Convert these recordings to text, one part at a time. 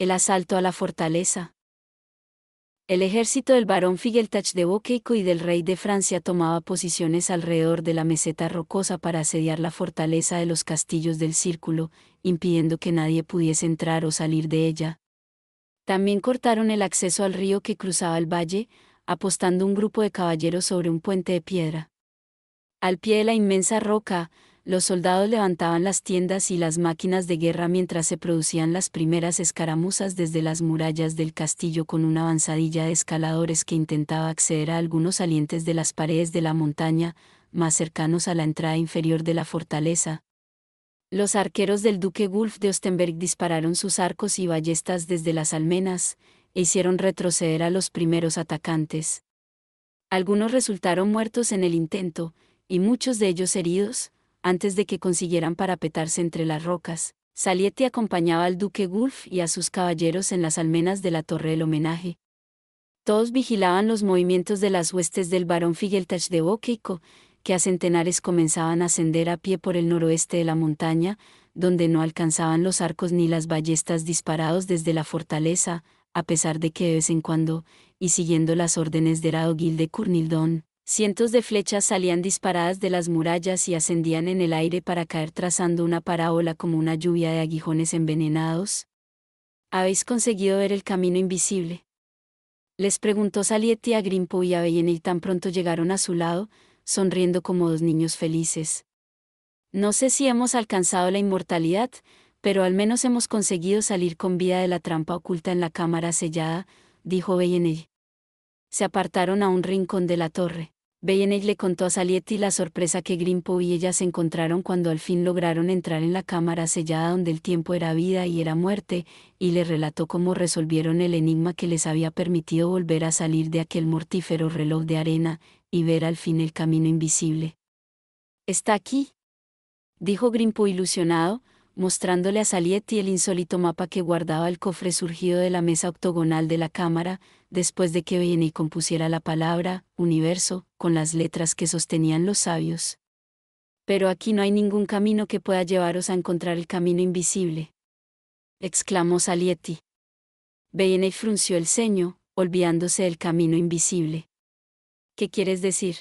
el asalto a la fortaleza. El ejército del barón Figeltach de Boqueico y del rey de Francia tomaba posiciones alrededor de la meseta rocosa para asediar la fortaleza de los castillos del círculo, impidiendo que nadie pudiese entrar o salir de ella. También cortaron el acceso al río que cruzaba el valle, apostando un grupo de caballeros sobre un puente de piedra. Al pie de la inmensa roca, los soldados levantaban las tiendas y las máquinas de guerra mientras se producían las primeras escaramuzas desde las murallas del castillo con una avanzadilla de escaladores que intentaba acceder a algunos salientes de las paredes de la montaña, más cercanos a la entrada inferior de la fortaleza. Los arqueros del duque Wulf de Ostenberg dispararon sus arcos y ballestas desde las almenas, e hicieron retroceder a los primeros atacantes. Algunos resultaron muertos en el intento, y muchos de ellos heridos, antes de que consiguieran parapetarse entre las rocas, Saliete acompañaba al duque Gulf y a sus caballeros en las almenas de la torre del homenaje. Todos vigilaban los movimientos de las huestes del barón Figeltach de Boquico, que a centenares comenzaban a ascender a pie por el noroeste de la montaña, donde no alcanzaban los arcos ni las ballestas disparados desde la fortaleza, a pesar de que de vez en cuando, y siguiendo las órdenes de Raogil de Curnildón, Cientos de flechas salían disparadas de las murallas y ascendían en el aire para caer trazando una parábola como una lluvia de aguijones envenenados. ¿Habéis conseguido ver el camino invisible? Les preguntó Salietti a Grimpo y a y tan pronto llegaron a su lado, sonriendo como dos niños felices. No sé si hemos alcanzado la inmortalidad, pero al menos hemos conseguido salir con vida de la trampa oculta en la cámara sellada, dijo Bellenil. Se apartaron a un rincón de la torre. Bayonet le contó a Salietti la sorpresa que Grimpo y ella se encontraron cuando al fin lograron entrar en la cámara sellada donde el tiempo era vida y era muerte, y le relató cómo resolvieron el enigma que les había permitido volver a salir de aquel mortífero reloj de arena, y ver al fin el camino invisible. Está aquí. Dijo Grimpo ilusionado, mostrándole a Salietti el insólito mapa que guardaba el cofre surgido de la mesa octogonal de la cámara, después de que y compusiera la palabra, universo, con las letras que sostenían los sabios. Pero aquí no hay ningún camino que pueda llevaros a encontrar el camino invisible. exclamó Salietti. y frunció el ceño, olvidándose del camino invisible. ¿Qué quieres decir?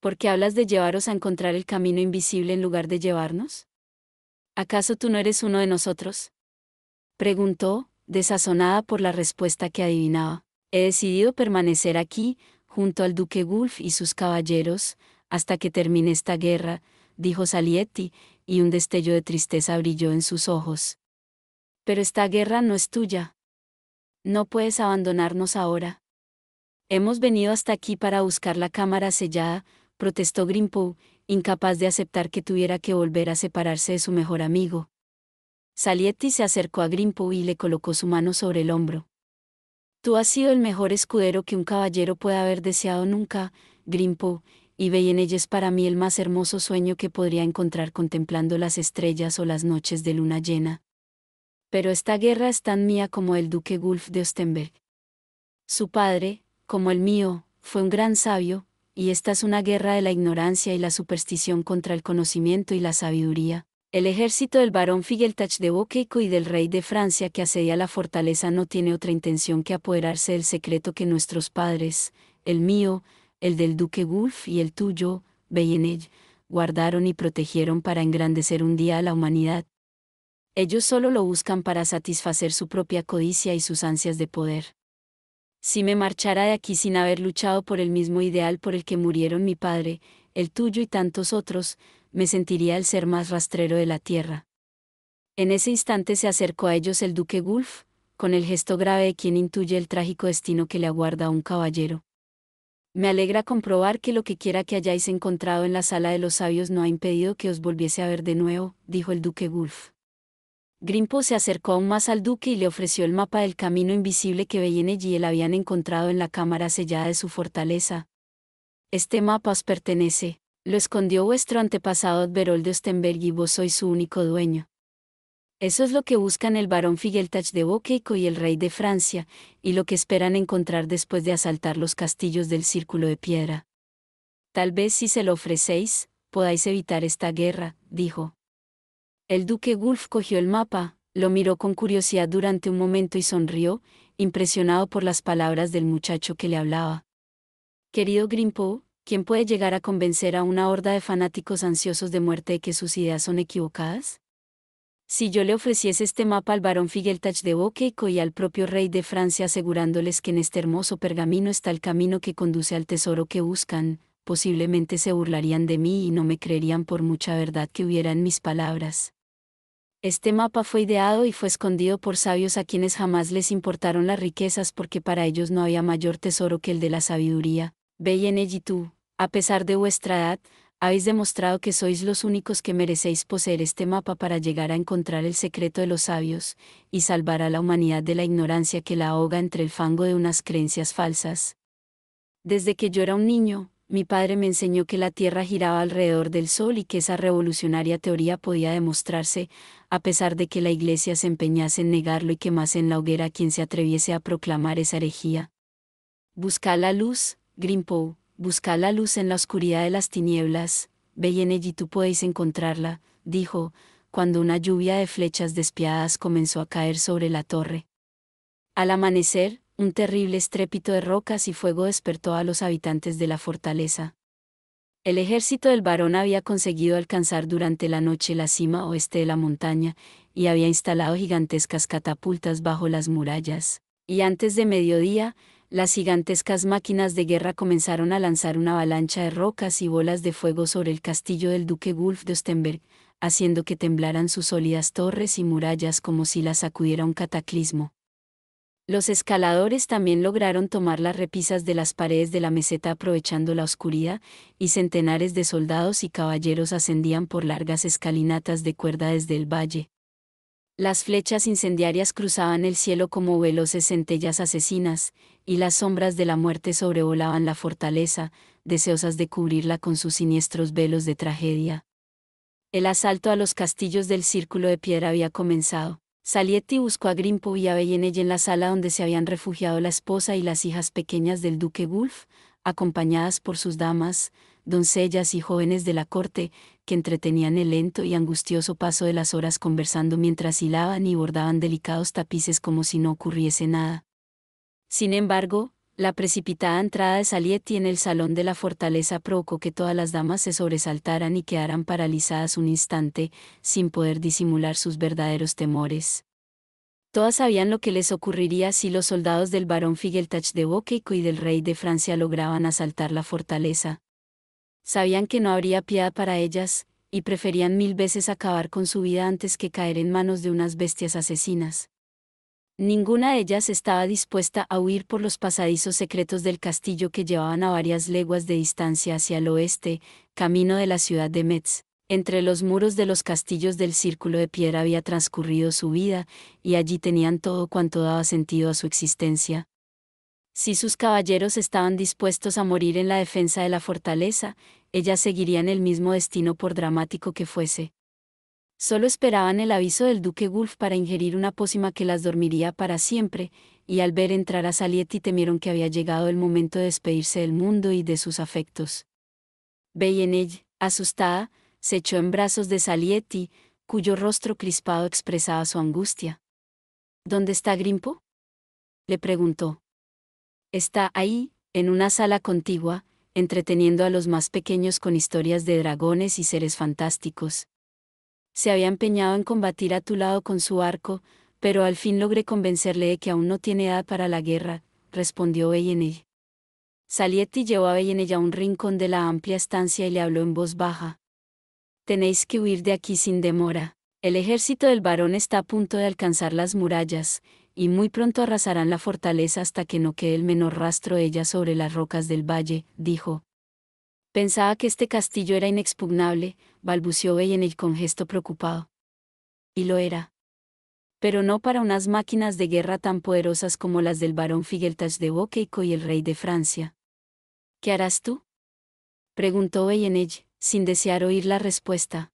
¿Por qué hablas de llevaros a encontrar el camino invisible en lugar de llevarnos? ¿Acaso tú no eres uno de nosotros? Preguntó, desazonada por la respuesta que adivinaba. He decidido permanecer aquí, junto al duque Wulf y sus caballeros, hasta que termine esta guerra, dijo Salietti, y un destello de tristeza brilló en sus ojos. Pero esta guerra no es tuya. No puedes abandonarnos ahora. Hemos venido hasta aquí para buscar la cámara sellada, protestó Grimpo incapaz de aceptar que tuviera que volver a separarse de su mejor amigo. Salietti se acercó a Grimpo y le colocó su mano sobre el hombro. Tú has sido el mejor escudero que un caballero puede haber deseado nunca, Grimpo, y veía en para mí el más hermoso sueño que podría encontrar contemplando las estrellas o las noches de luna llena. Pero esta guerra es tan mía como el duque Gulf de Ostenberg. Su padre, como el mío, fue un gran sabio, y esta es una guerra de la ignorancia y la superstición contra el conocimiento y la sabiduría. El ejército del barón Figeltach de Boqueico y del rey de Francia que asedia la fortaleza no tiene otra intención que apoderarse del secreto que nuestros padres, el mío, el del duque Wulf y el tuyo, Beyenel, guardaron y protegieron para engrandecer un día a la humanidad. Ellos solo lo buscan para satisfacer su propia codicia y sus ansias de poder. Si me marchara de aquí sin haber luchado por el mismo ideal por el que murieron mi padre, el tuyo y tantos otros, me sentiría el ser más rastrero de la tierra. En ese instante se acercó a ellos el duque Gulf, con el gesto grave de quien intuye el trágico destino que le aguarda a un caballero. Me alegra comprobar que lo que quiera que hayáis encontrado en la sala de los sabios no ha impedido que os volviese a ver de nuevo, dijo el duque Gulf. Grimpo se acercó aún más al duque y le ofreció el mapa del camino invisible que Bellenel y él habían encontrado en la cámara sellada de su fortaleza. Este mapa os pertenece, lo escondió vuestro antepasado Adverol de Ostenberg y vos sois su único dueño. Eso es lo que buscan el barón Figeltach de Boqueico y el rey de Francia, y lo que esperan encontrar después de asaltar los castillos del Círculo de Piedra. Tal vez si se lo ofrecéis, podáis evitar esta guerra, dijo. El duque Wolf cogió el mapa, lo miró con curiosidad durante un momento y sonrió, impresionado por las palabras del muchacho que le hablaba. Querido Grimpo, ¿quién puede llegar a convencer a una horda de fanáticos ansiosos de muerte de que sus ideas son equivocadas? Si yo le ofreciese este mapa al barón Figeltach de Boqueco y al propio rey de Francia asegurándoles que en este hermoso pergamino está el camino que conduce al tesoro que buscan, posiblemente se burlarían de mí y no me creerían por mucha verdad que hubiera mis palabras. Este mapa fue ideado y fue escondido por sabios a quienes jamás les importaron las riquezas porque para ellos no había mayor tesoro que el de la sabiduría. Ve y tú, a pesar de vuestra edad, habéis demostrado que sois los únicos que merecéis poseer este mapa para llegar a encontrar el secreto de los sabios, y salvar a la humanidad de la ignorancia que la ahoga entre el fango de unas creencias falsas. Desde que yo era un niño, mi padre me enseñó que la Tierra giraba alrededor del Sol y que esa revolucionaria teoría podía demostrarse, a pesar de que la Iglesia se empeñase en negarlo y quemase en la hoguera a quien se atreviese a proclamar esa herejía. Busca la luz, Grimpo, busca la luz en la oscuridad de las tinieblas, ve en ella y tú podéis encontrarla, dijo, cuando una lluvia de flechas despiadadas comenzó a caer sobre la torre. Al amanecer, un terrible estrépito de rocas y fuego despertó a los habitantes de la fortaleza. El ejército del varón había conseguido alcanzar durante la noche la cima oeste de la montaña, y había instalado gigantescas catapultas bajo las murallas, y antes de mediodía, las gigantescas máquinas de guerra comenzaron a lanzar una avalancha de rocas y bolas de fuego sobre el castillo del duque Wulf de Ostenberg, haciendo que temblaran sus sólidas torres y murallas como si las sacudiera un cataclismo. Los escaladores también lograron tomar las repisas de las paredes de la meseta aprovechando la oscuridad, y centenares de soldados y caballeros ascendían por largas escalinatas de cuerda desde el valle. Las flechas incendiarias cruzaban el cielo como veloces centellas asesinas, y las sombras de la muerte sobrevolaban la fortaleza, deseosas de cubrirla con sus siniestros velos de tragedia. El asalto a los castillos del Círculo de Piedra había comenzado. Salietti buscó a Grimpo y a en la sala donde se habían refugiado la esposa y las hijas pequeñas del duque Wulf, acompañadas por sus damas, doncellas y jóvenes de la corte, que entretenían el lento y angustioso paso de las horas conversando mientras hilaban y bordaban delicados tapices como si no ocurriese nada. Sin embargo, la precipitada entrada de Salietti en el salón de la fortaleza provocó que todas las damas se sobresaltaran y quedaran paralizadas un instante, sin poder disimular sus verdaderos temores. Todas sabían lo que les ocurriría si los soldados del barón Figeltach de Boqueico y del rey de Francia lograban asaltar la fortaleza. Sabían que no habría piedad para ellas, y preferían mil veces acabar con su vida antes que caer en manos de unas bestias asesinas. Ninguna de ellas estaba dispuesta a huir por los pasadizos secretos del castillo que llevaban a varias leguas de distancia hacia el oeste, camino de la ciudad de Metz. Entre los muros de los castillos del círculo de piedra había transcurrido su vida, y allí tenían todo cuanto daba sentido a su existencia. Si sus caballeros estaban dispuestos a morir en la defensa de la fortaleza, ellas seguirían el mismo destino por dramático que fuese. Solo esperaban el aviso del duque Wulf para ingerir una pócima que las dormiría para siempre, y al ver entrar a Salietti temieron que había llegado el momento de despedirse del mundo y de sus afectos. ella, asustada, se echó en brazos de Salietti, cuyo rostro crispado expresaba su angustia. ¿Dónde está Grimpo? le preguntó. Está ahí, en una sala contigua, entreteniendo a los más pequeños con historias de dragones y seres fantásticos se había empeñado en combatir a tu lado con su arco, pero al fin logré convencerle de que aún no tiene edad para la guerra, respondió él Salietti llevó a en a un rincón de la amplia estancia y le habló en voz baja. Tenéis que huir de aquí sin demora. El ejército del varón está a punto de alcanzar las murallas, y muy pronto arrasarán la fortaleza hasta que no quede el menor rastro de ella sobre las rocas del valle, dijo, Pensaba que este castillo era inexpugnable, balbució en con gesto preocupado. Y lo era. Pero no para unas máquinas de guerra tan poderosas como las del barón Figueltas de Boqueico y el rey de Francia. ¿Qué harás tú? preguntó él, sin desear oír la respuesta.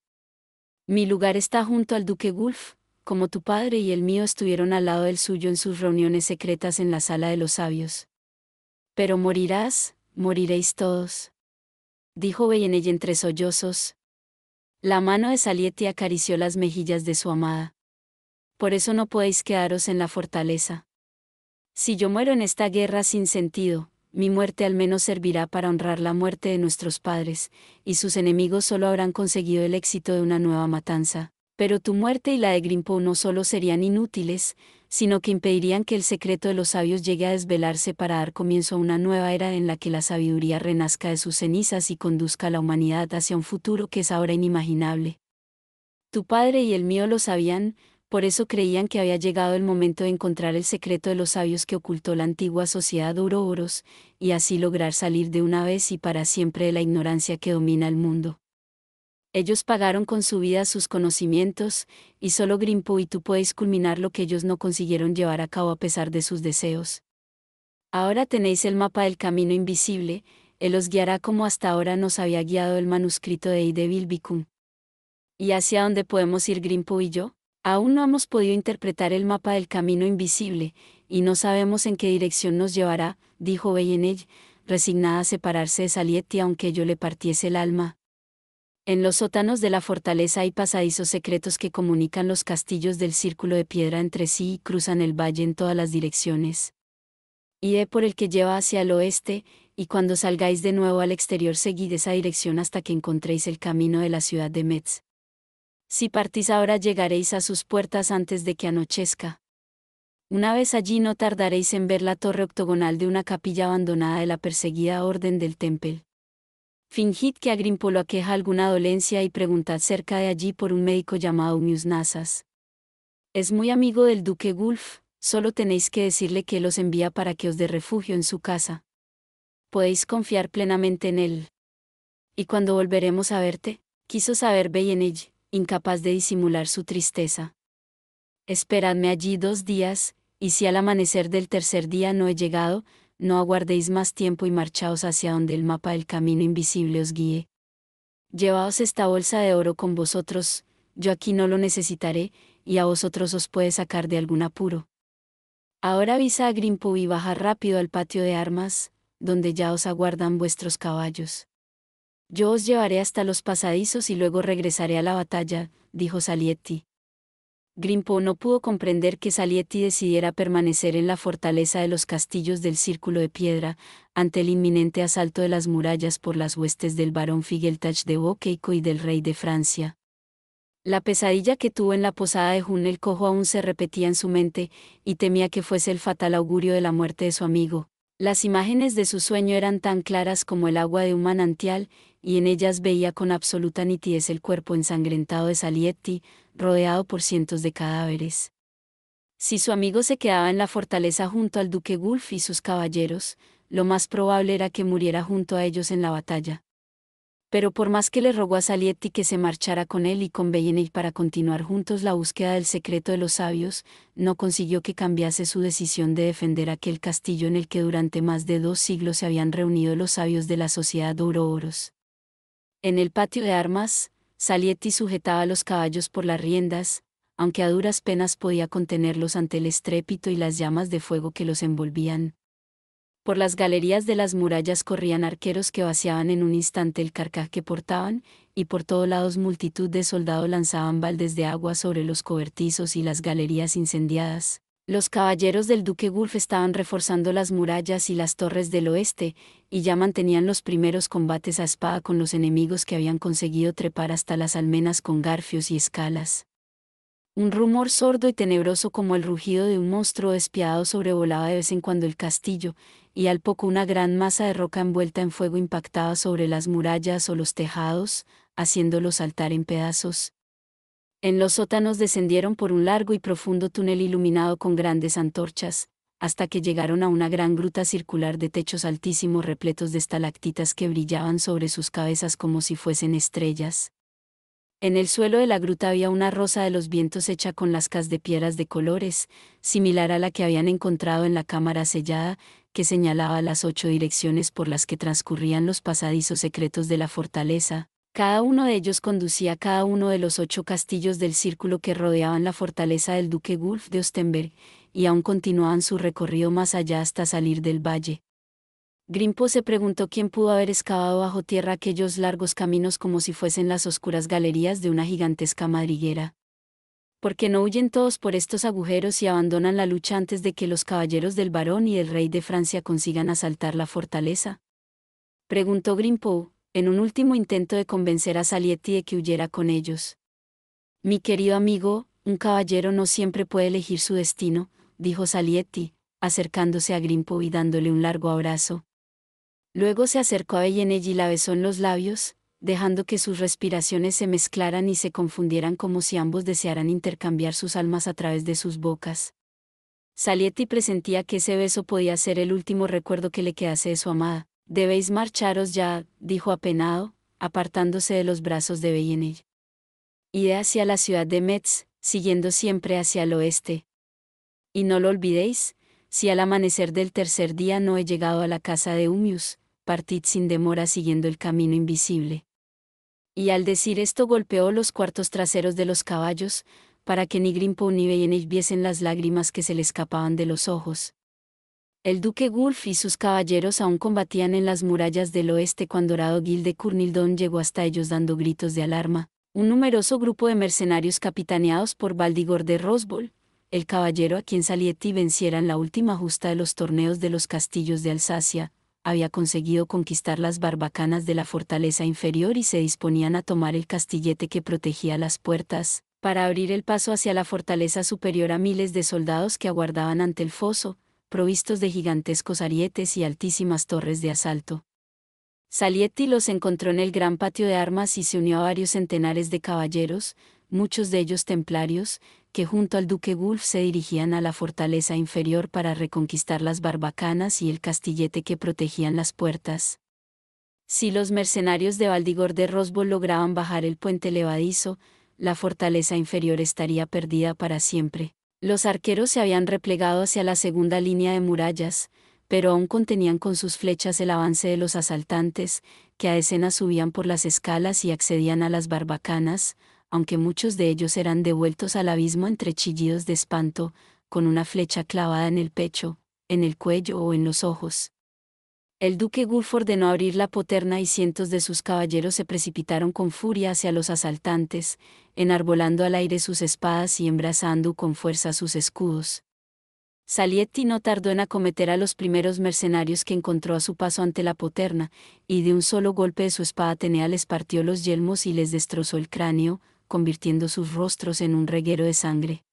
Mi lugar está junto al duque Gulf, como tu padre y el mío estuvieron al lado del suyo en sus reuniones secretas en la sala de los sabios. Pero morirás, moriréis todos dijo ella entre sollozos. La mano de Salieti acarició las mejillas de su amada. Por eso no podéis quedaros en la fortaleza. Si yo muero en esta guerra sin sentido, mi muerte al menos servirá para honrar la muerte de nuestros padres, y sus enemigos solo habrán conseguido el éxito de una nueva matanza. Pero tu muerte y la de Grimpo no solo serían inútiles, sino que impedirían que el secreto de los sabios llegue a desvelarse para dar comienzo a una nueva era en la que la sabiduría renazca de sus cenizas y conduzca a la humanidad hacia un futuro que es ahora inimaginable. Tu padre y el mío lo sabían, por eso creían que había llegado el momento de encontrar el secreto de los sabios que ocultó la antigua sociedad Ouroboros, y así lograr salir de una vez y para siempre de la ignorancia que domina el mundo. Ellos pagaron con su vida sus conocimientos, y solo Grimpo y tú podéis culminar lo que ellos no consiguieron llevar a cabo a pesar de sus deseos. Ahora tenéis el mapa del camino invisible, Él os guiará como hasta ahora nos había guiado el manuscrito de Ide Bilbicum. ¿Y hacia dónde podemos ir Grimpo y yo? Aún no hemos podido interpretar el mapa del camino invisible, y no sabemos en qué dirección nos llevará, dijo Bellenel, resignada a separarse de Salietti aunque yo le partiese el alma. En los sótanos de la fortaleza hay pasadizos secretos que comunican los castillos del círculo de piedra entre sí y cruzan el valle en todas las direcciones. he por el que lleva hacia el oeste, y cuando salgáis de nuevo al exterior seguid esa dirección hasta que encontréis el camino de la ciudad de Metz. Si partís ahora llegaréis a sus puertas antes de que anochezca. Una vez allí no tardaréis en ver la torre octogonal de una capilla abandonada de la perseguida Orden del Temple. Fingid que a Grimpolo aqueja alguna dolencia y preguntad cerca de allí por un médico llamado Mius Es muy amigo del duque Gulf, solo tenéis que decirle que los envía para que os dé refugio en su casa. Podéis confiar plenamente en él. Y cuando volveremos a verte, quiso saber Beyenich, incapaz de disimular su tristeza. Esperadme allí dos días, y si al amanecer del tercer día no he llegado, no aguardéis más tiempo y marchaos hacia donde el mapa del camino invisible os guíe. Llevaos esta bolsa de oro con vosotros, yo aquí no lo necesitaré, y a vosotros os puede sacar de algún apuro. Ahora avisa a Grimpo y baja rápido al patio de armas, donde ya os aguardan vuestros caballos. Yo os llevaré hasta los pasadizos y luego regresaré a la batalla, dijo Salietti. Grimpo no pudo comprender que Salietti decidiera permanecer en la fortaleza de los castillos del Círculo de Piedra, ante el inminente asalto de las murallas por las huestes del barón Figeltach de Boqueico y del rey de Francia. La pesadilla que tuvo en la posada de Jun Cojo aún se repetía en su mente, y temía que fuese el fatal augurio de la muerte de su amigo. Las imágenes de su sueño eran tan claras como el agua de un manantial, y en ellas veía con absoluta nitidez el cuerpo ensangrentado de Salietti, rodeado por cientos de cadáveres. Si su amigo se quedaba en la fortaleza junto al duque Gulf y sus caballeros, lo más probable era que muriera junto a ellos en la batalla. Pero por más que le rogó a Salietti que se marchara con él y con beyenil para continuar juntos la búsqueda del secreto de los sabios, no consiguió que cambiase su decisión de defender aquel castillo en el que durante más de dos siglos se habían reunido los sabios de la sociedad de oros En el patio de armas, Salietti sujetaba los caballos por las riendas, aunque a duras penas podía contenerlos ante el estrépito y las llamas de fuego que los envolvían. Por las galerías de las murallas corrían arqueros que vaciaban en un instante el carcaj que portaban, y por todos lados multitud de soldados lanzaban baldes de agua sobre los cobertizos y las galerías incendiadas. Los caballeros del duque Gulf estaban reforzando las murallas y las torres del oeste, y ya mantenían los primeros combates a espada con los enemigos que habían conseguido trepar hasta las almenas con garfios y escalas. Un rumor sordo y tenebroso como el rugido de un monstruo despiadado sobrevolaba de vez en cuando el castillo, y al poco una gran masa de roca envuelta en fuego impactaba sobre las murallas o los tejados, haciéndolos saltar en pedazos, en los sótanos descendieron por un largo y profundo túnel iluminado con grandes antorchas, hasta que llegaron a una gran gruta circular de techos altísimos repletos de estalactitas que brillaban sobre sus cabezas como si fuesen estrellas. En el suelo de la gruta había una rosa de los vientos hecha con lascas de piedras de colores, similar a la que habían encontrado en la cámara sellada, que señalaba las ocho direcciones por las que transcurrían los pasadizos secretos de la fortaleza, cada uno de ellos conducía cada uno de los ocho castillos del círculo que rodeaban la fortaleza del duque Wulf de Ostenberg, y aún continuaban su recorrido más allá hasta salir del valle. Grimpo se preguntó quién pudo haber excavado bajo tierra aquellos largos caminos como si fuesen las oscuras galerías de una gigantesca madriguera. ¿Por qué no huyen todos por estos agujeros y abandonan la lucha antes de que los caballeros del barón y el rey de Francia consigan asaltar la fortaleza? Preguntó Grimpo, en un último intento de convencer a Salietti de que huyera con ellos. Mi querido amigo, un caballero no siempre puede elegir su destino, dijo Salietti, acercándose a Grimpo y dándole un largo abrazo. Luego se acercó a ella y la besó en los labios, dejando que sus respiraciones se mezclaran y se confundieran como si ambos desearan intercambiar sus almas a través de sus bocas. Salietti presentía que ese beso podía ser el último recuerdo que le quedase de su amada, Debéis marcharos ya, dijo apenado, apartándose de los brazos de Beyenel. Iré hacia la ciudad de Metz, siguiendo siempre hacia el oeste. Y no lo olvidéis, si al amanecer del tercer día no he llegado a la casa de Humius, partid sin demora siguiendo el camino invisible. Y al decir esto golpeó los cuartos traseros de los caballos, para que ni Grimpo ni Bellenich viesen las lágrimas que se le escapaban de los ojos. El duque Wulf y sus caballeros aún combatían en las murallas del oeste cuando Gil de Curnildón llegó hasta ellos dando gritos de alarma. Un numeroso grupo de mercenarios capitaneados por Valdigor de Rosbol, el caballero a quien Salieti venciera en la última justa de los torneos de los castillos de Alsacia, había conseguido conquistar las barbacanas de la fortaleza inferior y se disponían a tomar el castillete que protegía las puertas, para abrir el paso hacia la fortaleza superior a miles de soldados que aguardaban ante el foso, provistos de gigantescos arietes y altísimas torres de asalto. Salietti los encontró en el gran patio de armas y se unió a varios centenares de caballeros, muchos de ellos templarios, que junto al duque Wulf se dirigían a la fortaleza inferior para reconquistar las barbacanas y el castillete que protegían las puertas. Si los mercenarios de Valdigor de Rosbo lograban bajar el puente levadizo, la fortaleza inferior estaría perdida para siempre. Los arqueros se habían replegado hacia la segunda línea de murallas, pero aún contenían con sus flechas el avance de los asaltantes, que a escenas subían por las escalas y accedían a las barbacanas, aunque muchos de ellos eran devueltos al abismo entre chillidos de espanto, con una flecha clavada en el pecho, en el cuello o en los ojos. El duque Gulf ordenó abrir la poterna y cientos de sus caballeros se precipitaron con furia hacia los asaltantes, enarbolando al aire sus espadas y embrazando con fuerza sus escudos. Salietti no tardó en acometer a los primeros mercenarios que encontró a su paso ante la poterna, y de un solo golpe de su espada tenea les partió los yelmos y les destrozó el cráneo, convirtiendo sus rostros en un reguero de sangre.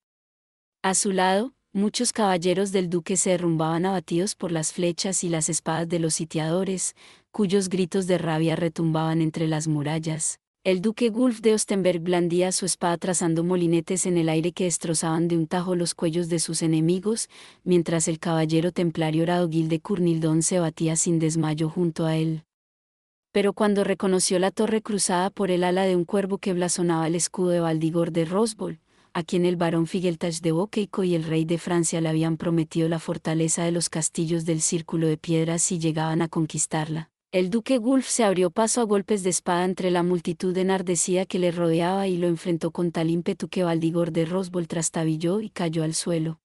A su lado, Muchos caballeros del duque se derrumbaban abatidos por las flechas y las espadas de los sitiadores, cuyos gritos de rabia retumbaban entre las murallas. El duque Wulf de Ostenberg blandía su espada trazando molinetes en el aire que destrozaban de un tajo los cuellos de sus enemigos, mientras el caballero templario Radogil de Curnildón se batía sin desmayo junto a él. Pero cuando reconoció la torre cruzada por el ala de un cuervo que blasonaba el escudo de Valdigor de Rosbol, a quien el barón Figueltas de Boqueico y el rey de Francia le habían prometido la fortaleza de los castillos del Círculo de Piedras si llegaban a conquistarla. El duque Wulf se abrió paso a golpes de espada entre la multitud enardecida que le rodeaba y lo enfrentó con tal ímpetu que Valdigor de Rosbol trastabilló y cayó al suelo.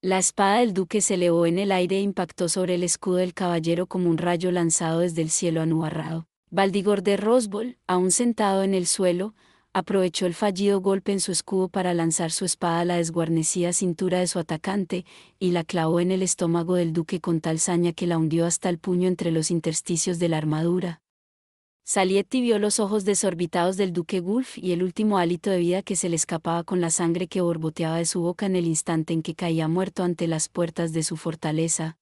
La espada del duque se elevó en el aire e impactó sobre el escudo del caballero como un rayo lanzado desde el cielo anubarrado. Valdigor de Rosbol, aún sentado en el suelo, aprovechó el fallido golpe en su escudo para lanzar su espada a la desguarnecida cintura de su atacante, y la clavó en el estómago del duque con tal saña que la hundió hasta el puño entre los intersticios de la armadura. Salietti vio los ojos desorbitados del duque Gulf y el último hálito de vida que se le escapaba con la sangre que borboteaba de su boca en el instante en que caía muerto ante las puertas de su fortaleza,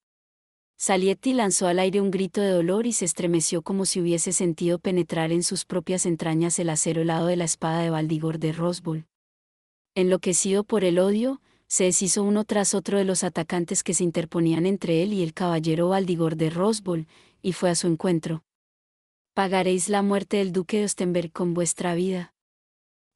Salietti lanzó al aire un grito de dolor y se estremeció como si hubiese sentido penetrar en sus propias entrañas el acero helado de la espada de Valdigor de Rosbol. Enloquecido por el odio, se deshizo uno tras otro de los atacantes que se interponían entre él y el caballero Valdigor de Rosbol, y fue a su encuentro. Pagaréis la muerte del duque de Ostenberg con vuestra vida.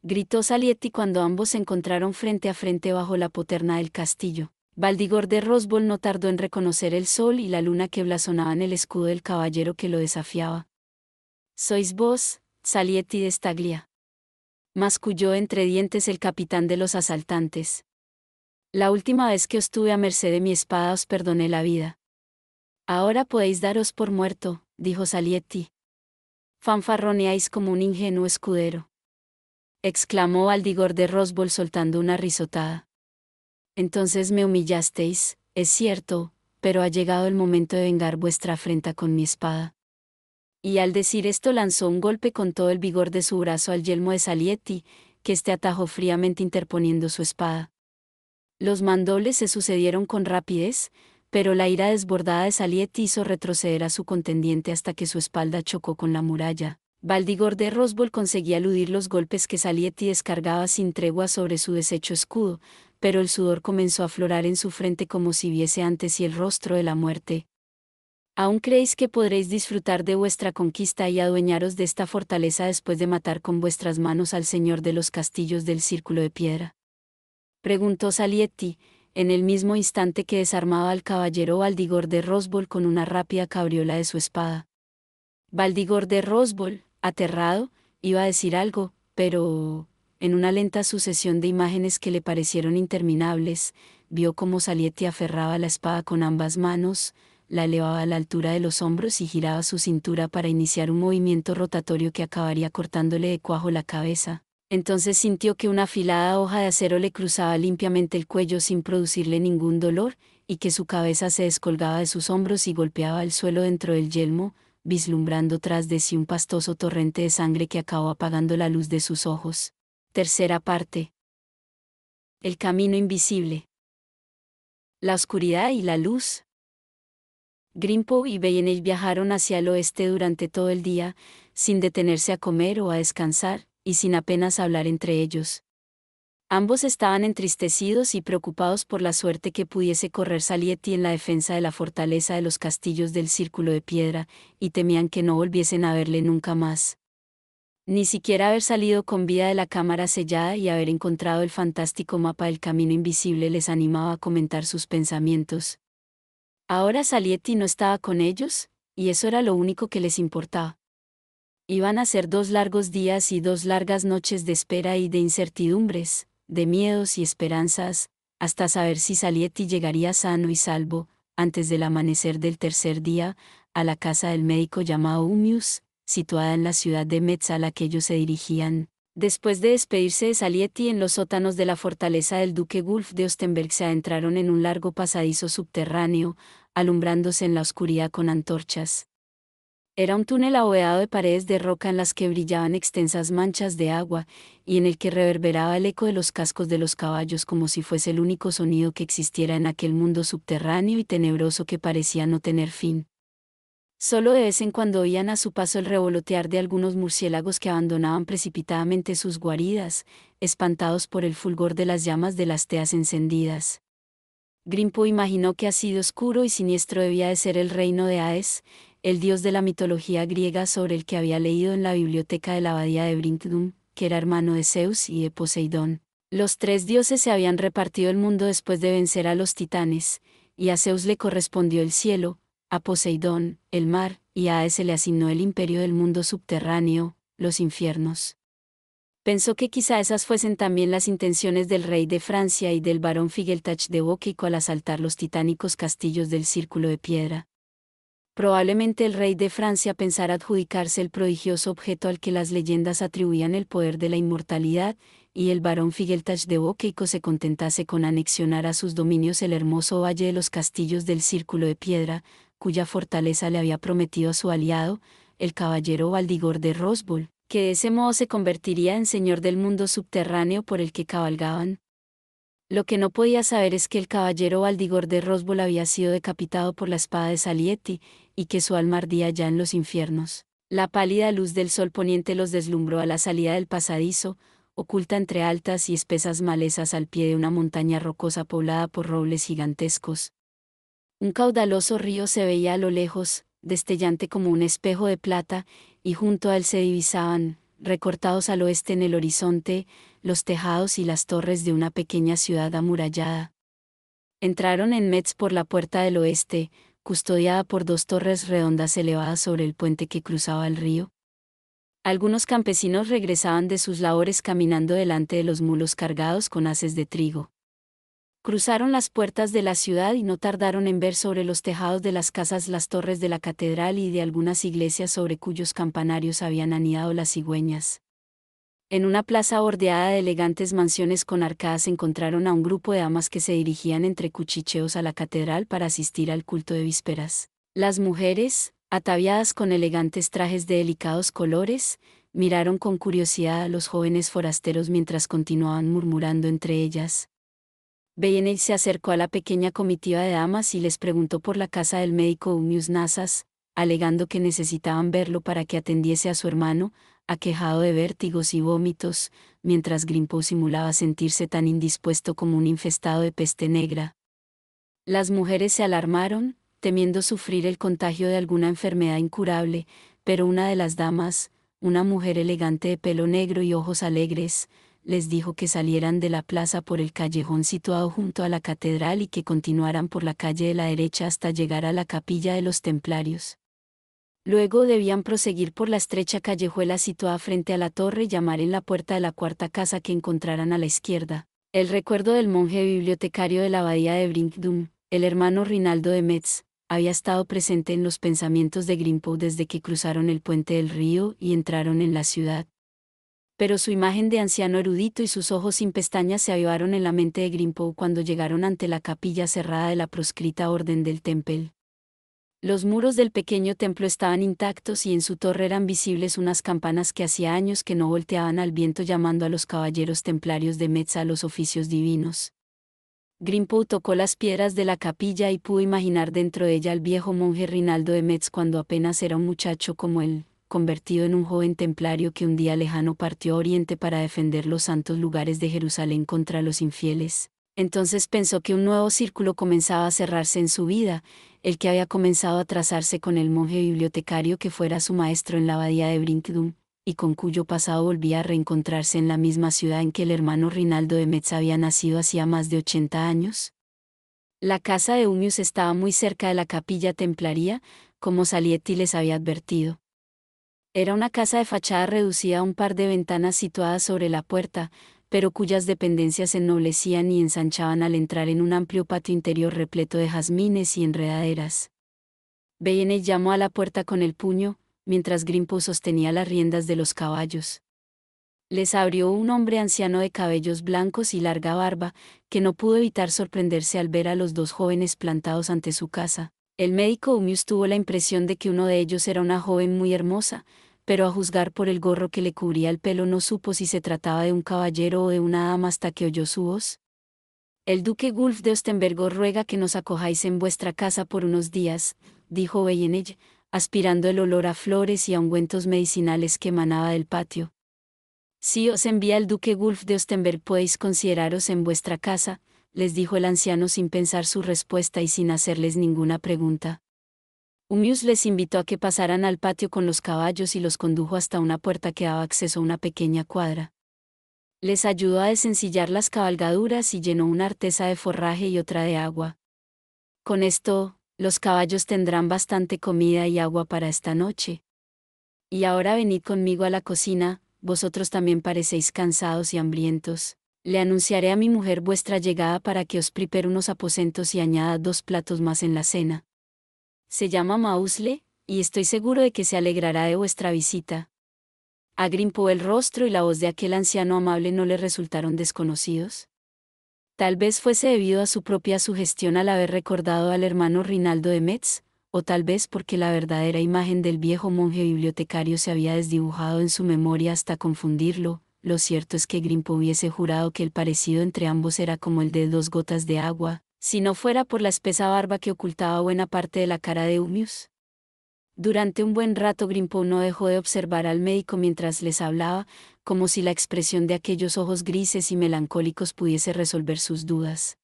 Gritó Salietti cuando ambos se encontraron frente a frente bajo la poterna del castillo. Baldigor de Rosbol no tardó en reconocer el sol y la luna que blasonaban el escudo del caballero que lo desafiaba. Sois vos, Salietti de Staglia. Masculló entre dientes el capitán de los asaltantes. La última vez que os tuve a merced de mi espada os perdoné la vida. Ahora podéis daros por muerto, dijo Salietti. Fanfarroneáis como un ingenuo escudero. exclamó Valdigor de Rosbol soltando una risotada. Entonces me humillasteis, es cierto, pero ha llegado el momento de vengar vuestra afrenta con mi espada. Y al decir esto lanzó un golpe con todo el vigor de su brazo al yelmo de Salieti, que este atajó fríamente interponiendo su espada. Los mandobles se sucedieron con rapidez, pero la ira desbordada de Salieti hizo retroceder a su contendiente hasta que su espalda chocó con la muralla. Valdigor de Rosbol conseguía eludir los golpes que Salieti descargaba sin tregua sobre su deshecho escudo, pero el sudor comenzó a florar en su frente como si viese antes y el rostro de la muerte. ¿Aún creéis que podréis disfrutar de vuestra conquista y adueñaros de esta fortaleza después de matar con vuestras manos al señor de los castillos del círculo de piedra? Preguntó Salietti, en el mismo instante que desarmaba al caballero Valdigor de Rosbol con una rápida cabriola de su espada. Valdigor de Rosbol, aterrado, iba a decir algo, pero en una lenta sucesión de imágenes que le parecieron interminables, vio cómo Salietti aferraba la espada con ambas manos, la elevaba a la altura de los hombros y giraba su cintura para iniciar un movimiento rotatorio que acabaría cortándole de cuajo la cabeza. Entonces sintió que una afilada hoja de acero le cruzaba limpiamente el cuello sin producirle ningún dolor, y que su cabeza se descolgaba de sus hombros y golpeaba el suelo dentro del yelmo, vislumbrando tras de sí un pastoso torrente de sangre que acabó apagando la luz de sus ojos. Tercera parte. El camino invisible. La oscuridad y la luz. Grimpo y Beyenel viajaron hacia el oeste durante todo el día, sin detenerse a comer o a descansar, y sin apenas hablar entre ellos. Ambos estaban entristecidos y preocupados por la suerte que pudiese correr Salieti en la defensa de la fortaleza de los castillos del Círculo de Piedra, y temían que no volviesen a verle nunca más. Ni siquiera haber salido con vida de la cámara sellada y haber encontrado el fantástico mapa del camino invisible les animaba a comentar sus pensamientos. Ahora Salietti no estaba con ellos, y eso era lo único que les importaba. Iban a ser dos largos días y dos largas noches de espera y de incertidumbres, de miedos y esperanzas, hasta saber si Salietti llegaría sano y salvo, antes del amanecer del tercer día, a la casa del médico llamado Humius, situada en la ciudad de Metz a la que ellos se dirigían. Después de despedirse de Salietti en los sótanos de la fortaleza del duque Wulf de Ostenberg se adentraron en un largo pasadizo subterráneo, alumbrándose en la oscuridad con antorchas. Era un túnel abovedado de paredes de roca en las que brillaban extensas manchas de agua, y en el que reverberaba el eco de los cascos de los caballos como si fuese el único sonido que existiera en aquel mundo subterráneo y tenebroso que parecía no tener fin. Solo de vez en cuando oían a su paso el revolotear de algunos murciélagos que abandonaban precipitadamente sus guaridas, espantados por el fulgor de las llamas de las teas encendidas. Grimpo imaginó que así de oscuro y siniestro debía de ser el reino de Aes, el dios de la mitología griega sobre el que había leído en la biblioteca de la abadía de Brindum, que era hermano de Zeus y de Poseidón. Los tres dioses se habían repartido el mundo después de vencer a los titanes, y a Zeus le correspondió el cielo, a Poseidón, el mar, y a ese le asignó el imperio del mundo subterráneo, los infiernos. Pensó que quizá esas fuesen también las intenciones del rey de Francia y del barón Figeltach de Okeiko al asaltar los titánicos castillos del Círculo de Piedra. Probablemente el rey de Francia pensara adjudicarse el prodigioso objeto al que las leyendas atribuían el poder de la inmortalidad, y el barón Figeltach de Okeiko se contentase con anexionar a sus dominios el hermoso valle de los castillos del Círculo de Piedra, cuya fortaleza le había prometido su aliado, el caballero Valdigor de Rosbol, que de ese modo se convertiría en señor del mundo subterráneo por el que cabalgaban. Lo que no podía saber es que el caballero Valdigor de Rosbol había sido decapitado por la espada de Salieti y que su alma ardía ya en los infiernos. La pálida luz del sol poniente los deslumbró a la salida del pasadizo, oculta entre altas y espesas malezas al pie de una montaña rocosa poblada por robles gigantescos, un caudaloso río se veía a lo lejos, destellante como un espejo de plata, y junto a él se divisaban, recortados al oeste en el horizonte, los tejados y las torres de una pequeña ciudad amurallada. Entraron en Metz por la puerta del oeste, custodiada por dos torres redondas elevadas sobre el puente que cruzaba el río. Algunos campesinos regresaban de sus labores caminando delante de los mulos cargados con haces de trigo. Cruzaron las puertas de la ciudad y no tardaron en ver sobre los tejados de las casas las torres de la catedral y de algunas iglesias sobre cuyos campanarios habían anidado las cigüeñas. En una plaza bordeada de elegantes mansiones con arcadas encontraron a un grupo de amas que se dirigían entre cuchicheos a la catedral para asistir al culto de vísperas. Las mujeres, ataviadas con elegantes trajes de delicados colores, miraron con curiosidad a los jóvenes forasteros mientras continuaban murmurando entre ellas, Beyenel se acercó a la pequeña comitiva de damas y les preguntó por la casa del médico Umius Nasas, alegando que necesitaban verlo para que atendiese a su hermano, aquejado de vértigos y vómitos, mientras Grimpo simulaba sentirse tan indispuesto como un infestado de peste negra. Las mujeres se alarmaron, temiendo sufrir el contagio de alguna enfermedad incurable, pero una de las damas, una mujer elegante de pelo negro y ojos alegres, les dijo que salieran de la plaza por el callejón situado junto a la catedral y que continuaran por la calle de la derecha hasta llegar a la capilla de los templarios. Luego debían proseguir por la estrecha callejuela situada frente a la torre y llamar en la puerta de la cuarta casa que encontraran a la izquierda. El recuerdo del monje bibliotecario de la abadía de Brinkdum, el hermano Rinaldo de Metz, había estado presente en los pensamientos de Grimpo desde que cruzaron el puente del río y entraron en la ciudad pero su imagen de anciano erudito y sus ojos sin pestañas se avivaron en la mente de Grimpo cuando llegaron ante la capilla cerrada de la proscrita orden del Temple. Los muros del pequeño templo estaban intactos y en su torre eran visibles unas campanas que hacía años que no volteaban al viento llamando a los caballeros templarios de Metz a los oficios divinos. Grimpo tocó las piedras de la capilla y pudo imaginar dentro de ella al viejo monje Rinaldo de Metz cuando apenas era un muchacho como él convertido en un joven templario que un día lejano partió a Oriente para defender los santos lugares de Jerusalén contra los infieles. Entonces pensó que un nuevo círculo comenzaba a cerrarse en su vida, el que había comenzado a trazarse con el monje bibliotecario que fuera su maestro en la abadía de Brinkdum, y con cuyo pasado volvía a reencontrarse en la misma ciudad en que el hermano Rinaldo de Metz había nacido hacía más de ochenta años. La casa de Humius estaba muy cerca de la capilla templaria, como Salietti les había advertido. Era una casa de fachada reducida a un par de ventanas situadas sobre la puerta, pero cuyas dependencias ennoblecían y ensanchaban al entrar en un amplio patio interior repleto de jazmines y enredaderas. Beyene llamó a la puerta con el puño, mientras Grimpo sostenía las riendas de los caballos. Les abrió un hombre anciano de cabellos blancos y larga barba, que no pudo evitar sorprenderse al ver a los dos jóvenes plantados ante su casa. El médico Humius tuvo la impresión de que uno de ellos era una joven muy hermosa, pero a juzgar por el gorro que le cubría el pelo no supo si se trataba de un caballero o de una dama hasta que oyó su voz. El duque Gulf de Ostenbergo ruega que nos acojáis en vuestra casa por unos días, dijo Bellenel, aspirando el olor a flores y a ungüentos medicinales que emanaba del patio. Si os envía el duque Gulf de Ostenberg podéis consideraros en vuestra casa, les dijo el anciano sin pensar su respuesta y sin hacerles ninguna pregunta. Humius les invitó a que pasaran al patio con los caballos y los condujo hasta una puerta que daba acceso a una pequeña cuadra. Les ayudó a desencillar las cabalgaduras y llenó una artesa de forraje y otra de agua. Con esto, los caballos tendrán bastante comida y agua para esta noche. Y ahora venid conmigo a la cocina, vosotros también parecéis cansados y hambrientos. Le anunciaré a mi mujer vuestra llegada para que os prepare unos aposentos y añada dos platos más en la cena. Se llama Mausle, y estoy seguro de que se alegrará de vuestra visita. Agrimpó el rostro y la voz de aquel anciano amable no le resultaron desconocidos. Tal vez fuese debido a su propia sugestión al haber recordado al hermano Rinaldo de Metz, o tal vez porque la verdadera imagen del viejo monje bibliotecario se había desdibujado en su memoria hasta confundirlo, lo cierto es que Grimpo hubiese jurado que el parecido entre ambos era como el de dos gotas de agua, si no fuera por la espesa barba que ocultaba buena parte de la cara de Humius. Durante un buen rato Grimpo no dejó de observar al médico mientras les hablaba, como si la expresión de aquellos ojos grises y melancólicos pudiese resolver sus dudas.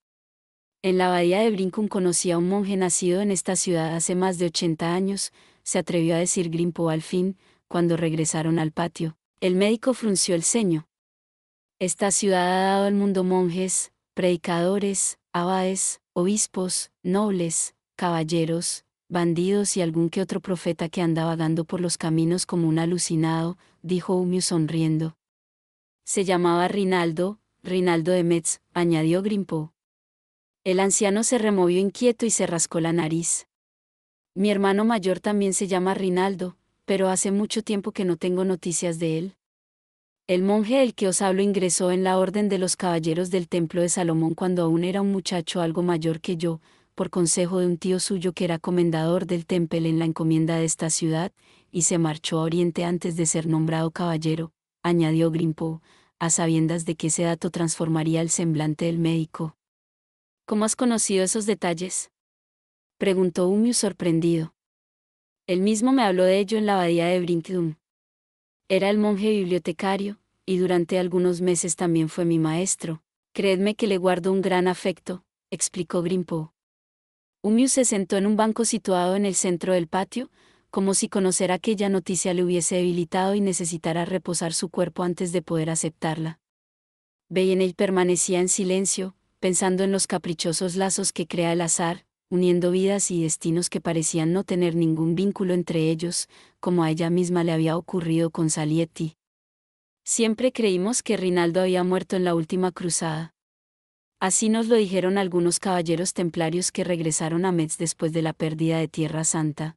En la abadía de Brincum conocía a un monje nacido en esta ciudad hace más de 80 años, se atrevió a decir Grimpo al fin, cuando regresaron al patio, el médico frunció el ceño. Esta ciudad ha dado al mundo monjes, predicadores, abades, obispos, nobles, caballeros, bandidos y algún que otro profeta que anda vagando por los caminos como un alucinado, dijo Humio sonriendo. Se llamaba Rinaldo, Rinaldo de Metz, añadió Grimpo. El anciano se removió inquieto y se rascó la nariz. Mi hermano mayor también se llama Rinaldo, pero hace mucho tiempo que no tengo noticias de él. El monje del que os hablo ingresó en la orden de los caballeros del templo de Salomón cuando aún era un muchacho algo mayor que yo, por consejo de un tío suyo que era comendador del Temple en la encomienda de esta ciudad, y se marchó a Oriente antes de ser nombrado caballero, añadió Grimpo, a sabiendas de que ese dato transformaría el semblante del médico. ¿Cómo has conocido esos detalles? preguntó Umio sorprendido. Él mismo me habló de ello en la abadía de Brintum. Era el monje bibliotecario, y durante algunos meses también fue mi maestro. Creedme que le guardo un gran afecto, explicó Grimpo. Humius se sentó en un banco situado en el centro del patio, como si conocer aquella noticia le hubiese debilitado y necesitara reposar su cuerpo antes de poder aceptarla. él permanecía en silencio, pensando en los caprichosos lazos que crea el azar, uniendo vidas y destinos que parecían no tener ningún vínculo entre ellos, como a ella misma le había ocurrido con Salietti. Siempre creímos que Rinaldo había muerto en la última cruzada. Así nos lo dijeron algunos caballeros templarios que regresaron a Metz después de la pérdida de Tierra Santa.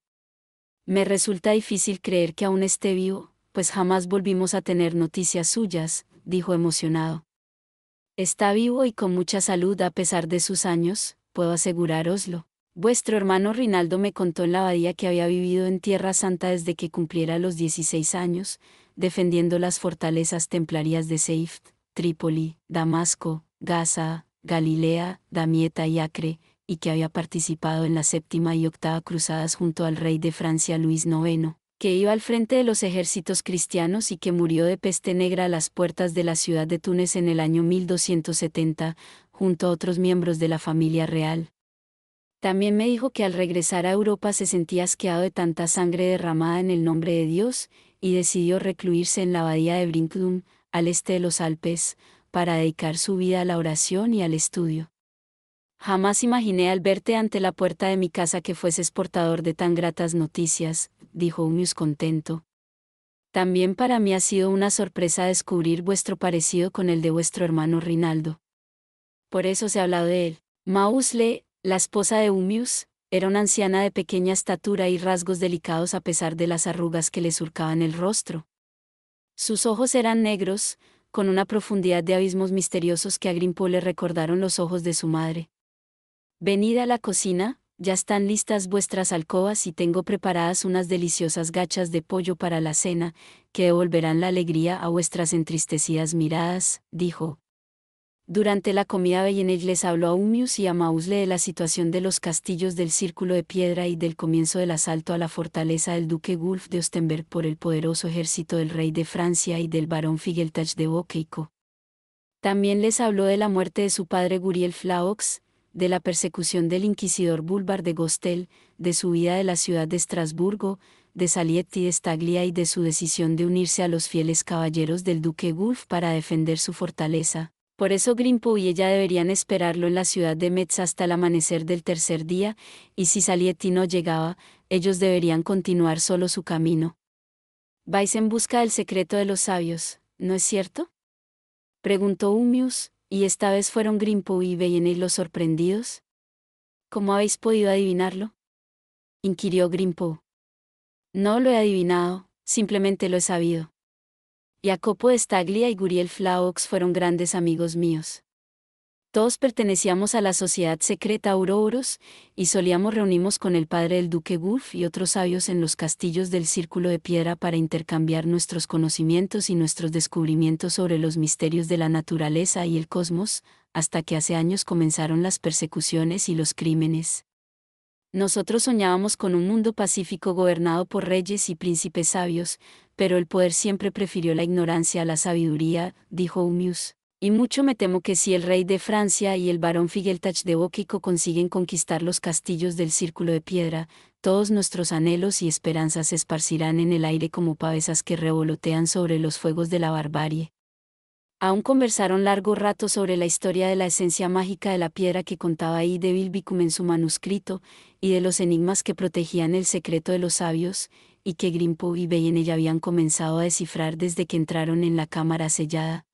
Me resulta difícil creer que aún esté vivo, pues jamás volvimos a tener noticias suyas, dijo emocionado. Está vivo y con mucha salud a pesar de sus años, puedo asegurároslo. Vuestro hermano Rinaldo me contó en la abadía que había vivido en Tierra Santa desde que cumpliera los 16 años, defendiendo las fortalezas templarias de Seift, Trípoli, Damasco, Gaza, Galilea, Damieta y Acre, y que había participado en la séptima y octava cruzadas junto al rey de Francia Luis IX, que iba al frente de los ejércitos cristianos y que murió de peste negra a las puertas de la ciudad de Túnez en el año 1270, junto a otros miembros de la familia real. También me dijo que al regresar a Europa se sentía asqueado de tanta sangre derramada en el nombre de Dios, y decidió recluirse en la abadía de Brinklum, al este de los Alpes, para dedicar su vida a la oración y al estudio. Jamás imaginé al verte ante la puerta de mi casa que fueses portador de tan gratas noticias, dijo Humius contento. También para mí ha sido una sorpresa descubrir vuestro parecido con el de vuestro hermano Rinaldo. Por eso se ha hablado de él. Mausle, la esposa de Humius, era una anciana de pequeña estatura y rasgos delicados a pesar de las arrugas que le surcaban el rostro. Sus ojos eran negros, con una profundidad de abismos misteriosos que a Grimpo le recordaron los ojos de su madre. Venid a la cocina, ya están listas vuestras alcobas y tengo preparadas unas deliciosas gachas de pollo para la cena, que devolverán la alegría a vuestras entristecidas miradas, dijo, durante la comida Bellenel les habló a Humius y a Mausle de la situación de los castillos del Círculo de Piedra y del comienzo del asalto a la fortaleza del duque Wulf de Ostenberg por el poderoso ejército del rey de Francia y del barón Figeltach de Boqueico. También les habló de la muerte de su padre Guriel Flaux, de la persecución del inquisidor Bulbar de Gostel, de su vida de la ciudad de Estrasburgo, de Salietti de Staglia y de su decisión de unirse a los fieles caballeros del duque Wulf para defender su fortaleza por eso Grimpo y ella deberían esperarlo en la ciudad de Metz hasta el amanecer del tercer día, y si Salietti no llegaba, ellos deberían continuar solo su camino. Vais en busca del secreto de los sabios, ¿no es cierto? Preguntó Humius, y esta vez fueron Grimpo y Beyenes los sorprendidos. ¿Cómo habéis podido adivinarlo? inquirió Grimpo. No lo he adivinado, simplemente lo he sabido. Jacopo Staglia y Guriel Flaux fueron grandes amigos míos. Todos pertenecíamos a la sociedad secreta Uroboros, y solíamos reunirnos con el padre del duque Gulf y otros sabios en los castillos del Círculo de Piedra para intercambiar nuestros conocimientos y nuestros descubrimientos sobre los misterios de la naturaleza y el cosmos, hasta que hace años comenzaron las persecuciones y los crímenes, nosotros soñábamos con un mundo pacífico gobernado por reyes y príncipes sabios, pero el poder siempre prefirió la ignorancia a la sabiduría, dijo Humius. Y mucho me temo que si el rey de Francia y el barón Figeltach de Bóquico consiguen conquistar los castillos del Círculo de Piedra, todos nuestros anhelos y esperanzas se esparcirán en el aire como pavesas que revolotean sobre los fuegos de la barbarie. Aún conversaron largo rato sobre la historia de la esencia mágica de la piedra que contaba I. de Bilbicum en su manuscrito, y de los enigmas que protegían el secreto de los sabios, y que Grimpo y ya habían comenzado a descifrar desde que entraron en la cámara sellada.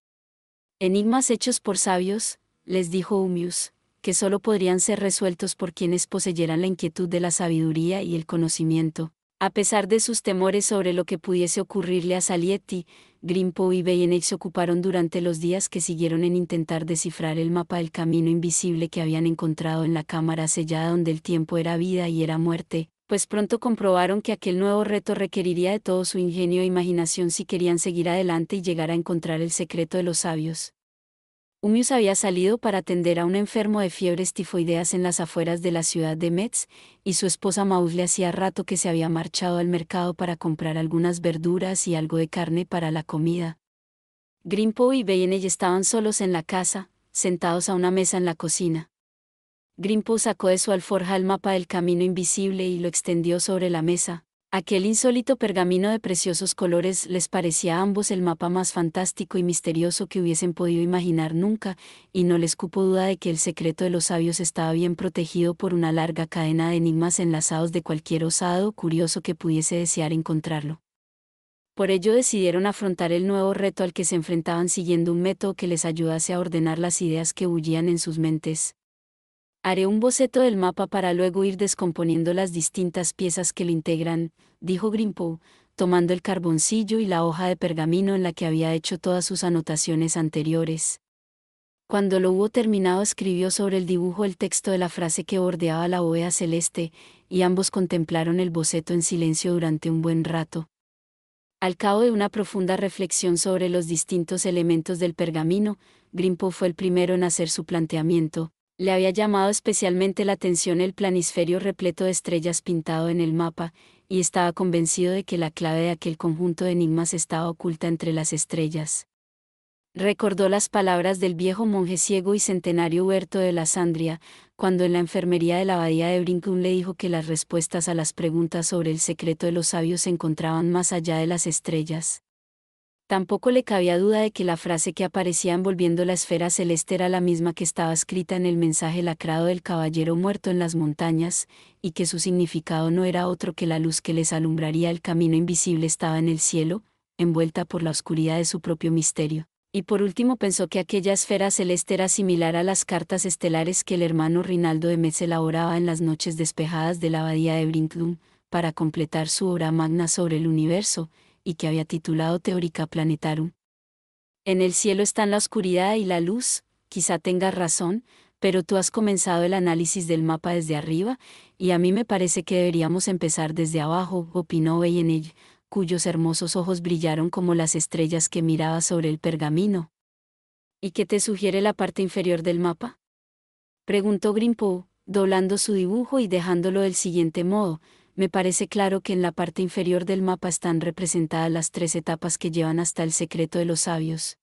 Enigmas hechos por sabios, les dijo Humius, que solo podrían ser resueltos por quienes poseyeran la inquietud de la sabiduría y el conocimiento. A pesar de sus temores sobre lo que pudiese ocurrirle a Salietti, Grimpo y Bayonet se ocuparon durante los días que siguieron en intentar descifrar el mapa del camino invisible que habían encontrado en la cámara sellada donde el tiempo era vida y era muerte, pues pronto comprobaron que aquel nuevo reto requeriría de todo su ingenio e imaginación si querían seguir adelante y llegar a encontrar el secreto de los sabios. Humius había salido para atender a un enfermo de fiebres tifoideas en las afueras de la ciudad de Metz, y su esposa le hacía rato que se había marchado al mercado para comprar algunas verduras y algo de carne para la comida. Grimpo y Beyeney estaban solos en la casa, sentados a una mesa en la cocina. Grimpo sacó de su alforja el mapa del camino invisible y lo extendió sobre la mesa, Aquel insólito pergamino de preciosos colores les parecía a ambos el mapa más fantástico y misterioso que hubiesen podido imaginar nunca, y no les cupo duda de que el secreto de los sabios estaba bien protegido por una larga cadena de enigmas enlazados de cualquier osado curioso que pudiese desear encontrarlo. Por ello decidieron afrontar el nuevo reto al que se enfrentaban siguiendo un método que les ayudase a ordenar las ideas que bullían en sus mentes, Haré un boceto del mapa para luego ir descomponiendo las distintas piezas que lo integran, dijo Grimpo, tomando el carboncillo y la hoja de pergamino en la que había hecho todas sus anotaciones anteriores. Cuando lo hubo terminado escribió sobre el dibujo el texto de la frase que bordeaba la bóveda celeste, y ambos contemplaron el boceto en silencio durante un buen rato. Al cabo de una profunda reflexión sobre los distintos elementos del pergamino, Grimpo fue el primero en hacer su planteamiento, le había llamado especialmente la atención el planisferio repleto de estrellas pintado en el mapa, y estaba convencido de que la clave de aquel conjunto de enigmas estaba oculta entre las estrellas. Recordó las palabras del viejo monje ciego y centenario huerto de la Sandria, cuando en la enfermería de la abadía de Brincum le dijo que las respuestas a las preguntas sobre el secreto de los sabios se encontraban más allá de las estrellas. Tampoco le cabía duda de que la frase que aparecía envolviendo la esfera celeste era la misma que estaba escrita en el mensaje lacrado del caballero muerto en las montañas, y que su significado no era otro que la luz que les alumbraría el camino invisible estaba en el cielo, envuelta por la oscuridad de su propio misterio. Y por último pensó que aquella esfera celeste era similar a las cartas estelares que el hermano Rinaldo de Metz elaboraba en las noches despejadas de la abadía de Brinklum, para completar su obra magna sobre el universo, y que había titulado Teórica Planetarum. En el cielo están la oscuridad y la luz, quizá tengas razón, pero tú has comenzado el análisis del mapa desde arriba, y a mí me parece que deberíamos empezar desde abajo, opinó Beyenel, cuyos hermosos ojos brillaron como las estrellas que miraba sobre el pergamino. ¿Y qué te sugiere la parte inferior del mapa? Preguntó Grimpo, doblando su dibujo y dejándolo del siguiente modo, me parece claro que en la parte inferior del mapa están representadas las tres etapas que llevan hasta el secreto de los sabios.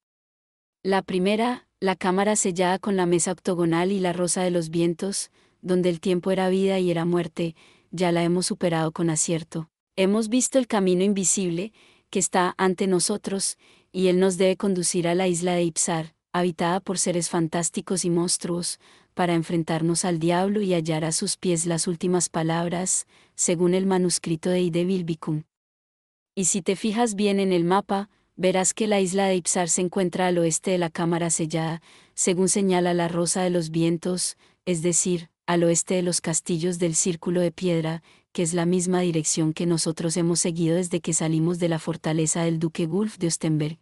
La primera, la cámara sellada con la mesa octogonal y la rosa de los vientos, donde el tiempo era vida y era muerte, ya la hemos superado con acierto. Hemos visto el camino invisible, que está ante nosotros, y él nos debe conducir a la isla de Ipsar, habitada por seres fantásticos y monstruos, para enfrentarnos al diablo y hallar a sus pies las últimas palabras, según el manuscrito de Ide Y si te fijas bien en el mapa, verás que la isla de Ipsar se encuentra al oeste de la cámara sellada, según señala la rosa de los vientos, es decir, al oeste de los castillos del círculo de piedra, que es la misma dirección que nosotros hemos seguido desde que salimos de la fortaleza del duque Gulf de Ostenberg,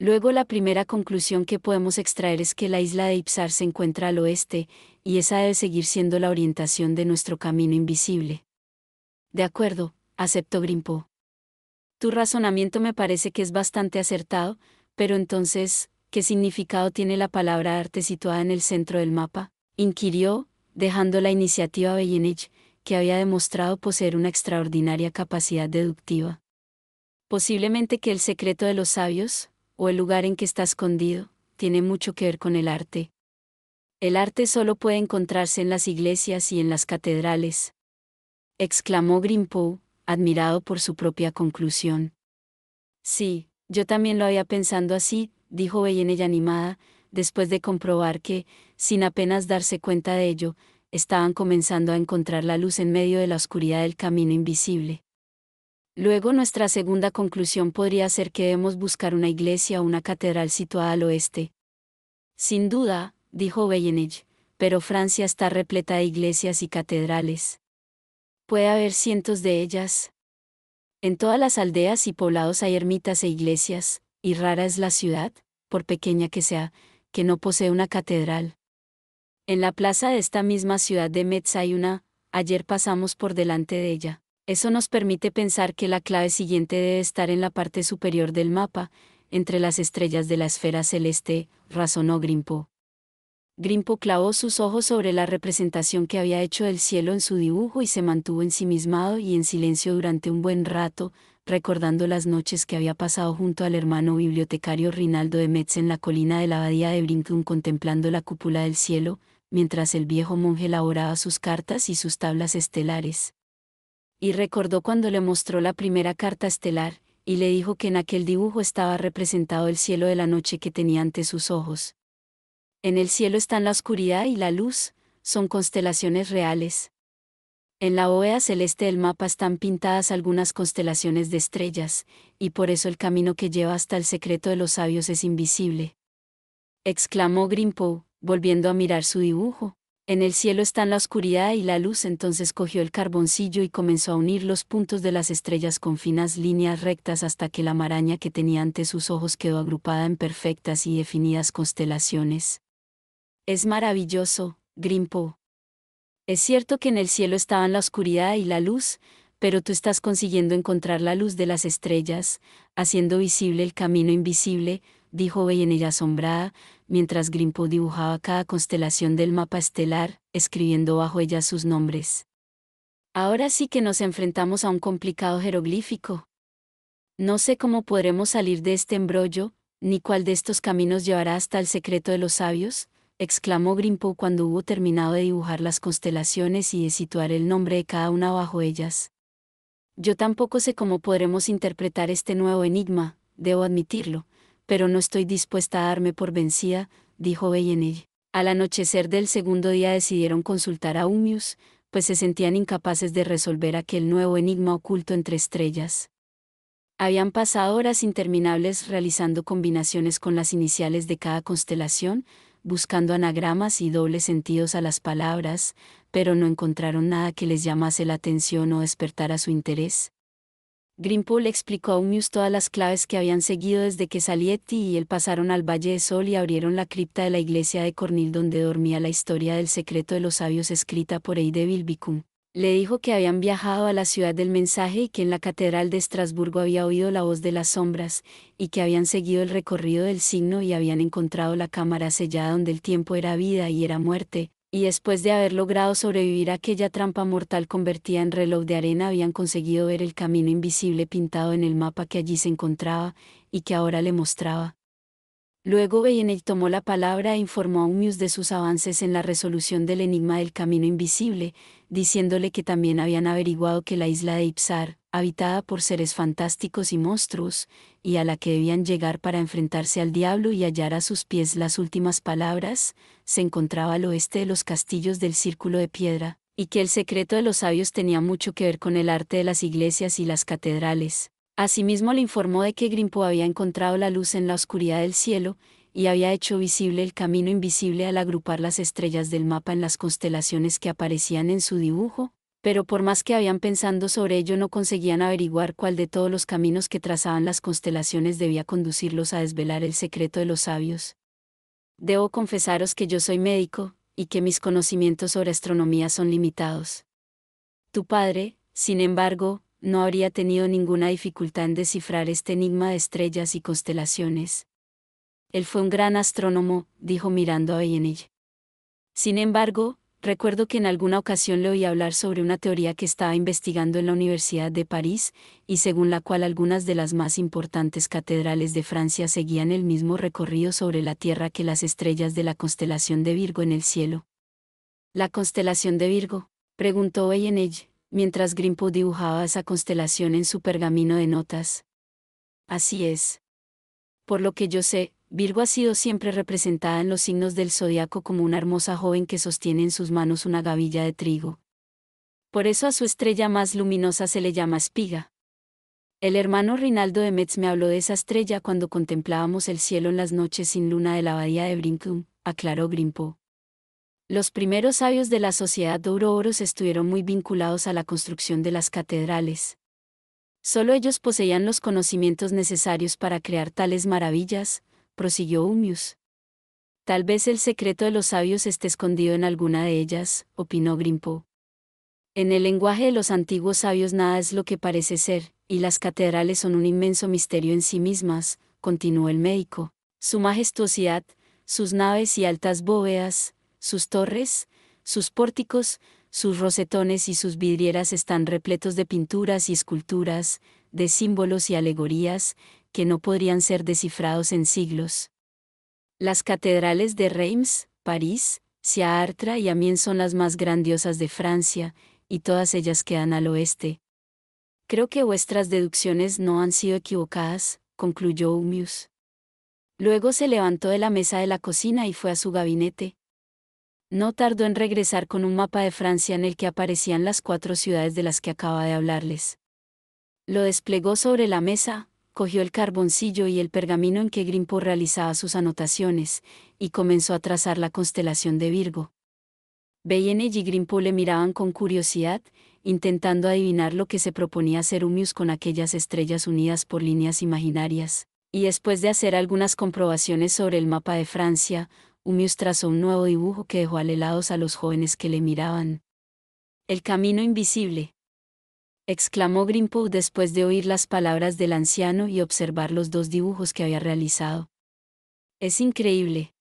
Luego la primera conclusión que podemos extraer es que la isla de Ipsar se encuentra al oeste, y esa debe seguir siendo la orientación de nuestro camino invisible. De acuerdo, aceptó Grimpo. Tu razonamiento me parece que es bastante acertado, pero entonces, ¿qué significado tiene la palabra arte situada en el centro del mapa? inquirió, dejando la iniciativa a Bellinich, que había demostrado poseer una extraordinaria capacidad deductiva. Posiblemente que el secreto de los sabios, o el lugar en que está escondido, tiene mucho que ver con el arte. El arte solo puede encontrarse en las iglesias y en las catedrales. Exclamó Grimpo, admirado por su propia conclusión. Sí, yo también lo había pensando así, dijo ella animada, después de comprobar que, sin apenas darse cuenta de ello, estaban comenzando a encontrar la luz en medio de la oscuridad del camino invisible. Luego nuestra segunda conclusión podría ser que debemos buscar una iglesia o una catedral situada al oeste. Sin duda, dijo Bellenage, pero Francia está repleta de iglesias y catedrales. Puede haber cientos de ellas. En todas las aldeas y poblados hay ermitas e iglesias, y rara es la ciudad, por pequeña que sea, que no posee una catedral. En la plaza de esta misma ciudad de Metz hay una, ayer pasamos por delante de ella. Eso nos permite pensar que la clave siguiente debe estar en la parte superior del mapa, entre las estrellas de la esfera celeste, razonó Grimpo. Grimpo clavó sus ojos sobre la representación que había hecho del cielo en su dibujo y se mantuvo ensimismado y en silencio durante un buen rato, recordando las noches que había pasado junto al hermano bibliotecario Rinaldo de Metz en la colina de la abadía de Brinkton contemplando la cúpula del cielo, mientras el viejo monje elaboraba sus cartas y sus tablas estelares y recordó cuando le mostró la primera carta estelar, y le dijo que en aquel dibujo estaba representado el cielo de la noche que tenía ante sus ojos. En el cielo están la oscuridad y la luz, son constelaciones reales. En la bóveda celeste del mapa están pintadas algunas constelaciones de estrellas, y por eso el camino que lleva hasta el secreto de los sabios es invisible. Exclamó Grimpo, volviendo a mirar su dibujo. En el cielo están la oscuridad y la luz, entonces cogió el carboncillo y comenzó a unir los puntos de las estrellas con finas líneas rectas hasta que la maraña que tenía ante sus ojos quedó agrupada en perfectas y definidas constelaciones. Es maravilloso, Grimpo. Es cierto que en el cielo estaban la oscuridad y la luz, pero tú estás consiguiendo encontrar la luz de las estrellas, haciendo visible el camino invisible, dijo en ella asombrada, mientras Grimpo dibujaba cada constelación del mapa estelar, escribiendo bajo ella sus nombres. Ahora sí que nos enfrentamos a un complicado jeroglífico. No sé cómo podremos salir de este embrollo, ni cuál de estos caminos llevará hasta el secreto de los sabios, exclamó Grimpo cuando hubo terminado de dibujar las constelaciones y de situar el nombre de cada una bajo ellas. Yo tampoco sé cómo podremos interpretar este nuevo enigma, debo admitirlo, pero no estoy dispuesta a darme por vencida, dijo él Al anochecer del segundo día decidieron consultar a Umius, pues se sentían incapaces de resolver aquel nuevo enigma oculto entre estrellas. Habían pasado horas interminables realizando combinaciones con las iniciales de cada constelación, buscando anagramas y dobles sentidos a las palabras, pero no encontraron nada que les llamase la atención o despertara su interés. Greenpool explicó a un todas las claves que habían seguido desde que Salietti y él pasaron al Valle de Sol y abrieron la cripta de la iglesia de Cornil donde dormía la historia del secreto de los sabios escrita por Eide Bilbicum. Le dijo que habían viajado a la ciudad del mensaje y que en la catedral de Estrasburgo había oído la voz de las sombras, y que habían seguido el recorrido del signo y habían encontrado la cámara sellada donde el tiempo era vida y era muerte, y después de haber logrado sobrevivir a aquella trampa mortal convertida en reloj de arena habían conseguido ver el camino invisible pintado en el mapa que allí se encontraba, y que ahora le mostraba, Luego Beyenel tomó la palabra e informó a Umius de sus avances en la resolución del enigma del camino invisible, diciéndole que también habían averiguado que la isla de Ipsar, habitada por seres fantásticos y monstruos, y a la que debían llegar para enfrentarse al diablo y hallar a sus pies las últimas palabras, se encontraba al oeste de los castillos del Círculo de Piedra, y que el secreto de los sabios tenía mucho que ver con el arte de las iglesias y las catedrales, Asimismo le informó de que Grimpo había encontrado la luz en la oscuridad del cielo, y había hecho visible el camino invisible al agrupar las estrellas del mapa en las constelaciones que aparecían en su dibujo, pero por más que habían pensando sobre ello no conseguían averiguar cuál de todos los caminos que trazaban las constelaciones debía conducirlos a desvelar el secreto de los sabios. Debo confesaros que yo soy médico, y que mis conocimientos sobre astronomía son limitados. Tu padre, sin embargo, no habría tenido ninguna dificultad en descifrar este enigma de estrellas y constelaciones. Él fue un gran astrónomo, dijo mirando a Benel. Sin embargo, recuerdo que en alguna ocasión le oí hablar sobre una teoría que estaba investigando en la Universidad de París, y según la cual algunas de las más importantes catedrales de Francia seguían el mismo recorrido sobre la Tierra que las estrellas de la constelación de Virgo en el cielo. ¿La constelación de Virgo? preguntó en mientras Grimpo dibujaba esa constelación en su pergamino de notas. Así es. Por lo que yo sé, Virgo ha sido siempre representada en los signos del zodiaco como una hermosa joven que sostiene en sus manos una gavilla de trigo. Por eso a su estrella más luminosa se le llama espiga. El hermano Rinaldo de Metz me habló de esa estrella cuando contemplábamos el cielo en las noches sin luna de la abadía de Brinkum, aclaró Grimpo. Los primeros sabios de la sociedad de estuvieron muy vinculados a la construcción de las catedrales. Solo ellos poseían los conocimientos necesarios para crear tales maravillas, prosiguió Humius. Tal vez el secreto de los sabios esté escondido en alguna de ellas, opinó Grimpo. En el lenguaje de los antiguos sabios nada es lo que parece ser, y las catedrales son un inmenso misterio en sí mismas, continuó el médico. Su majestuosidad, sus naves y altas bóvedas, sus torres, sus pórticos, sus rosetones y sus vidrieras están repletos de pinturas y esculturas, de símbolos y alegorías, que no podrían ser descifrados en siglos. Las catedrales de Reims, París, Siaartra y Amiens son las más grandiosas de Francia, y todas ellas quedan al oeste. Creo que vuestras deducciones no han sido equivocadas, concluyó Humius. Luego se levantó de la mesa de la cocina y fue a su gabinete. No tardó en regresar con un mapa de Francia en el que aparecían las cuatro ciudades de las que acaba de hablarles. Lo desplegó sobre la mesa, cogió el carboncillo y el pergamino en que Grimpo realizaba sus anotaciones, y comenzó a trazar la constelación de Virgo. Vayne y Grimpo le miraban con curiosidad, intentando adivinar lo que se proponía hacer Humius con aquellas estrellas unidas por líneas imaginarias. Y después de hacer algunas comprobaciones sobre el mapa de Francia, Humius trazó un nuevo dibujo que dejó alelados a los jóvenes que le miraban. El camino invisible. exclamó Grimpo después de oír las palabras del anciano y observar los dos dibujos que había realizado. Es increíble.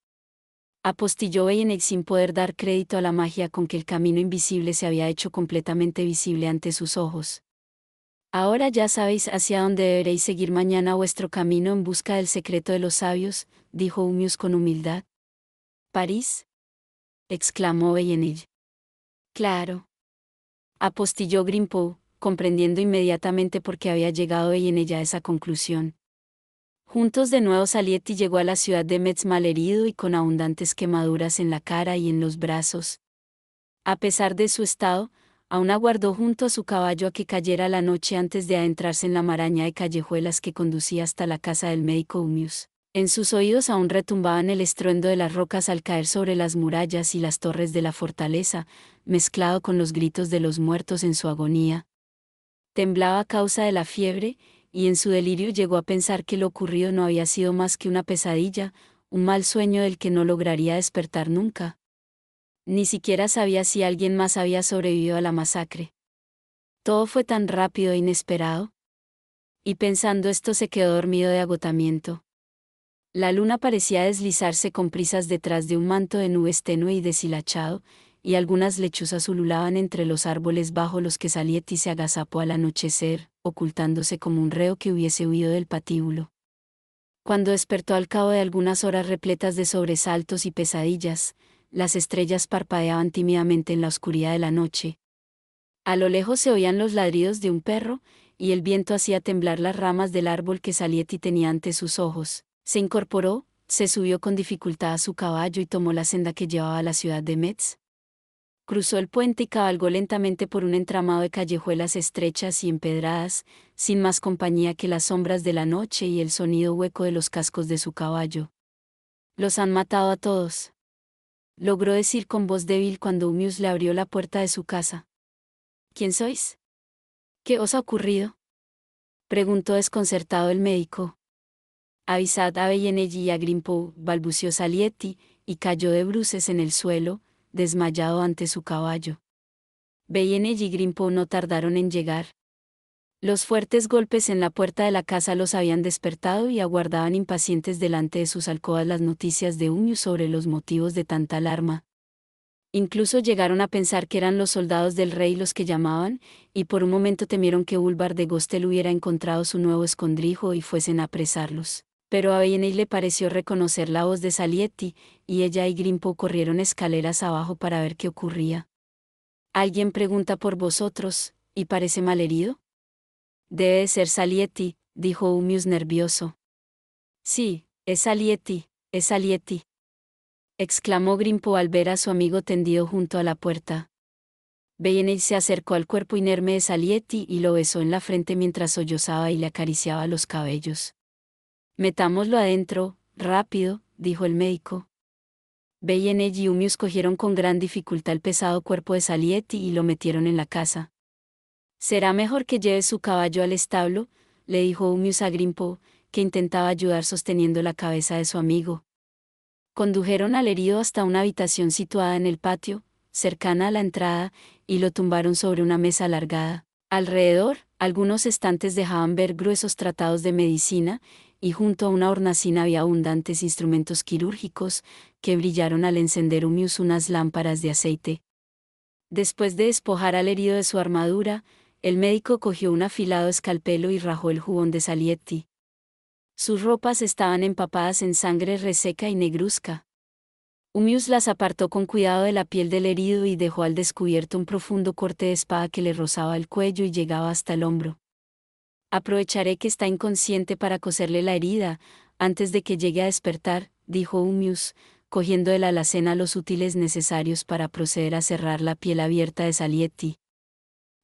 Apostilló el sin poder dar crédito a la magia con que el camino invisible se había hecho completamente visible ante sus ojos. Ahora ya sabéis hacia dónde deberéis seguir mañana vuestro camino en busca del secreto de los sabios, dijo Humius con humildad. París, exclamó ella. Claro. Apostilló Grimpo, comprendiendo inmediatamente por qué había llegado ella a esa conclusión. Juntos de nuevo Salietti llegó a la ciudad de Metz malherido y con abundantes quemaduras en la cara y en los brazos. A pesar de su estado, aún aguardó junto a su caballo a que cayera la noche antes de adentrarse en la maraña de callejuelas que conducía hasta la casa del médico Humius. En sus oídos aún retumbaban el estruendo de las rocas al caer sobre las murallas y las torres de la fortaleza, mezclado con los gritos de los muertos en su agonía. Temblaba a causa de la fiebre, y en su delirio llegó a pensar que lo ocurrido no había sido más que una pesadilla, un mal sueño del que no lograría despertar nunca. Ni siquiera sabía si alguien más había sobrevivido a la masacre. Todo fue tan rápido e inesperado. Y pensando esto se quedó dormido de agotamiento. La luna parecía deslizarse con prisas detrás de un manto de nubes tenue y deshilachado, y algunas lechuzas ululaban entre los árboles bajo los que Salietti se agazapó al anochecer, ocultándose como un reo que hubiese huido del patíbulo. Cuando despertó al cabo de algunas horas repletas de sobresaltos y pesadillas, las estrellas parpadeaban tímidamente en la oscuridad de la noche. A lo lejos se oían los ladridos de un perro, y el viento hacía temblar las ramas del árbol que Salietti tenía ante sus ojos. Se incorporó, se subió con dificultad a su caballo y tomó la senda que llevaba a la ciudad de Metz. Cruzó el puente y cabalgó lentamente por un entramado de callejuelas estrechas y empedradas, sin más compañía que las sombras de la noche y el sonido hueco de los cascos de su caballo. Los han matado a todos. Logró decir con voz débil cuando Humius le abrió la puerta de su casa. ¿Quién sois? ¿Qué os ha ocurrido? Preguntó desconcertado el médico. Avisad a Bellenelli y a Grimpo, balbució Salietti, y cayó de bruces en el suelo, desmayado ante su caballo. Bellenelli y Grimpo no tardaron en llegar. Los fuertes golpes en la puerta de la casa los habían despertado y aguardaban impacientes delante de sus alcobas las noticias de uño sobre los motivos de tanta alarma. Incluso llegaron a pensar que eran los soldados del rey los que llamaban, y por un momento temieron que Ulvar de Gostel hubiera encontrado su nuevo escondrijo y fuesen a apresarlos pero a le pareció reconocer la voz de Salieti, y ella y Grimpo corrieron escaleras abajo para ver qué ocurría. Alguien pregunta por vosotros, y parece malherido. Debe ser Salieti», dijo Humius nervioso. Sí, es Salietti, es Salietti. exclamó Grimpo al ver a su amigo tendido junto a la puerta. Vianney se acercó al cuerpo inerme de Salieti y lo besó en la frente mientras sollozaba y le acariciaba los cabellos. Metámoslo adentro, rápido, dijo el médico. Beyene y Umius cogieron con gran dificultad el pesado cuerpo de Salietti y lo metieron en la casa. Será mejor que lleve su caballo al establo, le dijo Umius a Grimpo, que intentaba ayudar sosteniendo la cabeza de su amigo. Condujeron al herido hasta una habitación situada en el patio, cercana a la entrada, y lo tumbaron sobre una mesa alargada. Alrededor, algunos estantes dejaban ver gruesos tratados de medicina, y junto a una hornacina había abundantes instrumentos quirúrgicos, que brillaron al encender Humius unas lámparas de aceite. Después de despojar al herido de su armadura, el médico cogió un afilado escalpelo y rajó el jubón de Salietti. Sus ropas estaban empapadas en sangre reseca y negruzca. Humius las apartó con cuidado de la piel del herido y dejó al descubierto un profundo corte de espada que le rozaba el cuello y llegaba hasta el hombro. Aprovecharé que está inconsciente para coserle la herida, antes de que llegue a despertar, dijo Humius, cogiendo de la alacena los útiles necesarios para proceder a cerrar la piel abierta de Salietti.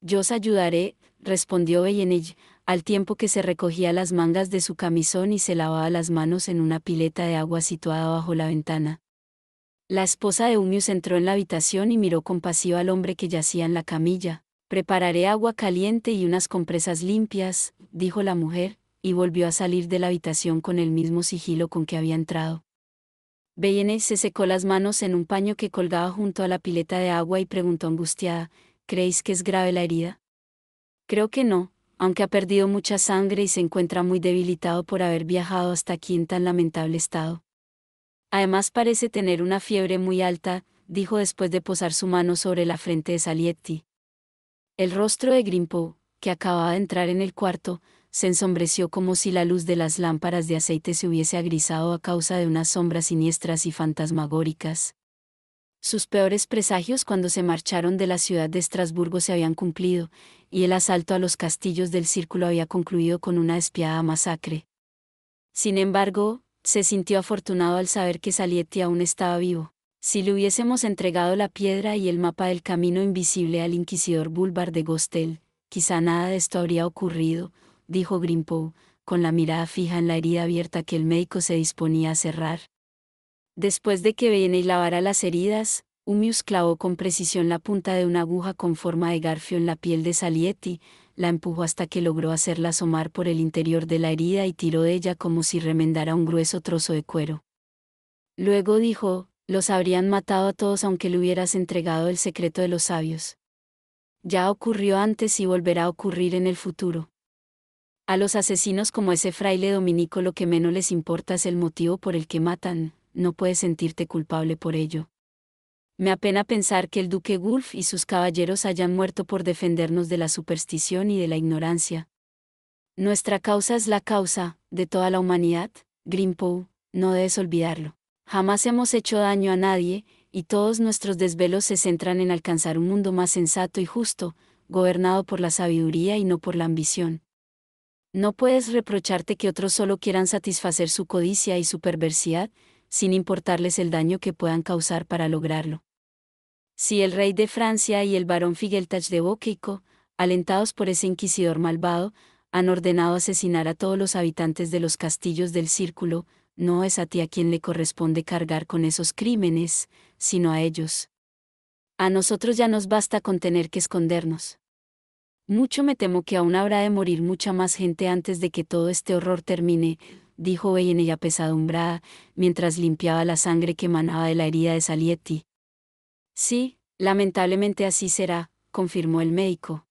Yo os ayudaré, respondió Bellini, al tiempo que se recogía las mangas de su camisón y se lavaba las manos en una pileta de agua situada bajo la ventana. La esposa de Humius entró en la habitación y miró compasiva al hombre que yacía en la camilla. Prepararé agua caliente y unas compresas limpias, dijo la mujer, y volvió a salir de la habitación con el mismo sigilo con que había entrado. Bienes se secó las manos en un paño que colgaba junto a la pileta de agua y preguntó angustiada, ¿creéis que es grave la herida? Creo que no, aunque ha perdido mucha sangre y se encuentra muy debilitado por haber viajado hasta aquí en tan lamentable estado. Además parece tener una fiebre muy alta, dijo después de posar su mano sobre la frente de Salietti. El rostro de Grimpo, que acababa de entrar en el cuarto, se ensombreció como si la luz de las lámparas de aceite se hubiese agrisado a causa de unas sombras siniestras y fantasmagóricas. Sus peores presagios cuando se marcharon de la ciudad de Estrasburgo se habían cumplido, y el asalto a los castillos del círculo había concluido con una despiada masacre. Sin embargo, se sintió afortunado al saber que Salietti aún estaba vivo si le hubiésemos entregado la piedra y el mapa del camino invisible al inquisidor Bulbar de Gostel, quizá nada de esto habría ocurrido, dijo Grimpo, con la mirada fija en la herida abierta que el médico se disponía a cerrar. Después de que y lavara las heridas, Humius clavó con precisión la punta de una aguja con forma de garfio en la piel de Salietti, la empujó hasta que logró hacerla asomar por el interior de la herida y tiró de ella como si remendara un grueso trozo de cuero. Luego dijo, los habrían matado a todos aunque le hubieras entregado el secreto de los sabios. Ya ocurrió antes y volverá a ocurrir en el futuro. A los asesinos como ese fraile dominico lo que menos les importa es el motivo por el que matan, no puedes sentirte culpable por ello. Me apena pensar que el duque Wolf y sus caballeros hayan muerto por defendernos de la superstición y de la ignorancia. Nuestra causa es la causa, de toda la humanidad, Grimpo, no debes olvidarlo. Jamás hemos hecho daño a nadie, y todos nuestros desvelos se centran en alcanzar un mundo más sensato y justo, gobernado por la sabiduría y no por la ambición. No puedes reprocharte que otros solo quieran satisfacer su codicia y su perversidad, sin importarles el daño que puedan causar para lograrlo. Si el rey de Francia y el barón Figueltach de Boquico, alentados por ese inquisidor malvado, han ordenado asesinar a todos los habitantes de los castillos del círculo, no es a ti a quien le corresponde cargar con esos crímenes, sino a ellos. A nosotros ya nos basta con tener que escondernos. Mucho me temo que aún habrá de morir mucha más gente antes de que todo este horror termine, dijo ella en ella pesadumbrada, mientras limpiaba la sangre que emanaba de la herida de Salietti. Sí, lamentablemente así será, confirmó el médico.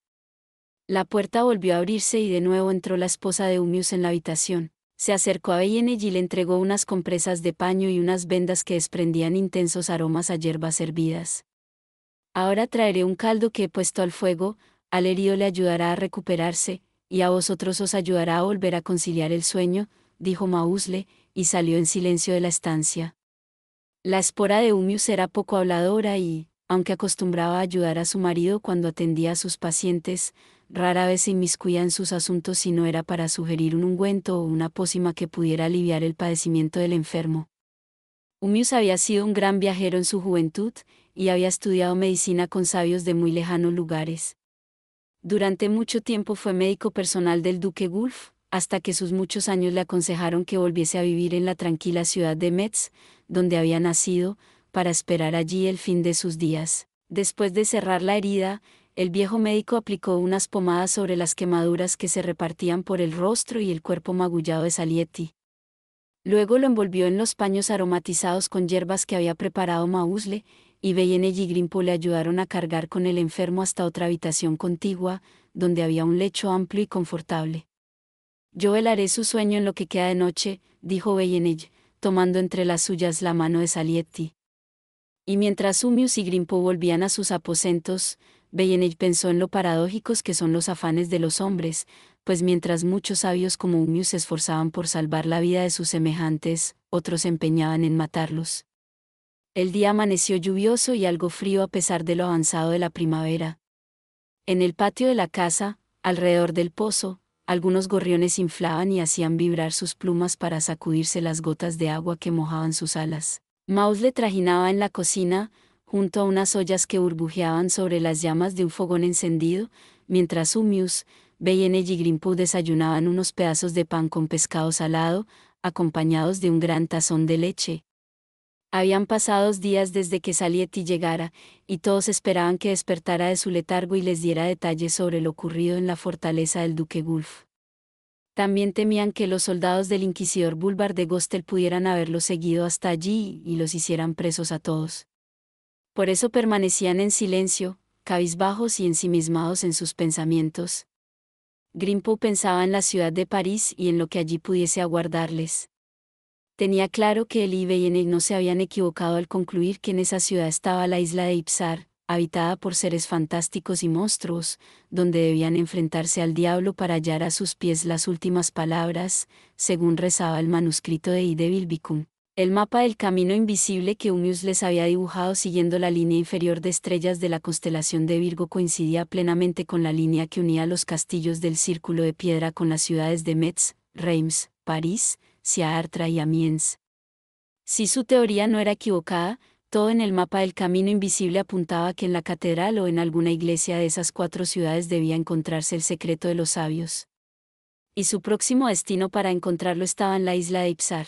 La puerta volvió a abrirse y de nuevo entró la esposa de Humius en la habitación se acercó a ella y le entregó unas compresas de paño y unas vendas que desprendían intensos aromas a hierbas hervidas. Ahora traeré un caldo que he puesto al fuego, al herido le ayudará a recuperarse, y a vosotros os ayudará a volver a conciliar el sueño, dijo Mausle, y salió en silencio de la estancia. La espora de Humius era poco habladora y, aunque acostumbraba a ayudar a su marido cuando atendía a sus pacientes, rara vez se inmiscuía en sus asuntos si no era para sugerir un ungüento o una pócima que pudiera aliviar el padecimiento del enfermo. Humius había sido un gran viajero en su juventud, y había estudiado medicina con sabios de muy lejanos lugares. Durante mucho tiempo fue médico personal del duque Gulf, hasta que sus muchos años le aconsejaron que volviese a vivir en la tranquila ciudad de Metz, donde había nacido, para esperar allí el fin de sus días. Después de cerrar la herida, el viejo médico aplicó unas pomadas sobre las quemaduras que se repartían por el rostro y el cuerpo magullado de Salietti. Luego lo envolvió en los paños aromatizados con hierbas que había preparado Mausle, y Bellenel y Grimpo le ayudaron a cargar con el enfermo hasta otra habitación contigua, donde había un lecho amplio y confortable. Yo velaré su sueño en lo que queda de noche, dijo Bellenel, tomando entre las suyas la mano de Salietti. Y mientras Humius y Grimpo volvían a sus aposentos, Beyenig pensó en lo paradójicos que son los afanes de los hombres, pues mientras muchos sabios como Humius se esforzaban por salvar la vida de sus semejantes, otros empeñaban en matarlos. El día amaneció lluvioso y algo frío a pesar de lo avanzado de la primavera. En el patio de la casa, alrededor del pozo, algunos gorriones inflaban y hacían vibrar sus plumas para sacudirse las gotas de agua que mojaban sus alas. Maus le trajinaba en la cocina, junto a unas ollas que burbujeaban sobre las llamas de un fogón encendido, mientras Humius, Beyene y Grimpu desayunaban unos pedazos de pan con pescado salado, acompañados de un gran tazón de leche. Habían pasado dos días desde que Salieti llegara, y todos esperaban que despertara de su letargo y les diera detalles sobre lo ocurrido en la fortaleza del duque Gulf. También temían que los soldados del inquisidor Bulbar de Gostel pudieran haberlos seguido hasta allí y los hicieran presos a todos. Por eso permanecían en silencio, cabizbajos y ensimismados en sus pensamientos. Grimpo pensaba en la ciudad de París y en lo que allí pudiese aguardarles. Tenía claro que el Ibe y no se habían equivocado al concluir que en esa ciudad estaba la isla de Ipsar, habitada por seres fantásticos y monstruos, donde debían enfrentarse al diablo para hallar a sus pies las últimas palabras, según rezaba el manuscrito de Ide Bilbicum el mapa del camino invisible que Unius les había dibujado siguiendo la línea inferior de estrellas de la constelación de Virgo coincidía plenamente con la línea que unía los castillos del Círculo de Piedra con las ciudades de Metz, Reims, París, Siartra y Amiens. Si su teoría no era equivocada, todo en el mapa del camino invisible apuntaba que en la catedral o en alguna iglesia de esas cuatro ciudades debía encontrarse el secreto de los sabios. Y su próximo destino para encontrarlo estaba en la isla de Ipsar.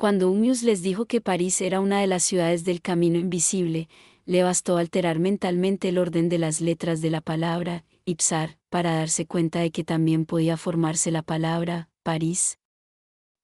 Cuando Unius les dijo que París era una de las ciudades del camino invisible, le bastó alterar mentalmente el orden de las letras de la palabra, ipsar, para darse cuenta de que también podía formarse la palabra, París.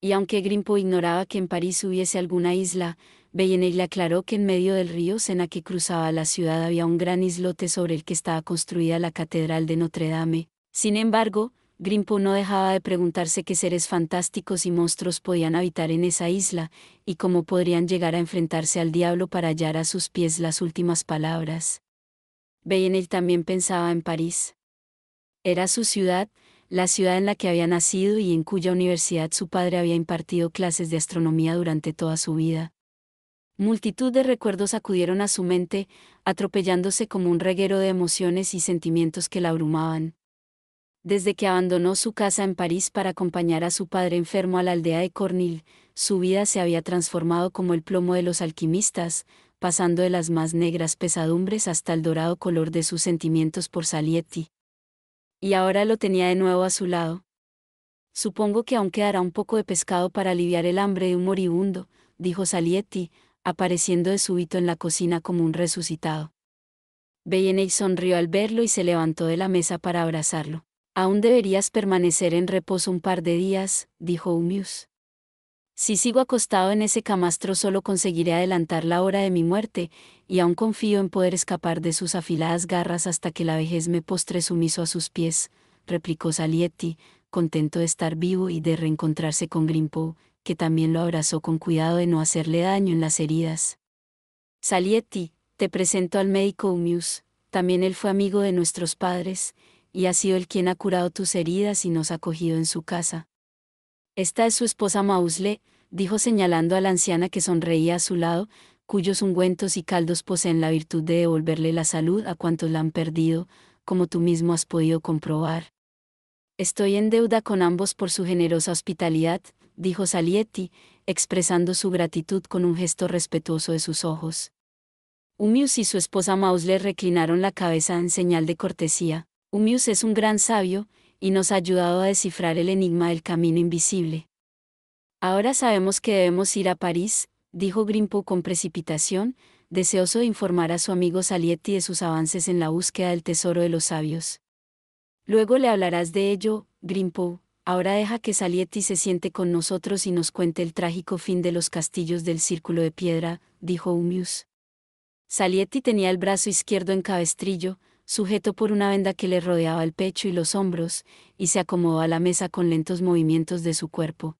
Y aunque Grimpo ignoraba que en París hubiese alguna isla, Bellenel le aclaró que en medio del río Sena que cruzaba la ciudad había un gran islote sobre el que estaba construida la Catedral de Notre Dame. Sin embargo, Grimpo no dejaba de preguntarse qué seres fantásticos y monstruos podían habitar en esa isla, y cómo podrían llegar a enfrentarse al diablo para hallar a sus pies las últimas palabras. Beyenel también pensaba en París. Era su ciudad, la ciudad en la que había nacido y en cuya universidad su padre había impartido clases de astronomía durante toda su vida. Multitud de recuerdos acudieron a su mente, atropellándose como un reguero de emociones y sentimientos que la abrumaban desde que abandonó su casa en París para acompañar a su padre enfermo a la aldea de Cornil, su vida se había transformado como el plomo de los alquimistas, pasando de las más negras pesadumbres hasta el dorado color de sus sentimientos por Salietti. Y ahora lo tenía de nuevo a su lado. Supongo que aún quedará un poco de pescado para aliviar el hambre de un moribundo, dijo Salietti, apareciendo de súbito en la cocina como un resucitado. Bayeney sonrió al verlo y se levantó de la mesa para abrazarlo. Aún deberías permanecer en reposo un par de días, dijo Humius. Si sigo acostado en ese camastro solo conseguiré adelantar la hora de mi muerte, y aún confío en poder escapar de sus afiladas garras hasta que la vejez me postre sumiso a sus pies, replicó Salietti, contento de estar vivo y de reencontrarse con Grimpo, que también lo abrazó con cuidado de no hacerle daño en las heridas. Salietti, te presento al médico Humius, también él fue amigo de nuestros padres, y ha sido el quien ha curado tus heridas y nos ha acogido en su casa. Esta es su esposa Mausle, dijo señalando a la anciana que sonreía a su lado, cuyos ungüentos y caldos poseen la virtud de devolverle la salud a cuantos la han perdido, como tú mismo has podido comprobar. Estoy en deuda con ambos por su generosa hospitalidad, dijo Salietti, expresando su gratitud con un gesto respetuoso de sus ojos. Humius y su esposa Mausle reclinaron la cabeza en señal de cortesía. Humius es un gran sabio, y nos ha ayudado a descifrar el enigma del camino invisible. Ahora sabemos que debemos ir a París, dijo Grimpo con precipitación, deseoso de informar a su amigo Salietti de sus avances en la búsqueda del tesoro de los sabios. Luego le hablarás de ello, Grimpo, ahora deja que Salietti se siente con nosotros y nos cuente el trágico fin de los castillos del Círculo de Piedra, dijo Humius. Salietti tenía el brazo izquierdo en cabestrillo, sujeto por una venda que le rodeaba el pecho y los hombros, y se acomodó a la mesa con lentos movimientos de su cuerpo.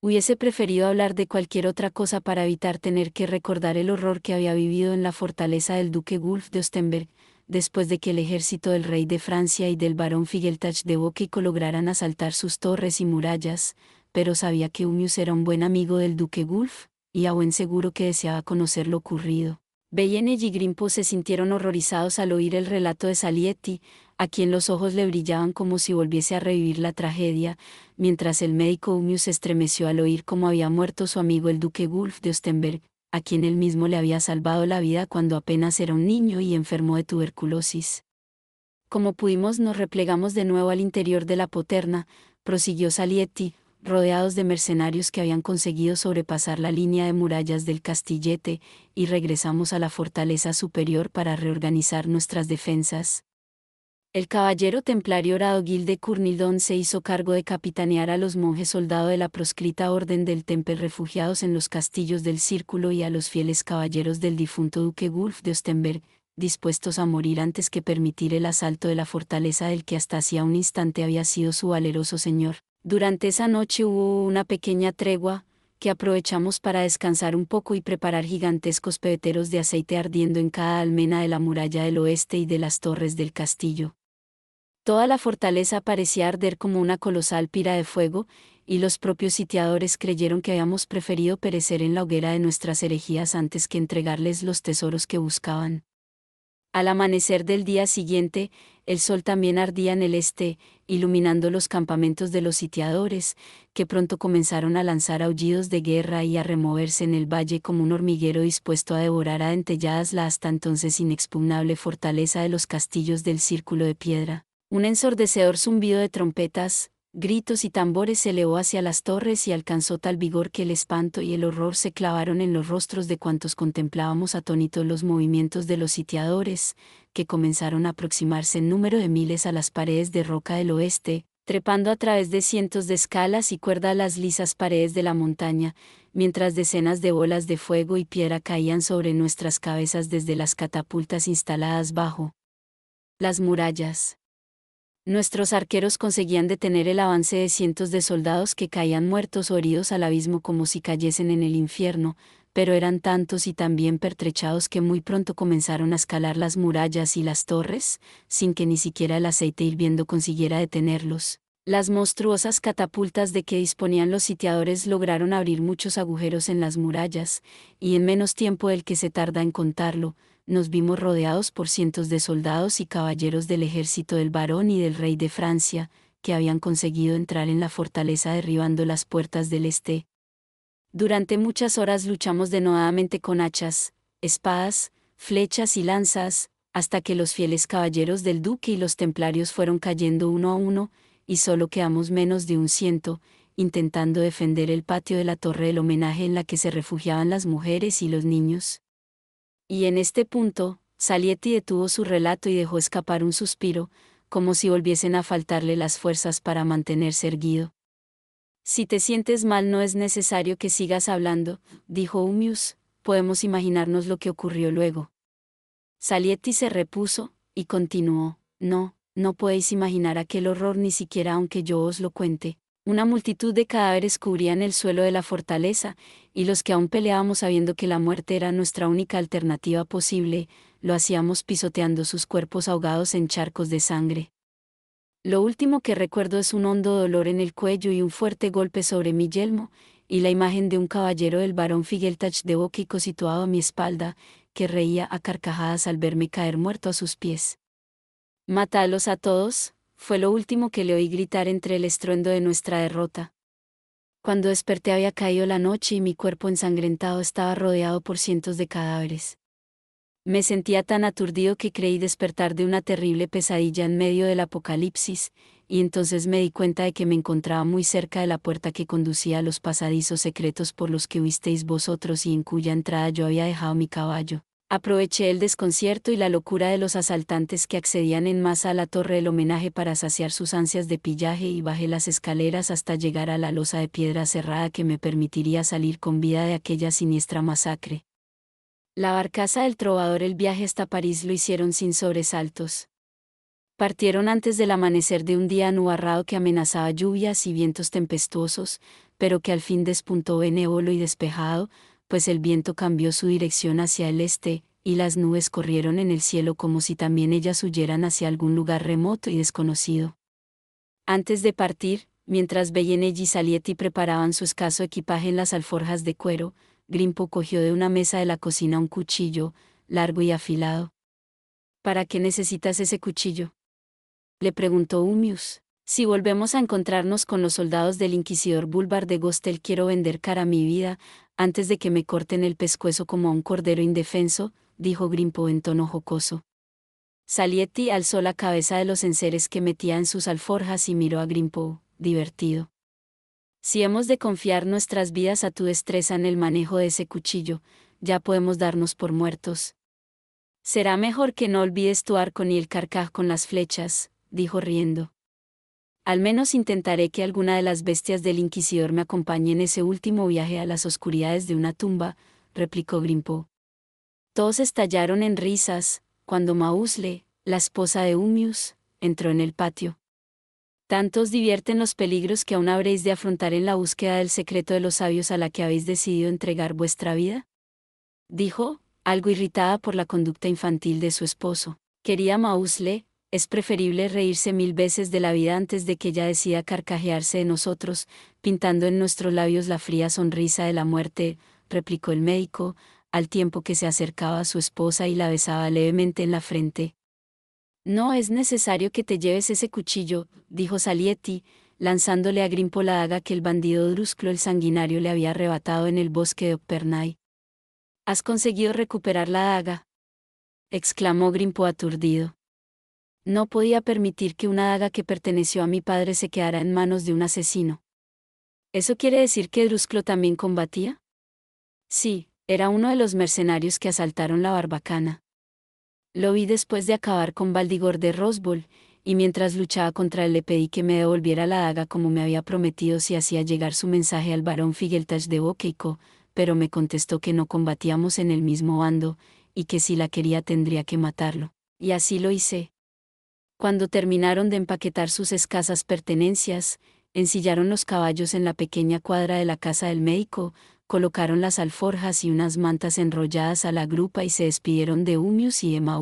Hubiese preferido hablar de cualquier otra cosa para evitar tener que recordar el horror que había vivido en la fortaleza del duque Wulf de Ostenberg, después de que el ejército del rey de Francia y del barón Figeltach de Boquico lograran asaltar sus torres y murallas, pero sabía que Humius era un buen amigo del duque Wulf, y a buen seguro que deseaba conocer lo ocurrido. Bellene y Grimpo se sintieron horrorizados al oír el relato de Salietti, a quien los ojos le brillaban como si volviese a revivir la tragedia, mientras el médico Humius estremeció al oír cómo había muerto su amigo el duque Wulf de Ostenberg, a quien él mismo le había salvado la vida cuando apenas era un niño y enfermó de tuberculosis. Como pudimos nos replegamos de nuevo al interior de la poterna, prosiguió Salietti, rodeados de mercenarios que habían conseguido sobrepasar la línea de murallas del castillete, y regresamos a la fortaleza superior para reorganizar nuestras defensas. El caballero templario Radogil de Curnildón se hizo cargo de capitanear a los monjes soldados de la proscrita orden del Temple refugiados en los castillos del Círculo y a los fieles caballeros del difunto duque Wulf de Ostenberg, dispuestos a morir antes que permitir el asalto de la fortaleza del que hasta hacía un instante había sido su valeroso señor. Durante esa noche hubo una pequeña tregua, que aprovechamos para descansar un poco y preparar gigantescos pebeteros de aceite ardiendo en cada almena de la muralla del oeste y de las torres del castillo. Toda la fortaleza parecía arder como una colosal pira de fuego, y los propios sitiadores creyeron que habíamos preferido perecer en la hoguera de nuestras herejías antes que entregarles los tesoros que buscaban. Al amanecer del día siguiente, el sol también ardía en el este, iluminando los campamentos de los sitiadores, que pronto comenzaron a lanzar aullidos de guerra y a removerse en el valle como un hormiguero dispuesto a devorar a dentelladas la hasta entonces inexpugnable fortaleza de los castillos del Círculo de Piedra. Un ensordecedor zumbido de trompetas, Gritos y tambores se elevó hacia las torres y alcanzó tal vigor que el espanto y el horror se clavaron en los rostros de cuantos contemplábamos atónitos los movimientos de los sitiadores, que comenzaron a aproximarse en número de miles a las paredes de roca del oeste, trepando a través de cientos de escalas y cuerda las lisas paredes de la montaña, mientras decenas de bolas de fuego y piedra caían sobre nuestras cabezas desde las catapultas instaladas bajo las murallas nuestros arqueros conseguían detener el avance de cientos de soldados que caían muertos o heridos al abismo como si cayesen en el infierno, pero eran tantos y tan bien pertrechados que muy pronto comenzaron a escalar las murallas y las torres, sin que ni siquiera el aceite hirviendo consiguiera detenerlos. Las monstruosas catapultas de que disponían los sitiadores lograron abrir muchos agujeros en las murallas, y en menos tiempo del que se tarda en contarlo, nos vimos rodeados por cientos de soldados y caballeros del ejército del barón y del rey de Francia, que habían conseguido entrar en la fortaleza derribando las puertas del este. Durante muchas horas luchamos denodadamente con hachas, espadas, flechas y lanzas, hasta que los fieles caballeros del duque y los templarios fueron cayendo uno a uno, y solo quedamos menos de un ciento, intentando defender el patio de la torre del homenaje en la que se refugiaban las mujeres y los niños. Y en este punto, Salietti detuvo su relato y dejó escapar un suspiro, como si volviesen a faltarle las fuerzas para mantenerse erguido. Si te sientes mal no es necesario que sigas hablando, dijo Humius, podemos imaginarnos lo que ocurrió luego. Salietti se repuso, y continuó, no, no podéis imaginar aquel horror ni siquiera aunque yo os lo cuente, una multitud de cadáveres cubrían el suelo de la fortaleza, y los que aún peleábamos sabiendo que la muerte era nuestra única alternativa posible, lo hacíamos pisoteando sus cuerpos ahogados en charcos de sangre. Lo último que recuerdo es un hondo dolor en el cuello y un fuerte golpe sobre mi yelmo, y la imagen de un caballero del barón Figeltach de Bóquico situado a mi espalda, que reía a carcajadas al verme caer muerto a sus pies. Matalos a todos, fue lo último que le oí gritar entre el estruendo de nuestra derrota. Cuando desperté había caído la noche y mi cuerpo ensangrentado estaba rodeado por cientos de cadáveres. Me sentía tan aturdido que creí despertar de una terrible pesadilla en medio del apocalipsis, y entonces me di cuenta de que me encontraba muy cerca de la puerta que conducía a los pasadizos secretos por los que huisteis vosotros y en cuya entrada yo había dejado mi caballo. Aproveché el desconcierto y la locura de los asaltantes que accedían en masa a la torre del homenaje para saciar sus ansias de pillaje y bajé las escaleras hasta llegar a la losa de piedra cerrada que me permitiría salir con vida de aquella siniestra masacre. La barcaza del trovador el viaje hasta París lo hicieron sin sobresaltos. Partieron antes del amanecer de un día anubarrado que amenazaba lluvias y vientos tempestuosos, pero que al fin despuntó benévolo y despejado, pues el viento cambió su dirección hacia el este, y las nubes corrieron en el cielo como si también ellas huyeran hacia algún lugar remoto y desconocido. Antes de partir, mientras Bellenelli y Salieti preparaban su escaso equipaje en las alforjas de cuero, Grimpo cogió de una mesa de la cocina un cuchillo, largo y afilado. ¿Para qué necesitas ese cuchillo? Le preguntó Humius. Si volvemos a encontrarnos con los soldados del inquisidor Bulbar de Gostel quiero vender cara a mi vida, antes de que me corten el pescuezo como a un cordero indefenso, dijo Grimpo en tono jocoso. Salietti alzó la cabeza de los enseres que metía en sus alforjas y miró a Grimpo, divertido. Si hemos de confiar nuestras vidas a tu destreza en el manejo de ese cuchillo, ya podemos darnos por muertos. Será mejor que no olvides tu arco ni el carcaj con las flechas, dijo riendo. Al menos intentaré que alguna de las bestias del inquisidor me acompañe en ese último viaje a las oscuridades de una tumba, replicó Grimpo. Todos estallaron en risas, cuando Mausle, la esposa de Humius, entró en el patio. Tantos divierten los peligros que aún habréis de afrontar en la búsqueda del secreto de los sabios a la que habéis decidido entregar vuestra vida? Dijo, algo irritada por la conducta infantil de su esposo. Quería Mausle, es preferible reírse mil veces de la vida antes de que ella decida carcajearse de nosotros, pintando en nuestros labios la fría sonrisa de la muerte, replicó el médico, al tiempo que se acercaba a su esposa y la besaba levemente en la frente. No es necesario que te lleves ese cuchillo, dijo Salietti, lanzándole a Grimpo la daga que el bandido Drusclo el sanguinario le había arrebatado en el bosque de Opernay. Has conseguido recuperar la daga, exclamó Grimpo aturdido. No podía permitir que una daga que perteneció a mi padre se quedara en manos de un asesino. ¿Eso quiere decir que Drusclo también combatía? Sí, era uno de los mercenarios que asaltaron la barbacana. Lo vi después de acabar con Baldigor de Rosbol, y mientras luchaba contra él le pedí que me devolviera la daga como me había prometido si hacía llegar su mensaje al barón Figueltach de Boqueico, pero me contestó que no combatíamos en el mismo bando, y que si la quería tendría que matarlo. Y así lo hice, cuando terminaron de empaquetar sus escasas pertenencias, ensillaron los caballos en la pequeña cuadra de la casa del médico, colocaron las alforjas y unas mantas enrolladas a la grupa y se despidieron de Humius y Emma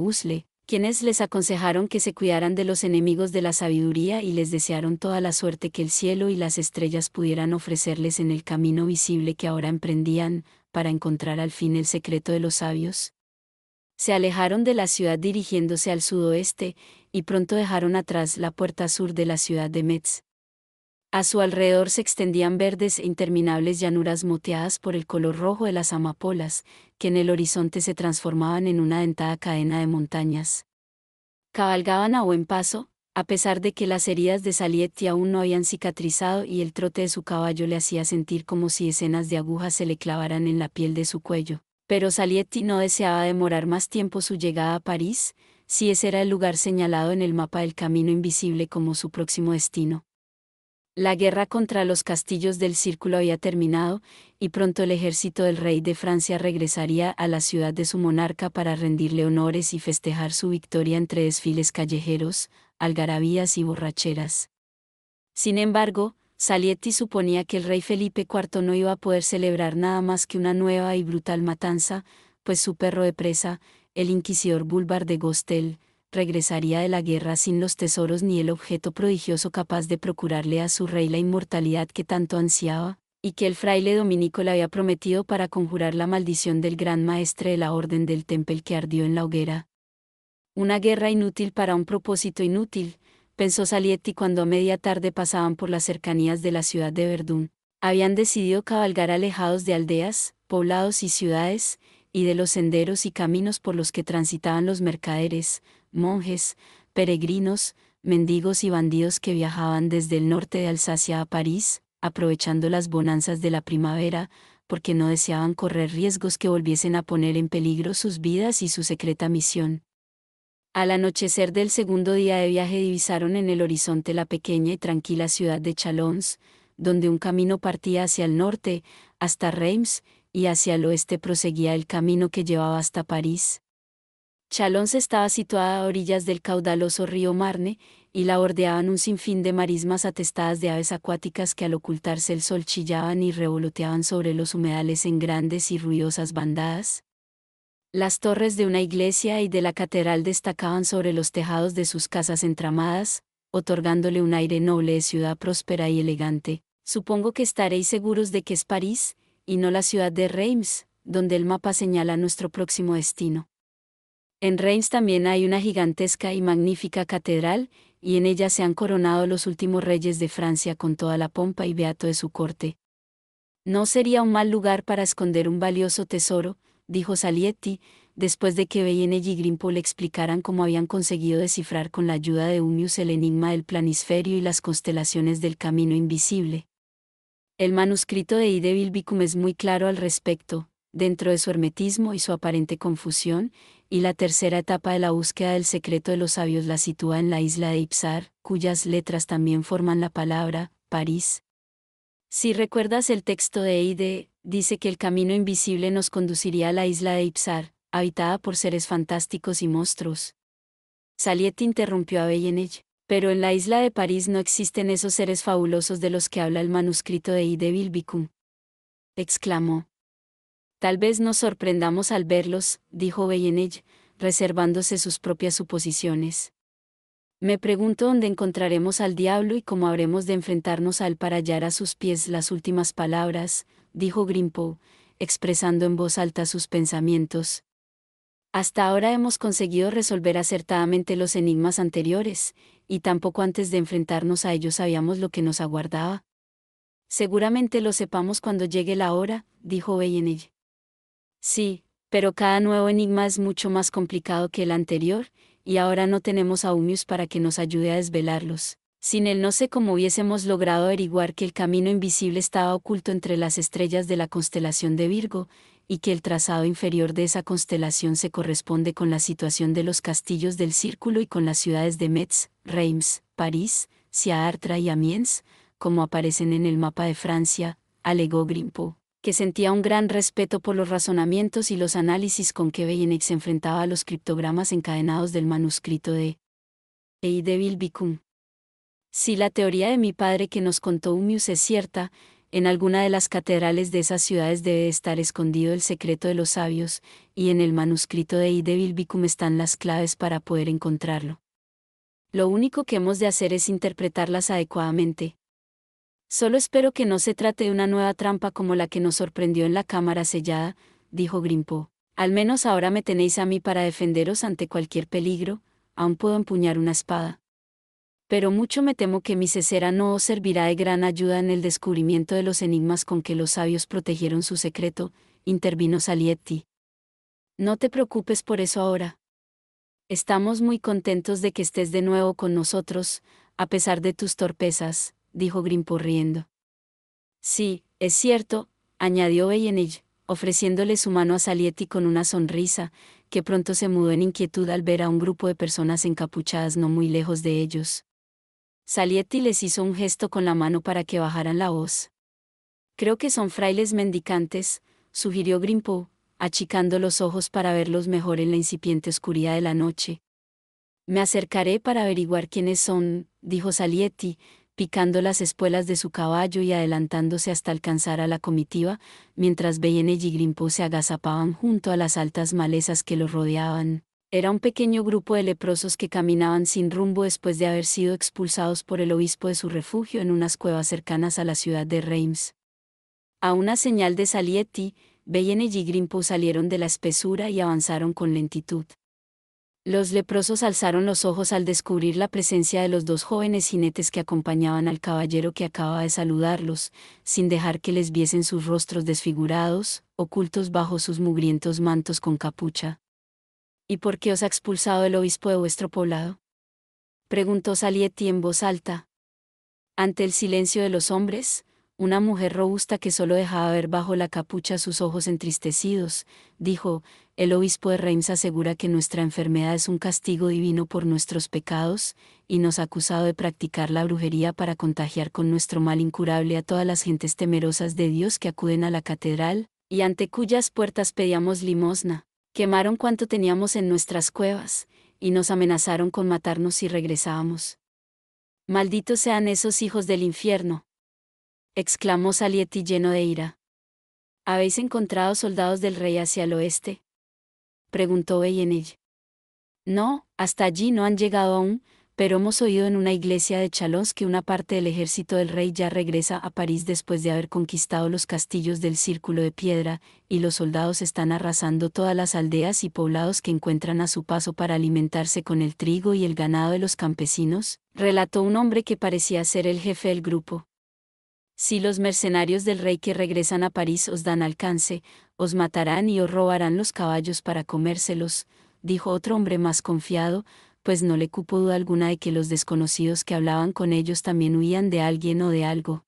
quienes les aconsejaron que se cuidaran de los enemigos de la sabiduría y les desearon toda la suerte que el cielo y las estrellas pudieran ofrecerles en el camino visible que ahora emprendían, para encontrar al fin el secreto de los sabios. Se alejaron de la ciudad dirigiéndose al sudoeste, y pronto dejaron atrás la puerta sur de la ciudad de Metz. A su alrededor se extendían verdes e interminables llanuras moteadas por el color rojo de las amapolas, que en el horizonte se transformaban en una dentada cadena de montañas. Cabalgaban a buen paso, a pesar de que las heridas de Salietti aún no habían cicatrizado y el trote de su caballo le hacía sentir como si escenas de agujas se le clavaran en la piel de su cuello. Pero Salietti no deseaba demorar más tiempo su llegada a París, si ese era el lugar señalado en el mapa del camino invisible como su próximo destino. La guerra contra los castillos del círculo había terminado, y pronto el ejército del rey de Francia regresaría a la ciudad de su monarca para rendirle honores y festejar su victoria entre desfiles callejeros, algarabías y borracheras. Sin embargo, Salietti suponía que el rey Felipe IV no iba a poder celebrar nada más que una nueva y brutal matanza, pues su perro de presa, el inquisidor Bulbar de Gostel, regresaría de la guerra sin los tesoros ni el objeto prodigioso capaz de procurarle a su rey la inmortalidad que tanto ansiaba, y que el fraile dominico le había prometido para conjurar la maldición del gran maestre de la orden del Temple que ardió en la hoguera. Una guerra inútil para un propósito inútil, pensó Salietti cuando a media tarde pasaban por las cercanías de la ciudad de Verdún. Habían decidido cabalgar alejados de aldeas, poblados y ciudades, y de los senderos y caminos por los que transitaban los mercaderes, monjes, peregrinos, mendigos y bandidos que viajaban desde el norte de Alsacia a París, aprovechando las bonanzas de la primavera, porque no deseaban correr riesgos que volviesen a poner en peligro sus vidas y su secreta misión. Al anochecer del segundo día de viaje divisaron en el horizonte la pequeña y tranquila ciudad de Chalons, donde un camino partía hacia el norte, hasta Reims, y hacia el oeste proseguía el camino que llevaba hasta París. Chalons estaba situada a orillas del caudaloso río Marne, y la bordeaban un sinfín de marismas atestadas de aves acuáticas que al ocultarse el sol chillaban y revoloteaban sobre los humedales en grandes y ruidosas bandadas. Las torres de una iglesia y de la catedral destacaban sobre los tejados de sus casas entramadas, otorgándole un aire noble de ciudad próspera y elegante. Supongo que estaréis seguros de que es París, y no la ciudad de Reims, donde el mapa señala nuestro próximo destino. En Reims también hay una gigantesca y magnífica catedral, y en ella se han coronado los últimos reyes de Francia con toda la pompa y beato de su corte. No sería un mal lugar para esconder un valioso tesoro, dijo Salietti, después de que Beyene y Grimpo le explicaran cómo habían conseguido descifrar con la ayuda de unius el enigma del planisferio y las constelaciones del camino invisible. El manuscrito de Idevil Bilbicum es muy claro al respecto, dentro de su hermetismo y su aparente confusión, y la tercera etapa de la búsqueda del secreto de los sabios la sitúa en la isla de Ipsar, cuyas letras también forman la palabra, París. Si recuerdas el texto de ide dice que el camino invisible nos conduciría a la isla de Ipsar, habitada por seres fantásticos y monstruos. Saliet interrumpió a Bellenech pero en la isla de París no existen esos seres fabulosos de los que habla el manuscrito de I de Bilbicum. Exclamó. Tal vez nos sorprendamos al verlos, dijo Bellenel, reservándose sus propias suposiciones. Me pregunto dónde encontraremos al diablo y cómo habremos de enfrentarnos al para hallar a sus pies las últimas palabras, dijo Grimpo, expresando en voz alta sus pensamientos. Hasta ahora hemos conseguido resolver acertadamente los enigmas anteriores, y tampoco antes de enfrentarnos a ellos sabíamos lo que nos aguardaba. Seguramente lo sepamos cuando llegue la hora, dijo ella. Sí, pero cada nuevo enigma es mucho más complicado que el anterior, y ahora no tenemos a Umius para que nos ayude a desvelarlos. Sin él no sé cómo hubiésemos logrado averiguar que el camino invisible estaba oculto entre las estrellas de la constelación de Virgo, y que el trazado inferior de esa constelación se corresponde con la situación de los castillos del círculo y con las ciudades de Metz, Reims, París, Ciartra y Amiens, como aparecen en el mapa de Francia, alegó Grimpo, que sentía un gran respeto por los razonamientos y los análisis con que Beyenex enfrentaba a los criptogramas encadenados del manuscrito de Eideville Bicum. Si la teoría de mi padre que nos contó Humius es cierta, en alguna de las catedrales de esas ciudades debe estar escondido el secreto de los sabios, y en el manuscrito de de están las claves para poder encontrarlo. Lo único que hemos de hacer es interpretarlas adecuadamente. Solo espero que no se trate de una nueva trampa como la que nos sorprendió en la cámara sellada, dijo Grimpo. Al menos ahora me tenéis a mí para defenderos ante cualquier peligro, aún puedo empuñar una espada pero mucho me temo que mi cesera no os servirá de gran ayuda en el descubrimiento de los enigmas con que los sabios protegieron su secreto, intervino Salietti. No te preocupes por eso ahora. Estamos muy contentos de que estés de nuevo con nosotros, a pesar de tus torpezas, dijo Grimpo riendo. Sí, es cierto, añadió Bellenich, ofreciéndole su mano a Salietti con una sonrisa, que pronto se mudó en inquietud al ver a un grupo de personas encapuchadas no muy lejos de ellos. Salietti les hizo un gesto con la mano para que bajaran la voz. Creo que son frailes mendicantes, sugirió Grimpo, achicando los ojos para verlos mejor en la incipiente oscuridad de la noche. Me acercaré para averiguar quiénes son, dijo Salietti, picando las espuelas de su caballo y adelantándose hasta alcanzar a la comitiva, mientras Beyenel y Grimpo se agazapaban junto a las altas malezas que los rodeaban. Era un pequeño grupo de leprosos que caminaban sin rumbo después de haber sido expulsados por el obispo de su refugio en unas cuevas cercanas a la ciudad de Reims. A una señal de Salietti, Bellen y Grimpo salieron de la espesura y avanzaron con lentitud. Los leprosos alzaron los ojos al descubrir la presencia de los dos jóvenes jinetes que acompañaban al caballero que acababa de saludarlos, sin dejar que les viesen sus rostros desfigurados, ocultos bajo sus mugrientos mantos con capucha. ¿Y por qué os ha expulsado el obispo de vuestro poblado? Preguntó Salietti en voz alta. Ante el silencio de los hombres, una mujer robusta que solo dejaba ver bajo la capucha sus ojos entristecidos, dijo, el obispo de Reims asegura que nuestra enfermedad es un castigo divino por nuestros pecados, y nos ha acusado de practicar la brujería para contagiar con nuestro mal incurable a todas las gentes temerosas de Dios que acuden a la catedral, y ante cuyas puertas pedíamos limosna quemaron cuanto teníamos en nuestras cuevas, y nos amenazaron con matarnos si regresábamos. Malditos sean esos hijos del infierno. exclamó Salieti lleno de ira. ¿Habéis encontrado soldados del rey hacia el oeste? preguntó ella. No, hasta allí no han llegado aún, pero hemos oído en una iglesia de Chalons que una parte del ejército del rey ya regresa a París después de haber conquistado los castillos del Círculo de Piedra, y los soldados están arrasando todas las aldeas y poblados que encuentran a su paso para alimentarse con el trigo y el ganado de los campesinos, relató un hombre que parecía ser el jefe del grupo. Si los mercenarios del rey que regresan a París os dan alcance, os matarán y os robarán los caballos para comérselos, dijo otro hombre más confiado, pues no le cupo duda alguna de que los desconocidos que hablaban con ellos también huían de alguien o de algo.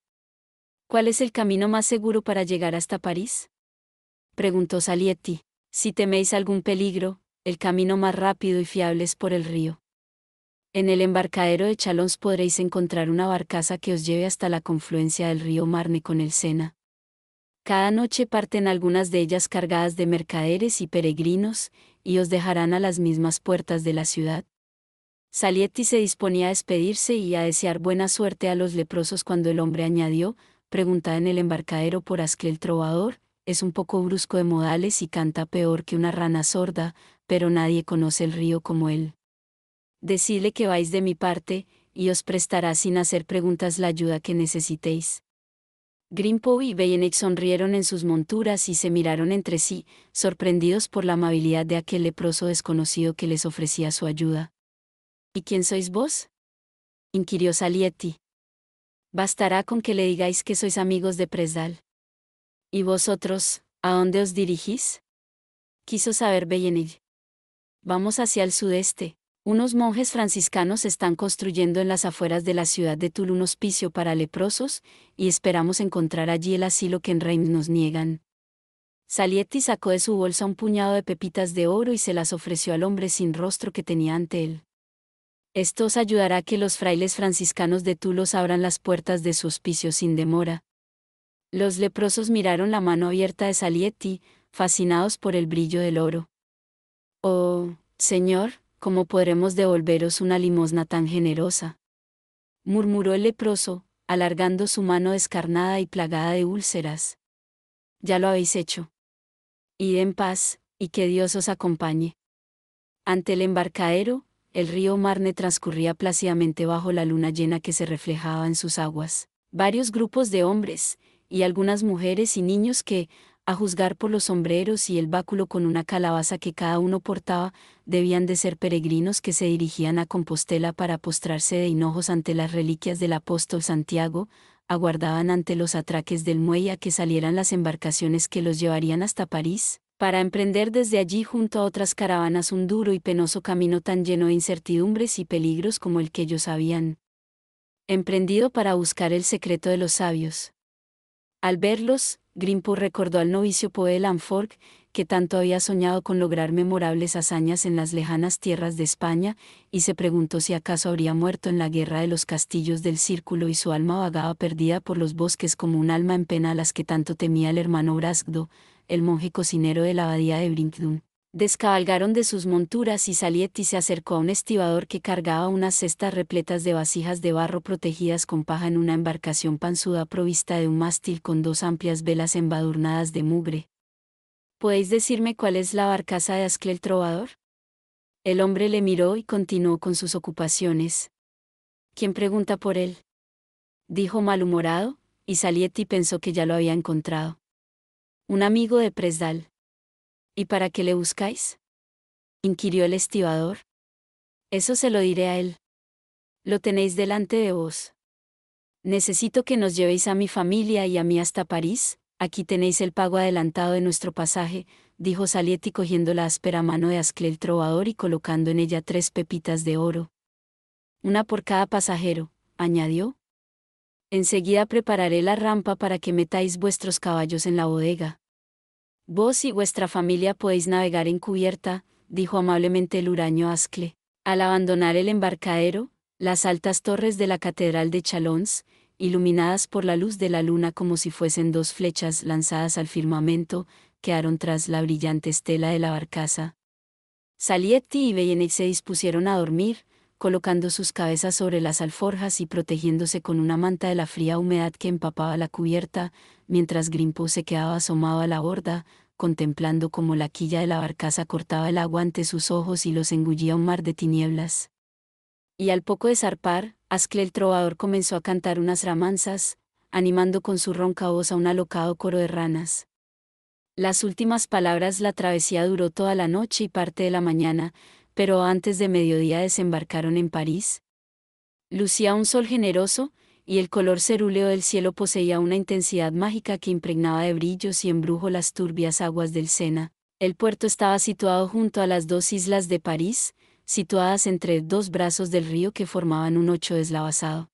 ¿Cuál es el camino más seguro para llegar hasta París? preguntó Salietti. Si teméis algún peligro, el camino más rápido y fiable es por el río. En el embarcadero de Chalons podréis encontrar una barcaza que os lleve hasta la confluencia del río Marne con el Sena. Cada noche parten algunas de ellas cargadas de mercaderes y peregrinos, y os dejarán a las mismas puertas de la ciudad. Salietti se disponía a despedirse y a desear buena suerte a los leprosos cuando el hombre añadió, pregunta en el embarcadero por Asquel trovador, es un poco brusco de modales y canta peor que una rana sorda, pero nadie conoce el río como él. Decidle que vais de mi parte, y os prestará sin hacer preguntas la ayuda que necesitéis. Grimpo y Beyenek sonrieron en sus monturas y se miraron entre sí, sorprendidos por la amabilidad de aquel leproso desconocido que les ofrecía su ayuda. ¿Y quién sois vos? inquirió Salietti. Bastará con que le digáis que sois amigos de Presdal. ¿Y vosotros, a dónde os dirigís? Quiso saber Bellenil. Vamos hacia el sudeste. Unos monjes franciscanos están construyendo en las afueras de la ciudad de Tul un hospicio para leprosos, y esperamos encontrar allí el asilo que en Reims nos niegan. Salietti sacó de su bolsa un puñado de pepitas de oro y se las ofreció al hombre sin rostro que tenía ante él. Esto os ayudará a que los frailes franciscanos de Tulos abran las puertas de su hospicio sin demora. Los leprosos miraron la mano abierta de Salietti, fascinados por el brillo del oro. Oh, Señor, ¿cómo podremos devolveros una limosna tan generosa? murmuró el leproso, alargando su mano descarnada y plagada de úlceras. Ya lo habéis hecho. Id en paz, y que Dios os acompañe. Ante el embarcadero, el río Marne transcurría plácidamente bajo la luna llena que se reflejaba en sus aguas. Varios grupos de hombres, y algunas mujeres y niños que, a juzgar por los sombreros y el báculo con una calabaza que cada uno portaba, debían de ser peregrinos que se dirigían a Compostela para postrarse de hinojos ante las reliquias del apóstol Santiago, aguardaban ante los atraques del muelle a que salieran las embarcaciones que los llevarían hasta París, para emprender desde allí junto a otras caravanas un duro y penoso camino tan lleno de incertidumbres y peligros como el que ellos habían emprendido para buscar el secreto de los sabios. Al verlos, Grimpo recordó al novicio Poe Lanforg, que tanto había soñado con lograr memorables hazañas en las lejanas tierras de España, y se preguntó si acaso habría muerto en la guerra de los castillos del círculo y su alma vagaba perdida por los bosques como un alma en pena a las que tanto temía el hermano Braskdo el monje cocinero de la abadía de Brinkdun. Descabalgaron de sus monturas y Salietti se acercó a un estibador que cargaba unas cestas repletas de vasijas de barro protegidas con paja en una embarcación panzuda provista de un mástil con dos amplias velas embadurnadas de mugre. ¿Podéis decirme cuál es la barcaza de Ascle el Trovador? El hombre le miró y continuó con sus ocupaciones. ¿Quién pregunta por él? Dijo malhumorado, y Salietti pensó que ya lo había encontrado un amigo de Presdal. ¿Y para qué le buscáis? inquirió el estibador. Eso se lo diré a él. Lo tenéis delante de vos. Necesito que nos llevéis a mi familia y a mí hasta París, aquí tenéis el pago adelantado de nuestro pasaje, dijo Salieti cogiendo la áspera mano de Ascle el trovador y colocando en ella tres pepitas de oro. Una por cada pasajero, añadió, Enseguida prepararé la rampa para que metáis vuestros caballos en la bodega. Vos y vuestra familia podéis navegar en cubierta, dijo amablemente el huraño Ascle. Al abandonar el embarcadero, las altas torres de la catedral de Chalons, iluminadas por la luz de la luna como si fuesen dos flechas lanzadas al firmamento, quedaron tras la brillante estela de la barcaza. Salietti y Bellenec se dispusieron a dormir, colocando sus cabezas sobre las alforjas y protegiéndose con una manta de la fría humedad que empapaba la cubierta, mientras Grimpo se quedaba asomado a la borda, contemplando cómo la quilla de la barcaza cortaba el agua ante sus ojos y los engullía un mar de tinieblas. Y al poco de zarpar, Ascle el trovador comenzó a cantar unas ramanzas, animando con su ronca voz a un alocado coro de ranas. Las últimas palabras la travesía duró toda la noche y parte de la mañana, pero antes de mediodía desembarcaron en París. Lucía un sol generoso, y el color cerúleo del cielo poseía una intensidad mágica que impregnaba de brillos y embrujo las turbias aguas del Sena. El puerto estaba situado junto a las dos islas de París, situadas entre dos brazos del río que formaban un ocho deslavazado.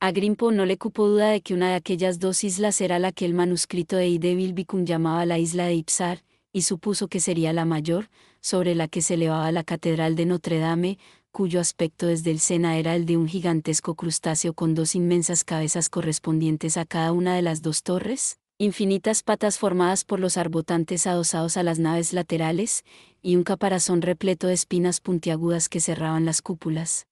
A Grimpo no le cupo duda de que una de aquellas dos islas era la que el manuscrito de I. llamaba la isla de Ipsar, y supuso que sería la mayor, sobre la que se elevaba la Catedral de Notre Dame, cuyo aspecto desde el Sena era el de un gigantesco crustáceo con dos inmensas cabezas correspondientes a cada una de las dos torres, infinitas patas formadas por los arbotantes adosados a las naves laterales, y un caparazón repleto de espinas puntiagudas que cerraban las cúpulas.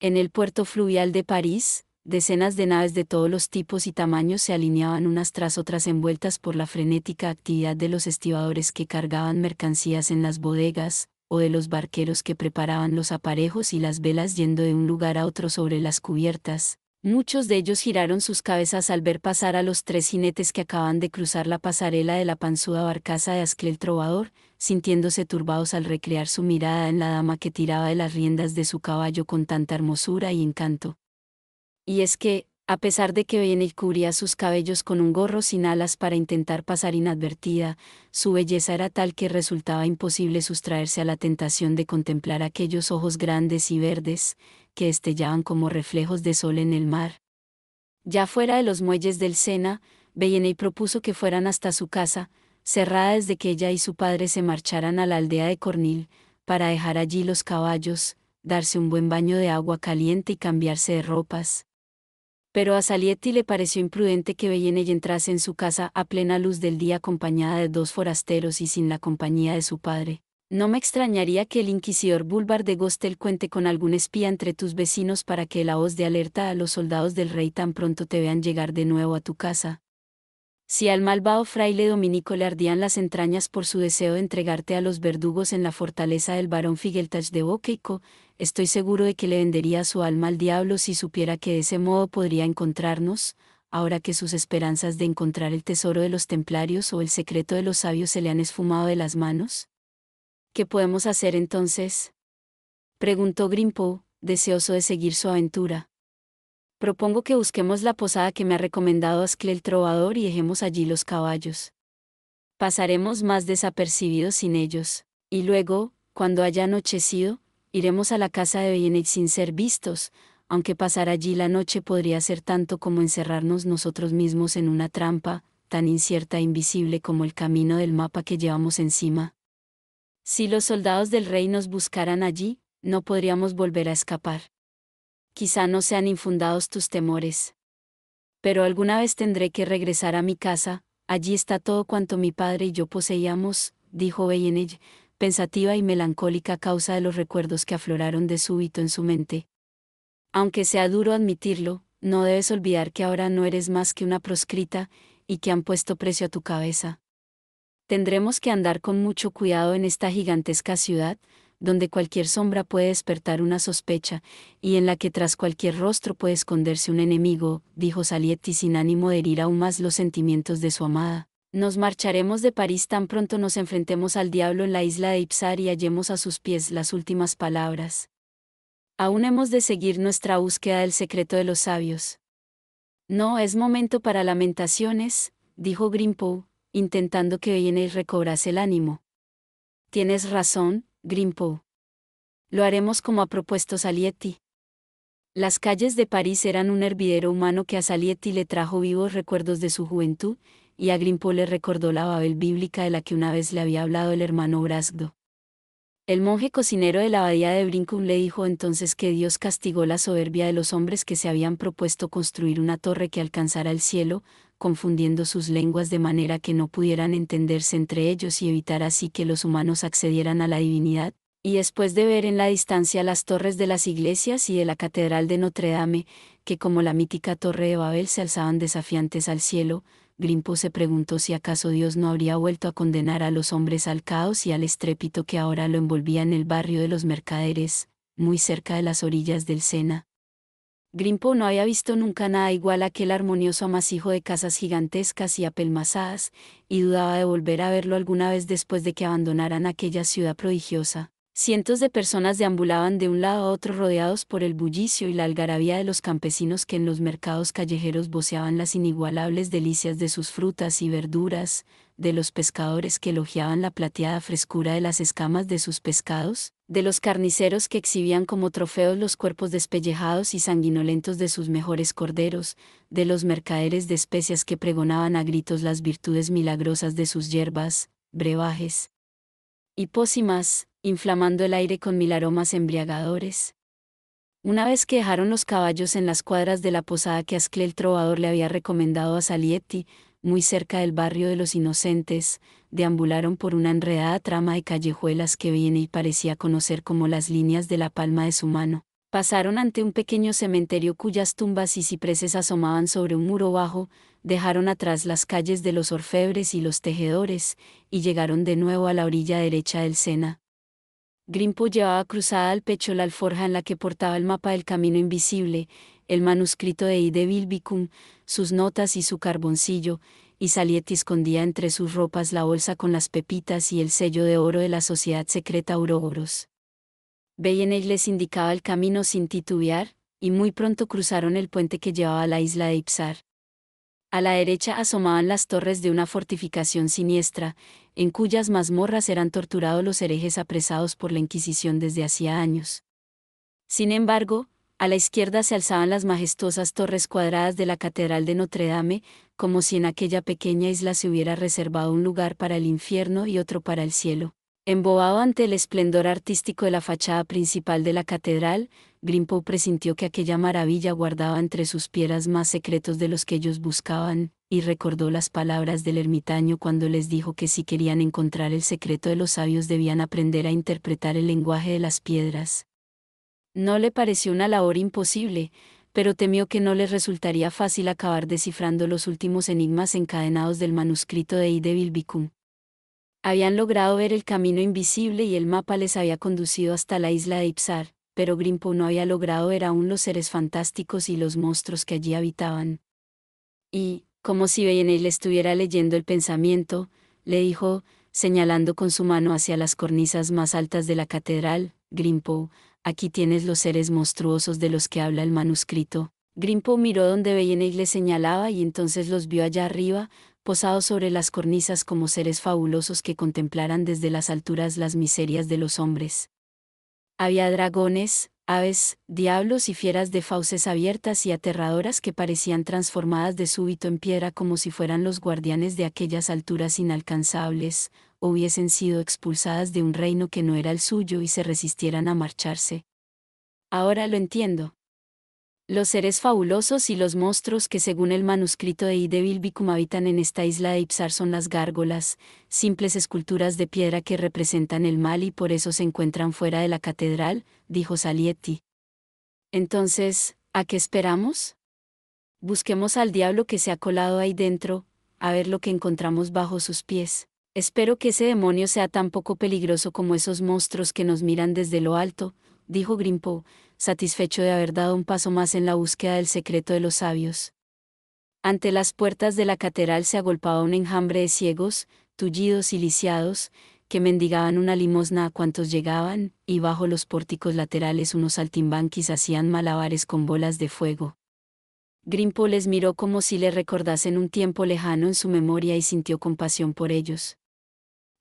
En el puerto fluvial de París, Decenas de naves de todos los tipos y tamaños se alineaban unas tras otras envueltas por la frenética actividad de los estibadores que cargaban mercancías en las bodegas, o de los barqueros que preparaban los aparejos y las velas yendo de un lugar a otro sobre las cubiertas. Muchos de ellos giraron sus cabezas al ver pasar a los tres jinetes que acaban de cruzar la pasarela de la panzuda barcaza de el Trovador, sintiéndose turbados al recrear su mirada en la dama que tiraba de las riendas de su caballo con tanta hermosura y encanto y es que, a pesar de que Benel cubría sus cabellos con un gorro sin alas para intentar pasar inadvertida, su belleza era tal que resultaba imposible sustraerse a la tentación de contemplar aquellos ojos grandes y verdes, que estellaban como reflejos de sol en el mar. Ya fuera de los muelles del Sena, Belleney propuso que fueran hasta su casa, cerrada desde que ella y su padre se marcharan a la aldea de Cornil, para dejar allí los caballos, darse un buen baño de agua caliente y cambiarse de ropas, pero a Salietti le pareció imprudente que y entrase en su casa a plena luz del día acompañada de dos forasteros y sin la compañía de su padre. No me extrañaría que el inquisidor Bulbar de Gostel cuente con algún espía entre tus vecinos para que la voz de alerta a los soldados del rey tan pronto te vean llegar de nuevo a tu casa. Si al malvado fraile dominico le ardían las entrañas por su deseo de entregarte a los verdugos en la fortaleza del barón Figeltach de Boqueico, estoy seguro de que le vendería su alma al diablo si supiera que de ese modo podría encontrarnos, ahora que sus esperanzas de encontrar el tesoro de los templarios o el secreto de los sabios se le han esfumado de las manos. ¿Qué podemos hacer entonces? preguntó Grimpo, deseoso de seguir su aventura propongo que busquemos la posada que me ha recomendado Ascle el trovador y dejemos allí los caballos. Pasaremos más desapercibidos sin ellos, y luego, cuando haya anochecido, iremos a la casa de y sin ser vistos, aunque pasar allí la noche podría ser tanto como encerrarnos nosotros mismos en una trampa, tan incierta e invisible como el camino del mapa que llevamos encima. Si los soldados del rey nos buscaran allí, no podríamos volver a escapar quizá no sean infundados tus temores. Pero alguna vez tendré que regresar a mi casa, allí está todo cuanto mi padre y yo poseíamos, dijo Bellenel, pensativa y melancólica a causa de los recuerdos que afloraron de súbito en su mente. Aunque sea duro admitirlo, no debes olvidar que ahora no eres más que una proscrita, y que han puesto precio a tu cabeza. Tendremos que andar con mucho cuidado en esta gigantesca ciudad, donde cualquier sombra puede despertar una sospecha, y en la que tras cualquier rostro puede esconderse un enemigo, dijo Salietti sin ánimo de herir aún más los sentimientos de su amada. Nos marcharemos de París tan pronto nos enfrentemos al diablo en la isla de Ipsar y hallemos a sus pies las últimas palabras. Aún hemos de seguir nuestra búsqueda del secreto de los sabios. No es momento para lamentaciones, dijo Grimpo, intentando que y recobrase el ánimo. Tienes razón, Grimpo. Lo haremos como ha propuesto Salietti. Las calles de París eran un hervidero humano que a Salietti le trajo vivos recuerdos de su juventud, y a Grimpo le recordó la Babel bíblica de la que una vez le había hablado el hermano Brasgdo. El monje cocinero de la abadía de Brincum le dijo entonces que Dios castigó la soberbia de los hombres que se habían propuesto construir una torre que alcanzara el cielo, confundiendo sus lenguas de manera que no pudieran entenderse entre ellos y evitar así que los humanos accedieran a la divinidad, y después de ver en la distancia las torres de las iglesias y de la Catedral de Notre Dame, que como la mítica torre de Babel se alzaban desafiantes al cielo, Grimpo se preguntó si acaso Dios no habría vuelto a condenar a los hombres al caos y al estrépito que ahora lo envolvía en el barrio de los mercaderes, muy cerca de las orillas del Sena. Grimpo no había visto nunca nada igual a aquel armonioso amasijo de casas gigantescas y apelmazadas, y dudaba de volver a verlo alguna vez después de que abandonaran aquella ciudad prodigiosa. Cientos de personas deambulaban de un lado a otro rodeados por el bullicio y la algarabía de los campesinos que en los mercados callejeros voceaban las inigualables delicias de sus frutas y verduras, de los pescadores que elogiaban la plateada frescura de las escamas de sus pescados, de los carniceros que exhibían como trofeos los cuerpos despellejados y sanguinolentos de sus mejores corderos, de los mercaderes de especias que pregonaban a gritos las virtudes milagrosas de sus hierbas, brebajes y pócimas, inflamando el aire con mil aromas embriagadores. Una vez que dejaron los caballos en las cuadras de la posada que Asclé el trovador le había recomendado a Salietti, muy cerca del barrio de los inocentes, deambularon por una enredada trama de callejuelas que viene y parecía conocer como las líneas de la palma de su mano. Pasaron ante un pequeño cementerio cuyas tumbas y cipreses asomaban sobre un muro bajo, dejaron atrás las calles de los orfebres y los tejedores, y llegaron de nuevo a la orilla derecha del Sena. Grimpo llevaba cruzada al pecho la alforja en la que portaba el mapa del camino invisible, el manuscrito de Ide Bilbicum, sus notas y su carboncillo, y Salietti escondía entre sus ropas la bolsa con las pepitas y el sello de oro de la sociedad secreta Ouroboros. Beyeney les indicaba el camino sin titubear, y muy pronto cruzaron el puente que llevaba a la isla de Ipsar. A la derecha asomaban las torres de una fortificación siniestra, en cuyas mazmorras eran torturados los herejes apresados por la Inquisición desde hacía años. Sin embargo, a la izquierda se alzaban las majestuosas torres cuadradas de la Catedral de Notre Dame, como si en aquella pequeña isla se hubiera reservado un lugar para el infierno y otro para el cielo. Embobado ante el esplendor artístico de la fachada principal de la catedral, Grimpo presintió que aquella maravilla guardaba entre sus piedras más secretos de los que ellos buscaban, y recordó las palabras del ermitaño cuando les dijo que si querían encontrar el secreto de los sabios debían aprender a interpretar el lenguaje de las piedras. No le pareció una labor imposible, pero temió que no les resultaría fácil acabar descifrando los últimos enigmas encadenados del manuscrito de de Bilbicum. Habían logrado ver el camino invisible y el mapa les había conducido hasta la isla de Ipsar, pero Grimpo no había logrado ver aún los seres fantásticos y los monstruos que allí habitaban. Y, como si Beyenel le estuviera leyendo el pensamiento, le dijo, señalando con su mano hacia las cornisas más altas de la catedral, Grimpo, aquí tienes los seres monstruosos de los que habla el manuscrito. Grimpo miró donde Bellenay le señalaba y entonces los vio allá arriba, posados sobre las cornisas como seres fabulosos que contemplaran desde las alturas las miserias de los hombres. Había dragones, aves, diablos y fieras de fauces abiertas y aterradoras que parecían transformadas de súbito en piedra como si fueran los guardianes de aquellas alturas inalcanzables, hubiesen sido expulsadas de un reino que no era el suyo y se resistieran a marcharse. Ahora lo entiendo. Los seres fabulosos y los monstruos que según el manuscrito de Idevil Vilbicum, habitan en esta isla de Ipsar son las gárgolas, simples esculturas de piedra que representan el mal y por eso se encuentran fuera de la catedral, dijo Salietti. Entonces, ¿a qué esperamos? Busquemos al diablo que se ha colado ahí dentro, a ver lo que encontramos bajo sus pies. Espero que ese demonio sea tan poco peligroso como esos monstruos que nos miran desde lo alto, dijo Grimpo, satisfecho de haber dado un paso más en la búsqueda del secreto de los sabios. Ante las puertas de la catedral se agolpaba un enjambre de ciegos, tullidos y lisiados, que mendigaban una limosna a cuantos llegaban, y bajo los pórticos laterales unos saltimbanquis hacían malabares con bolas de fuego. Grimpo les miró como si le recordasen un tiempo lejano en su memoria y sintió compasión por ellos.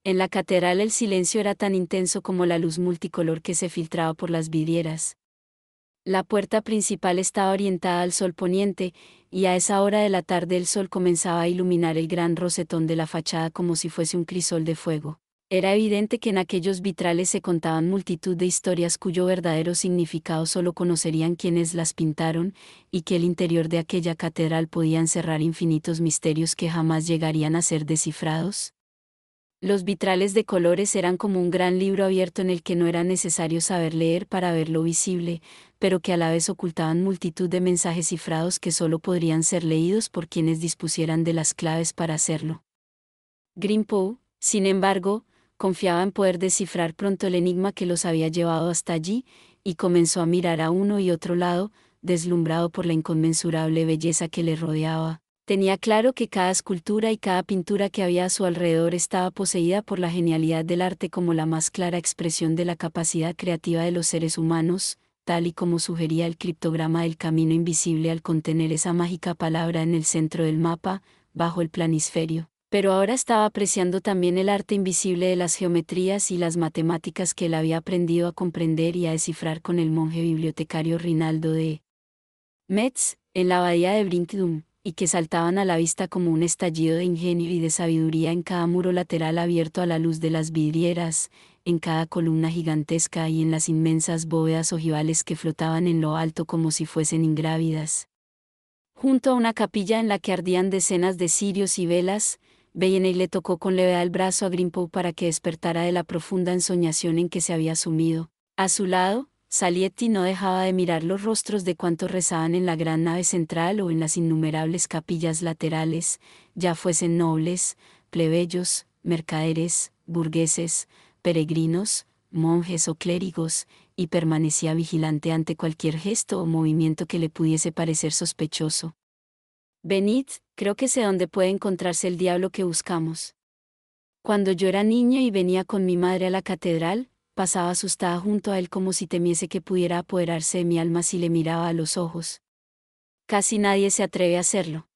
En la catedral el silencio era tan intenso como la luz multicolor que se filtraba por las vidrieras. La puerta principal estaba orientada al sol poniente, y a esa hora de la tarde el sol comenzaba a iluminar el gran rosetón de la fachada como si fuese un crisol de fuego. Era evidente que en aquellos vitrales se contaban multitud de historias cuyo verdadero significado solo conocerían quienes las pintaron, y que el interior de aquella catedral podía encerrar infinitos misterios que jamás llegarían a ser descifrados. Los vitrales de colores eran como un gran libro abierto en el que no era necesario saber leer para verlo visible, pero que a la vez ocultaban multitud de mensajes cifrados que solo podrían ser leídos por quienes dispusieran de las claves para hacerlo. Grimpo, sin embargo, confiaba en poder descifrar pronto el enigma que los había llevado hasta allí, y comenzó a mirar a uno y otro lado, deslumbrado por la inconmensurable belleza que le rodeaba, Tenía claro que cada escultura y cada pintura que había a su alrededor estaba poseída por la genialidad del arte como la más clara expresión de la capacidad creativa de los seres humanos, tal y como sugería el criptograma del camino invisible al contener esa mágica palabra en el centro del mapa, bajo el planisferio. Pero ahora estaba apreciando también el arte invisible de las geometrías y las matemáticas que él había aprendido a comprender y a descifrar con el monje bibliotecario Rinaldo de Metz, en la abadía de Brintidum y que saltaban a la vista como un estallido de ingenio y de sabiduría en cada muro lateral abierto a la luz de las vidrieras, en cada columna gigantesca y en las inmensas bóvedas ojivales que flotaban en lo alto como si fuesen ingrávidas. Junto a una capilla en la que ardían decenas de cirios y velas, Belleney le tocó con levedad el brazo a Grimpo para que despertara de la profunda ensoñación en que se había sumido. A su lado, Salietti no dejaba de mirar los rostros de cuantos rezaban en la gran nave central o en las innumerables capillas laterales, ya fuesen nobles, plebeyos, mercaderes, burgueses, peregrinos, monjes o clérigos, y permanecía vigilante ante cualquier gesto o movimiento que le pudiese parecer sospechoso. Venid, creo que sé dónde puede encontrarse el diablo que buscamos. Cuando yo era niña y venía con mi madre a la catedral, pasaba asustada junto a él como si temiese que pudiera apoderarse de mi alma si le miraba a los ojos. Casi nadie se atreve a hacerlo.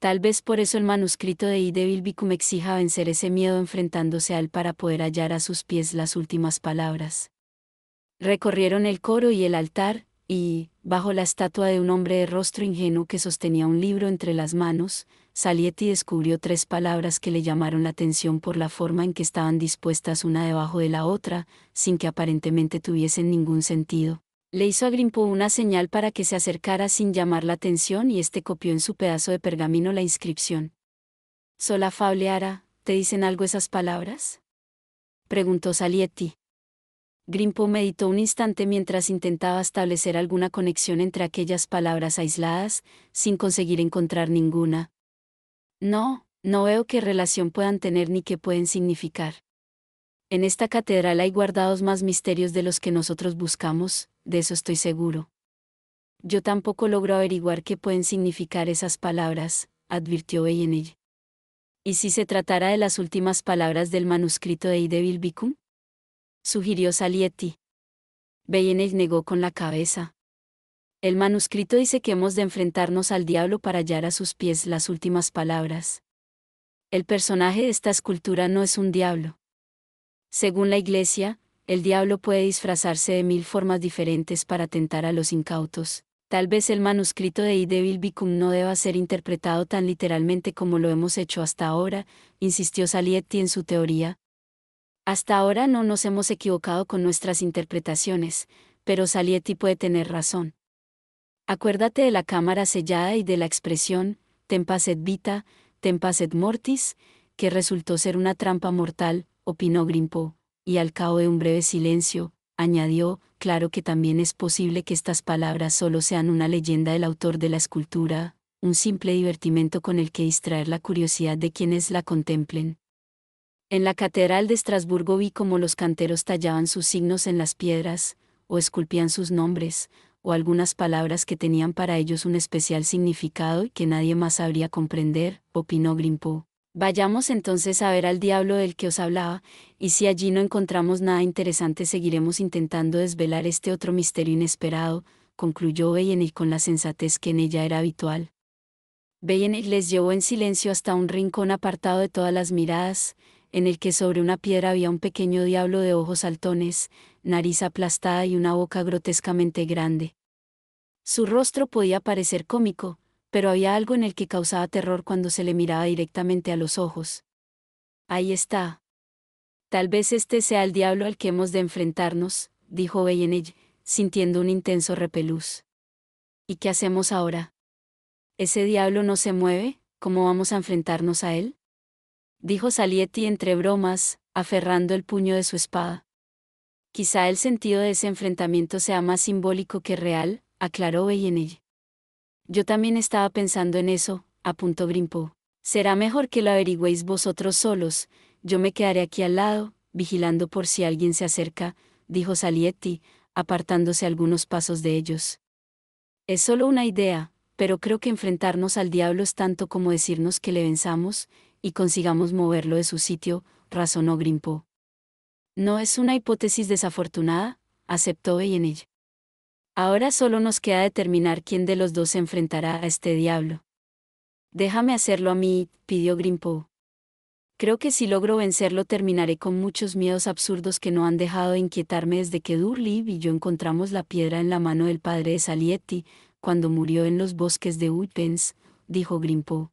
Tal vez por eso el manuscrito de I. de Bilbicum exija vencer ese miedo enfrentándose a él para poder hallar a sus pies las últimas palabras. Recorrieron el coro y el altar, y, bajo la estatua de un hombre de rostro ingenuo que sostenía un libro entre las manos, Salietti descubrió tres palabras que le llamaron la atención por la forma en que estaban dispuestas una debajo de la otra, sin que aparentemente tuviesen ningún sentido. Le hizo a Grimpo una señal para que se acercara sin llamar la atención y este copió en su pedazo de pergamino la inscripción. Sola Fableara, ¿te dicen algo esas palabras? preguntó Salietti. Grimpo meditó un instante mientras intentaba establecer alguna conexión entre aquellas palabras aisladas, sin conseguir encontrar ninguna, no, no veo qué relación puedan tener ni qué pueden significar. En esta catedral hay guardados más misterios de los que nosotros buscamos, de eso estoy seguro. Yo tampoco logro averiguar qué pueden significar esas palabras, advirtió Eyenel. ¿Y si se tratara de las últimas palabras del manuscrito de Idebil Bicum? Sugirió Salietti. Beyenel negó con la cabeza. El manuscrito dice que hemos de enfrentarnos al diablo para hallar a sus pies las últimas palabras. El personaje de esta escultura no es un diablo. Según la Iglesia, el diablo puede disfrazarse de mil formas diferentes para tentar a los incautos. Tal vez el manuscrito de I Devil no deba ser interpretado tan literalmente como lo hemos hecho hasta ahora, insistió Salietti en su teoría. Hasta ahora no nos hemos equivocado con nuestras interpretaciones, pero Salietti puede tener razón. Acuérdate de la cámara sellada y de la expresión, tempacet vita, et mortis, que resultó ser una trampa mortal, opinó Grimpo, y al cabo de un breve silencio, añadió, claro que también es posible que estas palabras solo sean una leyenda del autor de la escultura, un simple divertimento con el que distraer la curiosidad de quienes la contemplen. En la Catedral de Estrasburgo vi cómo los canteros tallaban sus signos en las piedras, o esculpían sus nombres, o algunas palabras que tenían para ellos un especial significado y que nadie más sabría comprender, opinó Grimpo. Vayamos entonces a ver al diablo del que os hablaba, y si allí no encontramos nada interesante seguiremos intentando desvelar este otro misterio inesperado, concluyó Beyenich con la sensatez que en ella era habitual. Beyenich les llevó en silencio hasta un rincón apartado de todas las miradas, en el que sobre una piedra había un pequeño diablo de ojos saltones, nariz aplastada y una boca grotescamente grande. Su rostro podía parecer cómico, pero había algo en el que causaba terror cuando se le miraba directamente a los ojos. Ahí está. Tal vez este sea el diablo al que hemos de enfrentarnos, dijo Bellenel, sintiendo un intenso repelús. ¿Y qué hacemos ahora? ¿Ese diablo no se mueve? ¿Cómo vamos a enfrentarnos a él? Dijo Salietti entre bromas, aferrando el puño de su espada. Quizá el sentido de ese enfrentamiento sea más simbólico que real, aclaró él. Yo también estaba pensando en eso, apuntó Grimpo. Será mejor que lo averigüéis vosotros solos, yo me quedaré aquí al lado, vigilando por si alguien se acerca, dijo Salietti, apartándose algunos pasos de ellos. Es solo una idea, pero creo que enfrentarnos al diablo es tanto como decirnos que le venzamos, y consigamos moverlo de su sitio, razonó Grimpo. No es una hipótesis desafortunada, aceptó ella. Ahora solo nos queda determinar quién de los dos se enfrentará a este diablo. Déjame hacerlo a mí, pidió Grimpo. Creo que si logro vencerlo terminaré con muchos miedos absurdos que no han dejado de inquietarme desde que Durlib y yo encontramos la piedra en la mano del padre de Salietti, cuando murió en los bosques de Uipens, dijo Grimpo.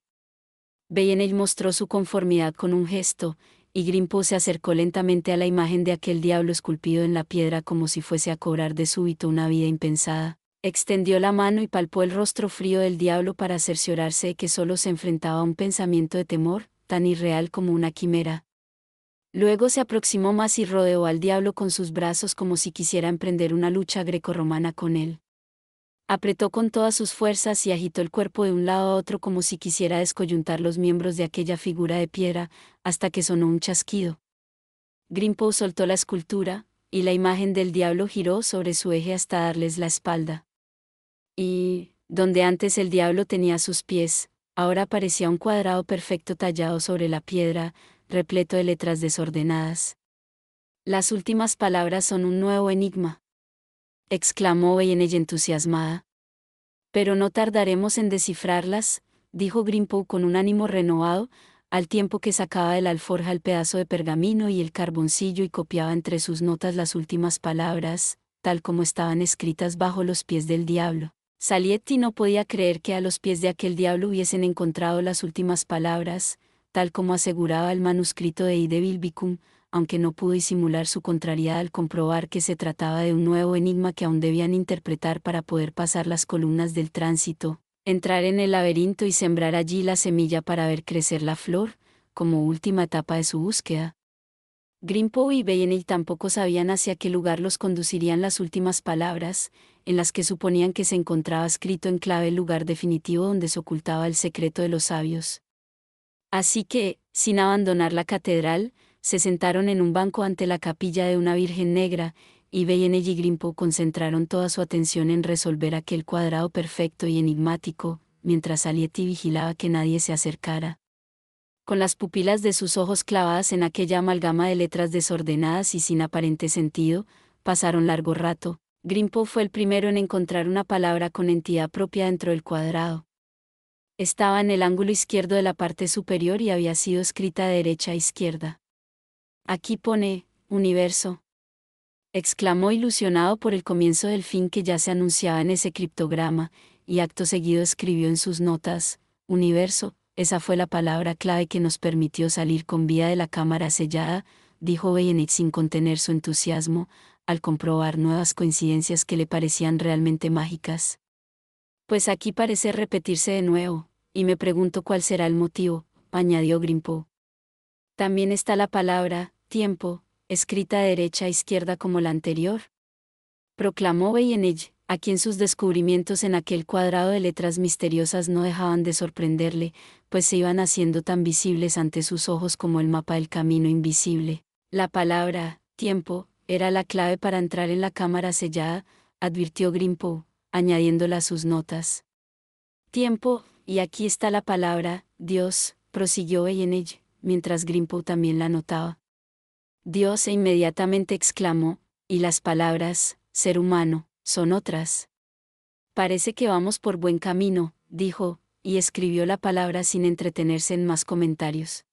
Beyenel mostró su conformidad con un gesto, y Grimpo se acercó lentamente a la imagen de aquel diablo esculpido en la piedra como si fuese a cobrar de súbito una vida impensada. Extendió la mano y palpó el rostro frío del diablo para cerciorarse de que solo se enfrentaba a un pensamiento de temor, tan irreal como una quimera. Luego se aproximó más y rodeó al diablo con sus brazos como si quisiera emprender una lucha grecorromana con él apretó con todas sus fuerzas y agitó el cuerpo de un lado a otro como si quisiera descoyuntar los miembros de aquella figura de piedra, hasta que sonó un chasquido. Grimpo soltó la escultura, y la imagen del diablo giró sobre su eje hasta darles la espalda. Y, donde antes el diablo tenía sus pies, ahora parecía un cuadrado perfecto tallado sobre la piedra, repleto de letras desordenadas. Las últimas palabras son un nuevo enigma exclamó ella entusiasmada. Pero no tardaremos en descifrarlas, dijo Grimpow con un ánimo renovado, al tiempo que sacaba de la alforja el pedazo de pergamino y el carboncillo y copiaba entre sus notas las últimas palabras, tal como estaban escritas bajo los pies del diablo. Salietti no podía creer que a los pies de aquel diablo hubiesen encontrado las últimas palabras, tal como aseguraba el manuscrito de de Bilbicum aunque no pudo disimular su contrariedad al comprobar que se trataba de un nuevo enigma que aún debían interpretar para poder pasar las columnas del tránsito, entrar en el laberinto y sembrar allí la semilla para ver crecer la flor, como última etapa de su búsqueda. Grimpo y Bayeney tampoco sabían hacia qué lugar los conducirían las últimas palabras, en las que suponían que se encontraba escrito en clave el lugar definitivo donde se ocultaba el secreto de los sabios. Así que, sin abandonar la catedral, se sentaron en un banco ante la capilla de una Virgen Negra, y Bellene y Grimpo concentraron toda su atención en resolver aquel cuadrado perfecto y enigmático, mientras Alietti vigilaba que nadie se acercara. Con las pupilas de sus ojos clavadas en aquella amalgama de letras desordenadas y sin aparente sentido, pasaron largo rato. Grimpo fue el primero en encontrar una palabra con entidad propia dentro del cuadrado. Estaba en el ángulo izquierdo de la parte superior y había sido escrita de derecha a izquierda. Aquí pone, universo. Exclamó ilusionado por el comienzo del fin que ya se anunciaba en ese criptograma, y acto seguido escribió en sus notas, universo, esa fue la palabra clave que nos permitió salir con vida de la cámara sellada, dijo Bayonet sin contener su entusiasmo, al comprobar nuevas coincidencias que le parecían realmente mágicas. Pues aquí parece repetirse de nuevo, y me pregunto cuál será el motivo, añadió Grimpo. También está la palabra, tiempo, escrita derecha a izquierda como la anterior. Proclamó Bayenage, a quien sus descubrimientos en aquel cuadrado de letras misteriosas no dejaban de sorprenderle, pues se iban haciendo tan visibles ante sus ojos como el mapa del camino invisible. La palabra, tiempo, era la clave para entrar en la cámara sellada, advirtió Grimpo, añadiéndola a sus notas. Tiempo, y aquí está la palabra, Dios, prosiguió Bayenage, mientras Grimpo también la notaba. Dios e inmediatamente exclamó, y las palabras, ser humano, son otras. Parece que vamos por buen camino, dijo, y escribió la palabra sin entretenerse en más comentarios.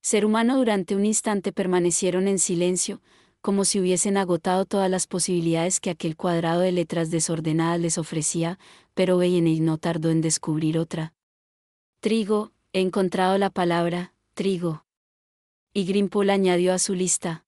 Ser humano durante un instante permanecieron en silencio, como si hubiesen agotado todas las posibilidades que aquel cuadrado de letras desordenadas les ofrecía, pero y no tardó en descubrir otra. Trigo, he encontrado la palabra, trigo. Y le añadió a su lista.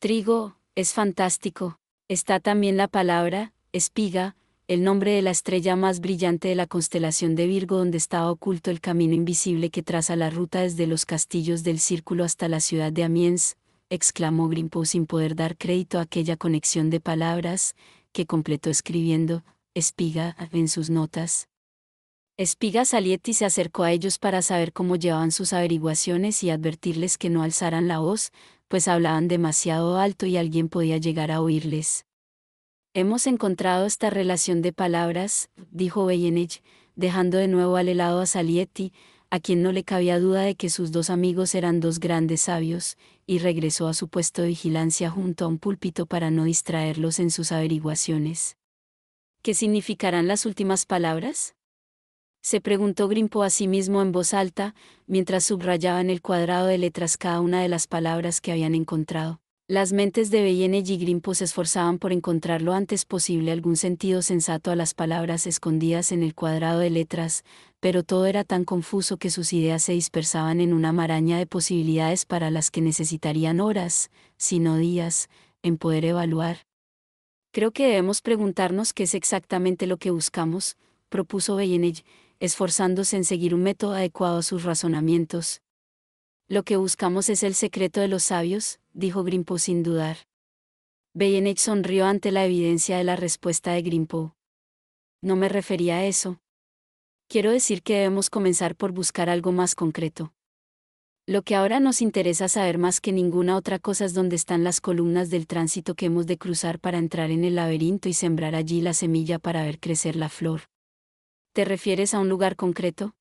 Trigo, es fantástico. Está también la palabra, espiga, el nombre de la estrella más brillante de la constelación de Virgo donde estaba oculto el camino invisible que traza la ruta desde los castillos del círculo hasta la ciudad de Amiens, exclamó Grimpo sin poder dar crédito a aquella conexión de palabras, que completó escribiendo, espiga, en sus notas, Espiga Salietti se acercó a ellos para saber cómo llevaban sus averiguaciones y advertirles que no alzaran la voz, pues hablaban demasiado alto y alguien podía llegar a oírles. Hemos encontrado esta relación de palabras, dijo Bellenich, dejando de nuevo al helado a Salietti, a quien no le cabía duda de que sus dos amigos eran dos grandes sabios, y regresó a su puesto de vigilancia junto a un púlpito para no distraerlos en sus averiguaciones. ¿Qué significarán las últimas palabras? Se preguntó Grimpo a sí mismo en voz alta, mientras subrayaba en el cuadrado de letras cada una de las palabras que habían encontrado. Las mentes de Bellenel y Grimpo se esforzaban por encontrar lo antes posible algún sentido sensato a las palabras escondidas en el cuadrado de letras, pero todo era tan confuso que sus ideas se dispersaban en una maraña de posibilidades para las que necesitarían horas, si no días, en poder evaluar. Creo que debemos preguntarnos qué es exactamente lo que buscamos, propuso Bellenel, esforzándose en seguir un método adecuado a sus razonamientos. Lo que buscamos es el secreto de los sabios, dijo Grimpo sin dudar. Beyenich sonrió ante la evidencia de la respuesta de Grimpo. No me refería a eso. Quiero decir que debemos comenzar por buscar algo más concreto. Lo que ahora nos interesa saber más que ninguna otra cosa es dónde están las columnas del tránsito que hemos de cruzar para entrar en el laberinto y sembrar allí la semilla para ver crecer la flor. ¿Te refieres a un lugar concreto?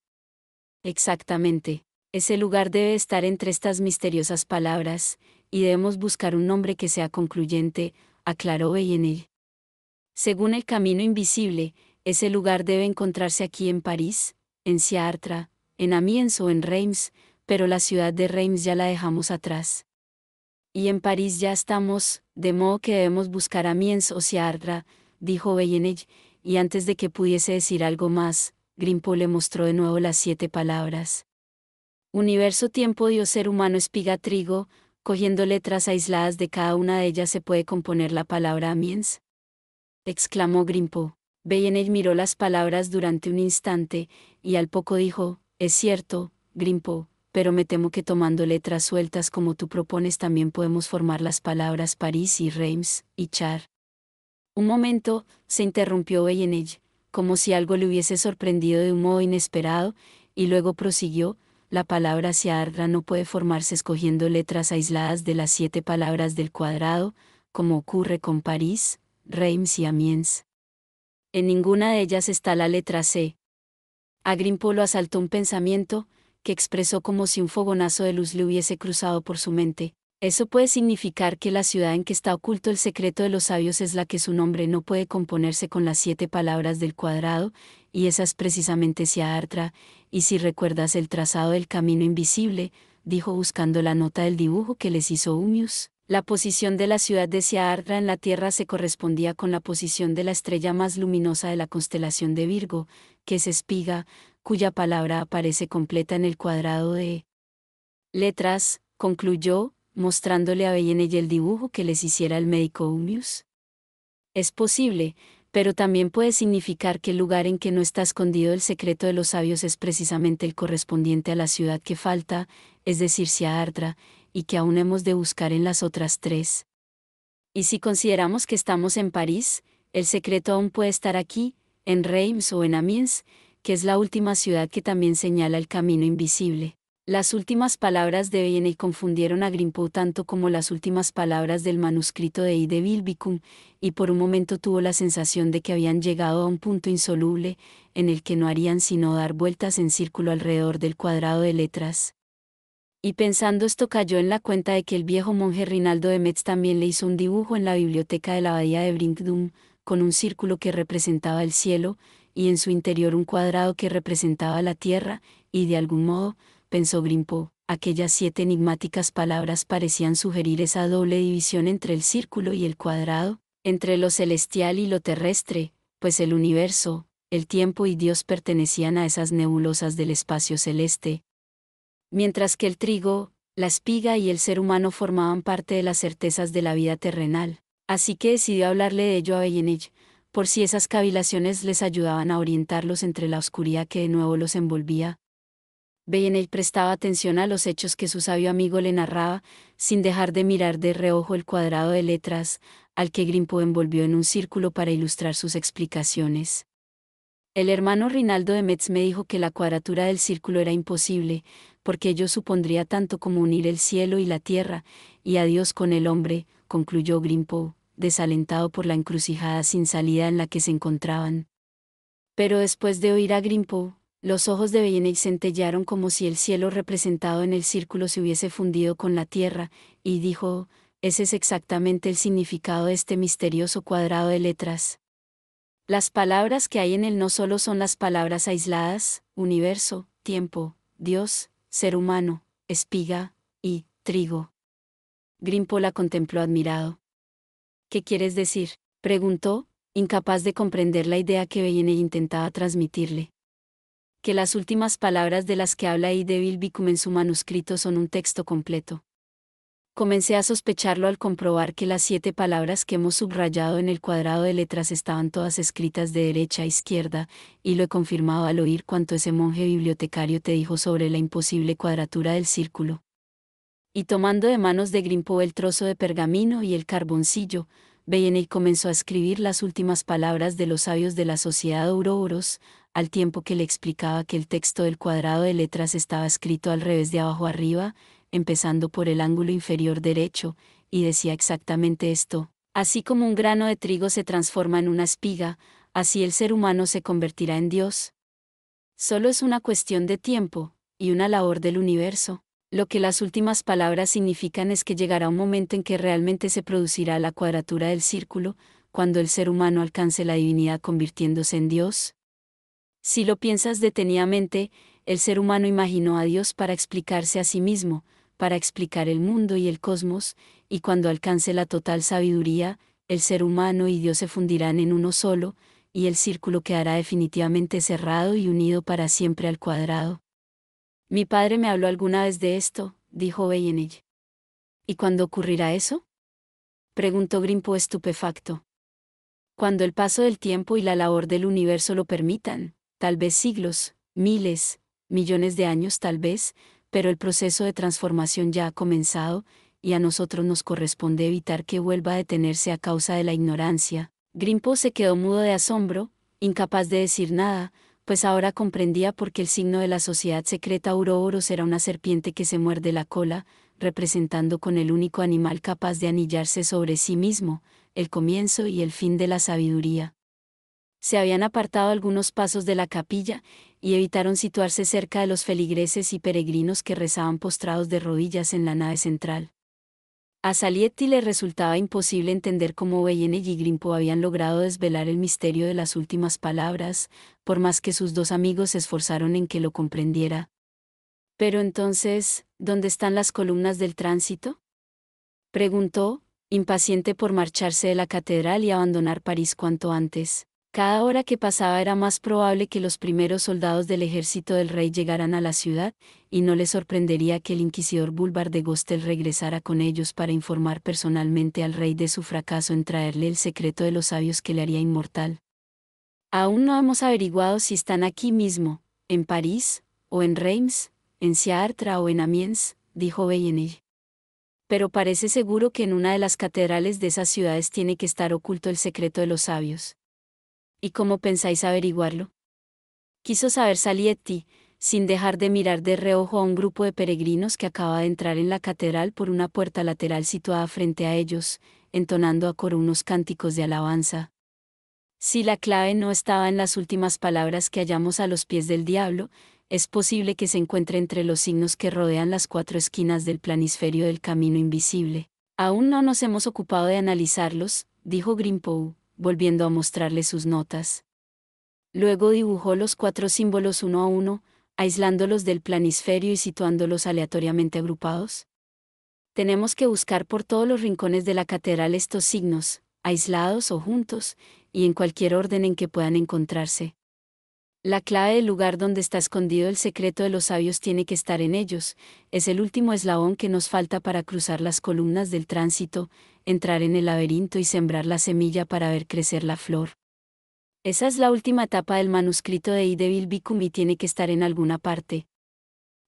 Exactamente. Ese lugar debe estar entre estas misteriosas palabras, y debemos buscar un nombre que sea concluyente, aclaró Beyenel. Según el camino invisible, ese lugar debe encontrarse aquí en París, en Ciartra, en Amiens o en Reims, pero la ciudad de Reims ya la dejamos atrás. Y en París ya estamos, de modo que debemos buscar Amiens o Ciartra, dijo Beyenel, y antes de que pudiese decir algo más, Grimpo le mostró de nuevo las siete palabras. Universo tiempo dio ser humano espiga trigo, cogiendo letras aisladas de cada una de ellas se puede componer la palabra Amiens. exclamó Grimpo. él miró las palabras durante un instante, y al poco dijo, es cierto, Grimpo, pero me temo que tomando letras sueltas como tú propones también podemos formar las palabras París y Reims, y Char. Un momento, se interrumpió ella, como si algo le hubiese sorprendido de un modo inesperado, y luego prosiguió, la palabra Seadra no puede formarse escogiendo letras aisladas de las siete palabras del cuadrado, como ocurre con París, Reims y Amiens. En ninguna de ellas está la letra C. A asaltó un pensamiento, que expresó como si un fogonazo de luz le hubiese cruzado por su mente, eso puede significar que la ciudad en que está oculto el secreto de los sabios es la que su nombre no puede componerse con las siete palabras del cuadrado, y esa es precisamente Siaartra, y si recuerdas el trazado del camino invisible, dijo buscando la nota del dibujo que les hizo Humius. La posición de la ciudad de Siaartra en la Tierra se correspondía con la posición de la estrella más luminosa de la constelación de Virgo, que es Espiga, cuya palabra aparece completa en el cuadrado de letras, concluyó, mostrándole a y el dibujo que les hiciera el médico Humius? Es posible, pero también puede significar que el lugar en que no está escondido el secreto de los sabios es precisamente el correspondiente a la ciudad que falta, es decir, Siardra, y que aún hemos de buscar en las otras tres. Y si consideramos que estamos en París, el secreto aún puede estar aquí, en Reims o en Amiens, que es la última ciudad que también señala el camino invisible. Las últimas palabras de y confundieron a Grimpo tanto como las últimas palabras del manuscrito de I de Bilbicum, y por un momento tuvo la sensación de que habían llegado a un punto insoluble, en el que no harían sino dar vueltas en círculo alrededor del cuadrado de letras. Y pensando esto cayó en la cuenta de que el viejo monje Rinaldo de Metz también le hizo un dibujo en la biblioteca de la abadía de Brindum, con un círculo que representaba el cielo, y en su interior un cuadrado que representaba la tierra, y de algún modo, pensó Grimpo, aquellas siete enigmáticas palabras parecían sugerir esa doble división entre el círculo y el cuadrado, entre lo celestial y lo terrestre, pues el universo, el tiempo y Dios pertenecían a esas nebulosas del espacio celeste. Mientras que el trigo, la espiga y el ser humano formaban parte de las certezas de la vida terrenal, así que decidió hablarle de ello a Bellenich, por si esas cavilaciones les ayudaban a orientarlos entre la oscuridad que de nuevo los envolvía, él prestaba atención a los hechos que su sabio amigo le narraba, sin dejar de mirar de reojo el cuadrado de letras, al que Grimpo envolvió en un círculo para ilustrar sus explicaciones. El hermano Rinaldo de Metz me dijo que la cuadratura del círculo era imposible, porque ello supondría tanto como unir el cielo y la tierra, y adiós con el hombre, concluyó Grimpo, desalentado por la encrucijada sin salida en la que se encontraban. Pero después de oír a Grimpo, los ojos de Bellene centellaron como si el cielo representado en el círculo se hubiese fundido con la tierra, y dijo, ese es exactamente el significado de este misterioso cuadrado de letras. Las palabras que hay en él no solo son las palabras aisladas, universo, tiempo, Dios, ser humano, espiga, y trigo. Grimpo la contempló admirado. ¿Qué quieres decir? preguntó, incapaz de comprender la idea que Bellene intentaba transmitirle que las últimas palabras de las que habla I. de Bicum en su manuscrito son un texto completo. Comencé a sospecharlo al comprobar que las siete palabras que hemos subrayado en el cuadrado de letras estaban todas escritas de derecha a izquierda, y lo he confirmado al oír cuanto ese monje bibliotecario te dijo sobre la imposible cuadratura del círculo. Y tomando de manos de Grimpo el trozo de pergamino y el carboncillo, y comenzó a escribir las últimas palabras de los sabios de la sociedad Ouroboros, al tiempo que le explicaba que el texto del cuadrado de letras estaba escrito al revés de abajo arriba, empezando por el ángulo inferior derecho, y decía exactamente esto. Así como un grano de trigo se transforma en una espiga, así el ser humano se convertirá en Dios. Solo es una cuestión de tiempo, y una labor del universo. Lo que las últimas palabras significan es que llegará un momento en que realmente se producirá la cuadratura del círculo, cuando el ser humano alcance la divinidad convirtiéndose en Dios. Si lo piensas detenidamente, el ser humano imaginó a Dios para explicarse a sí mismo, para explicar el mundo y el cosmos, y cuando alcance la total sabiduría, el ser humano y Dios se fundirán en uno solo, y el círculo quedará definitivamente cerrado y unido para siempre al cuadrado. Mi padre me habló alguna vez de esto, dijo Beyenel. ¿Y cuándo ocurrirá eso? preguntó Grimpo estupefacto. Cuando el paso del tiempo y la labor del universo lo permitan, tal vez siglos, miles, millones de años tal vez, pero el proceso de transformación ya ha comenzado, y a nosotros nos corresponde evitar que vuelva a detenerse a causa de la ignorancia. Grimpo se quedó mudo de asombro, incapaz de decir nada, pues ahora comprendía por qué el signo de la sociedad secreta Uroboros era una serpiente que se muerde la cola, representando con el único animal capaz de anillarse sobre sí mismo, el comienzo y el fin de la sabiduría. Se habían apartado algunos pasos de la capilla, y evitaron situarse cerca de los feligreses y peregrinos que rezaban postrados de rodillas en la nave central. A Salietti le resultaba imposible entender cómo Bellini y Grimpo habían logrado desvelar el misterio de las últimas palabras, por más que sus dos amigos se esforzaron en que lo comprendiera. Pero entonces, ¿dónde están las columnas del tránsito? preguntó, impaciente por marcharse de la catedral y abandonar París cuanto antes. Cada hora que pasaba era más probable que los primeros soldados del ejército del rey llegaran a la ciudad, y no le sorprendería que el inquisidor Bulbar de Gostel regresara con ellos para informar personalmente al rey de su fracaso en traerle el secreto de los sabios que le haría inmortal. Aún no hemos averiguado si están aquí mismo, en París, o en Reims, en Ciartra o en Amiens, dijo Bellenel. Pero parece seguro que en una de las catedrales de esas ciudades tiene que estar oculto el secreto de los sabios. ¿Y cómo pensáis averiguarlo? Quiso saber Salietti, sin dejar de mirar de reojo a un grupo de peregrinos que acaba de entrar en la catedral por una puerta lateral situada frente a ellos, entonando a coro unos cánticos de alabanza. Si la clave no estaba en las últimas palabras que hallamos a los pies del diablo, es posible que se encuentre entre los signos que rodean las cuatro esquinas del planisferio del camino invisible. Aún no nos hemos ocupado de analizarlos, dijo Grimpow volviendo a mostrarle sus notas. Luego dibujó los cuatro símbolos uno a uno, aislándolos del planisferio y situándolos aleatoriamente agrupados. Tenemos que buscar por todos los rincones de la catedral estos signos, aislados o juntos, y en cualquier orden en que puedan encontrarse. La clave del lugar donde está escondido el secreto de los sabios tiene que estar en ellos, es el último eslabón que nos falta para cruzar las columnas del tránsito, entrar en el laberinto y sembrar la semilla para ver crecer la flor. Esa es la última etapa del manuscrito de Idevil tiene que estar en alguna parte.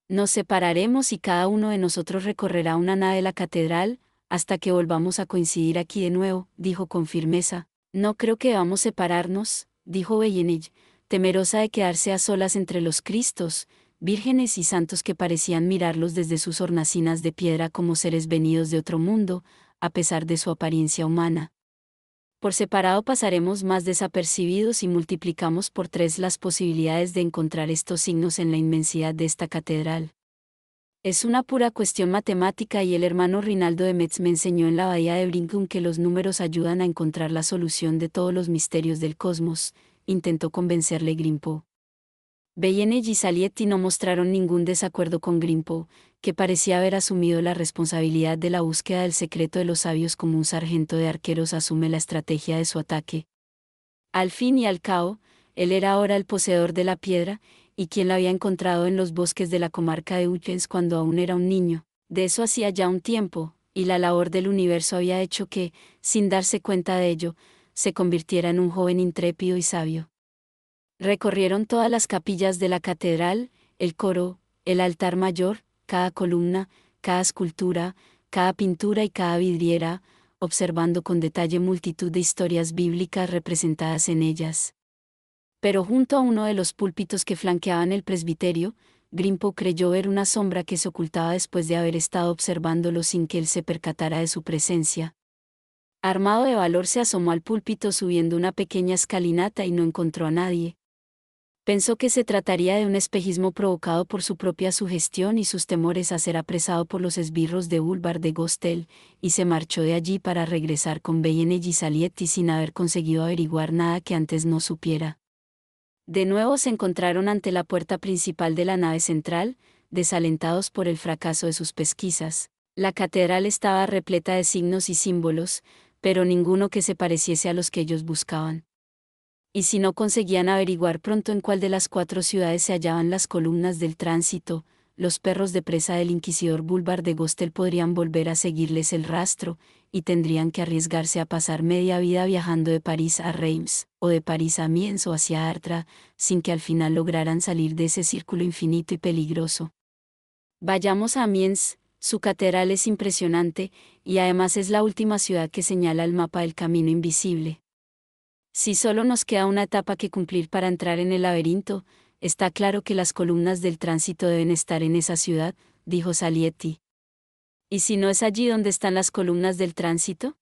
Nos separaremos y cada uno de nosotros recorrerá una nave de la catedral, hasta que volvamos a coincidir aquí de nuevo, dijo con firmeza. No creo que vamos a separarnos, dijo Bellenich, temerosa de quedarse a solas entre los cristos, vírgenes y santos que parecían mirarlos desde sus hornacinas de piedra como seres venidos de otro mundo, a pesar de su apariencia humana. Por separado pasaremos más desapercibidos y multiplicamos por tres las posibilidades de encontrar estos signos en la inmensidad de esta catedral. Es una pura cuestión matemática y el hermano Rinaldo de Metz me enseñó en la bahía de Brinkum que los números ayudan a encontrar la solución de todos los misterios del cosmos, intentó convencerle Grimpo. Bellene y Salietti no mostraron ningún desacuerdo con Grimpo, que parecía haber asumido la responsabilidad de la búsqueda del secreto de los sabios como un sargento de arqueros asume la estrategia de su ataque. Al fin y al cabo, él era ahora el poseedor de la piedra, y quien la había encontrado en los bosques de la comarca de Uchens cuando aún era un niño. De eso hacía ya un tiempo, y la labor del universo había hecho que, sin darse cuenta de ello, se convirtiera en un joven intrépido y sabio. Recorrieron todas las capillas de la catedral, el coro, el altar mayor, cada columna, cada escultura, cada pintura y cada vidriera, observando con detalle multitud de historias bíblicas representadas en ellas. Pero junto a uno de los púlpitos que flanqueaban el presbiterio, Grimpo creyó ver una sombra que se ocultaba después de haber estado observándolo sin que él se percatara de su presencia. Armado de valor se asomó al púlpito subiendo una pequeña escalinata y no encontró a nadie. Pensó que se trataría de un espejismo provocado por su propia sugestión y sus temores a ser apresado por los esbirros de Ulvar de Gostel, y se marchó de allí para regresar con Beyenne y Salietti sin haber conseguido averiguar nada que antes no supiera. De nuevo se encontraron ante la puerta principal de la nave central, desalentados por el fracaso de sus pesquisas. La catedral estaba repleta de signos y símbolos, pero ninguno que se pareciese a los que ellos buscaban y si no conseguían averiguar pronto en cuál de las cuatro ciudades se hallaban las columnas del tránsito, los perros de presa del inquisidor Bulbar de Gostel podrían volver a seguirles el rastro, y tendrían que arriesgarse a pasar media vida viajando de París a Reims, o de París a Miens o hacia Artra, sin que al final lograran salir de ese círculo infinito y peligroso. Vayamos a Amiens, su catedral es impresionante, y además es la última ciudad que señala el mapa del camino invisible. Si solo nos queda una etapa que cumplir para entrar en el laberinto, está claro que las columnas del tránsito deben estar en esa ciudad, dijo Salietti. ¿Y si no es allí donde están las columnas del tránsito?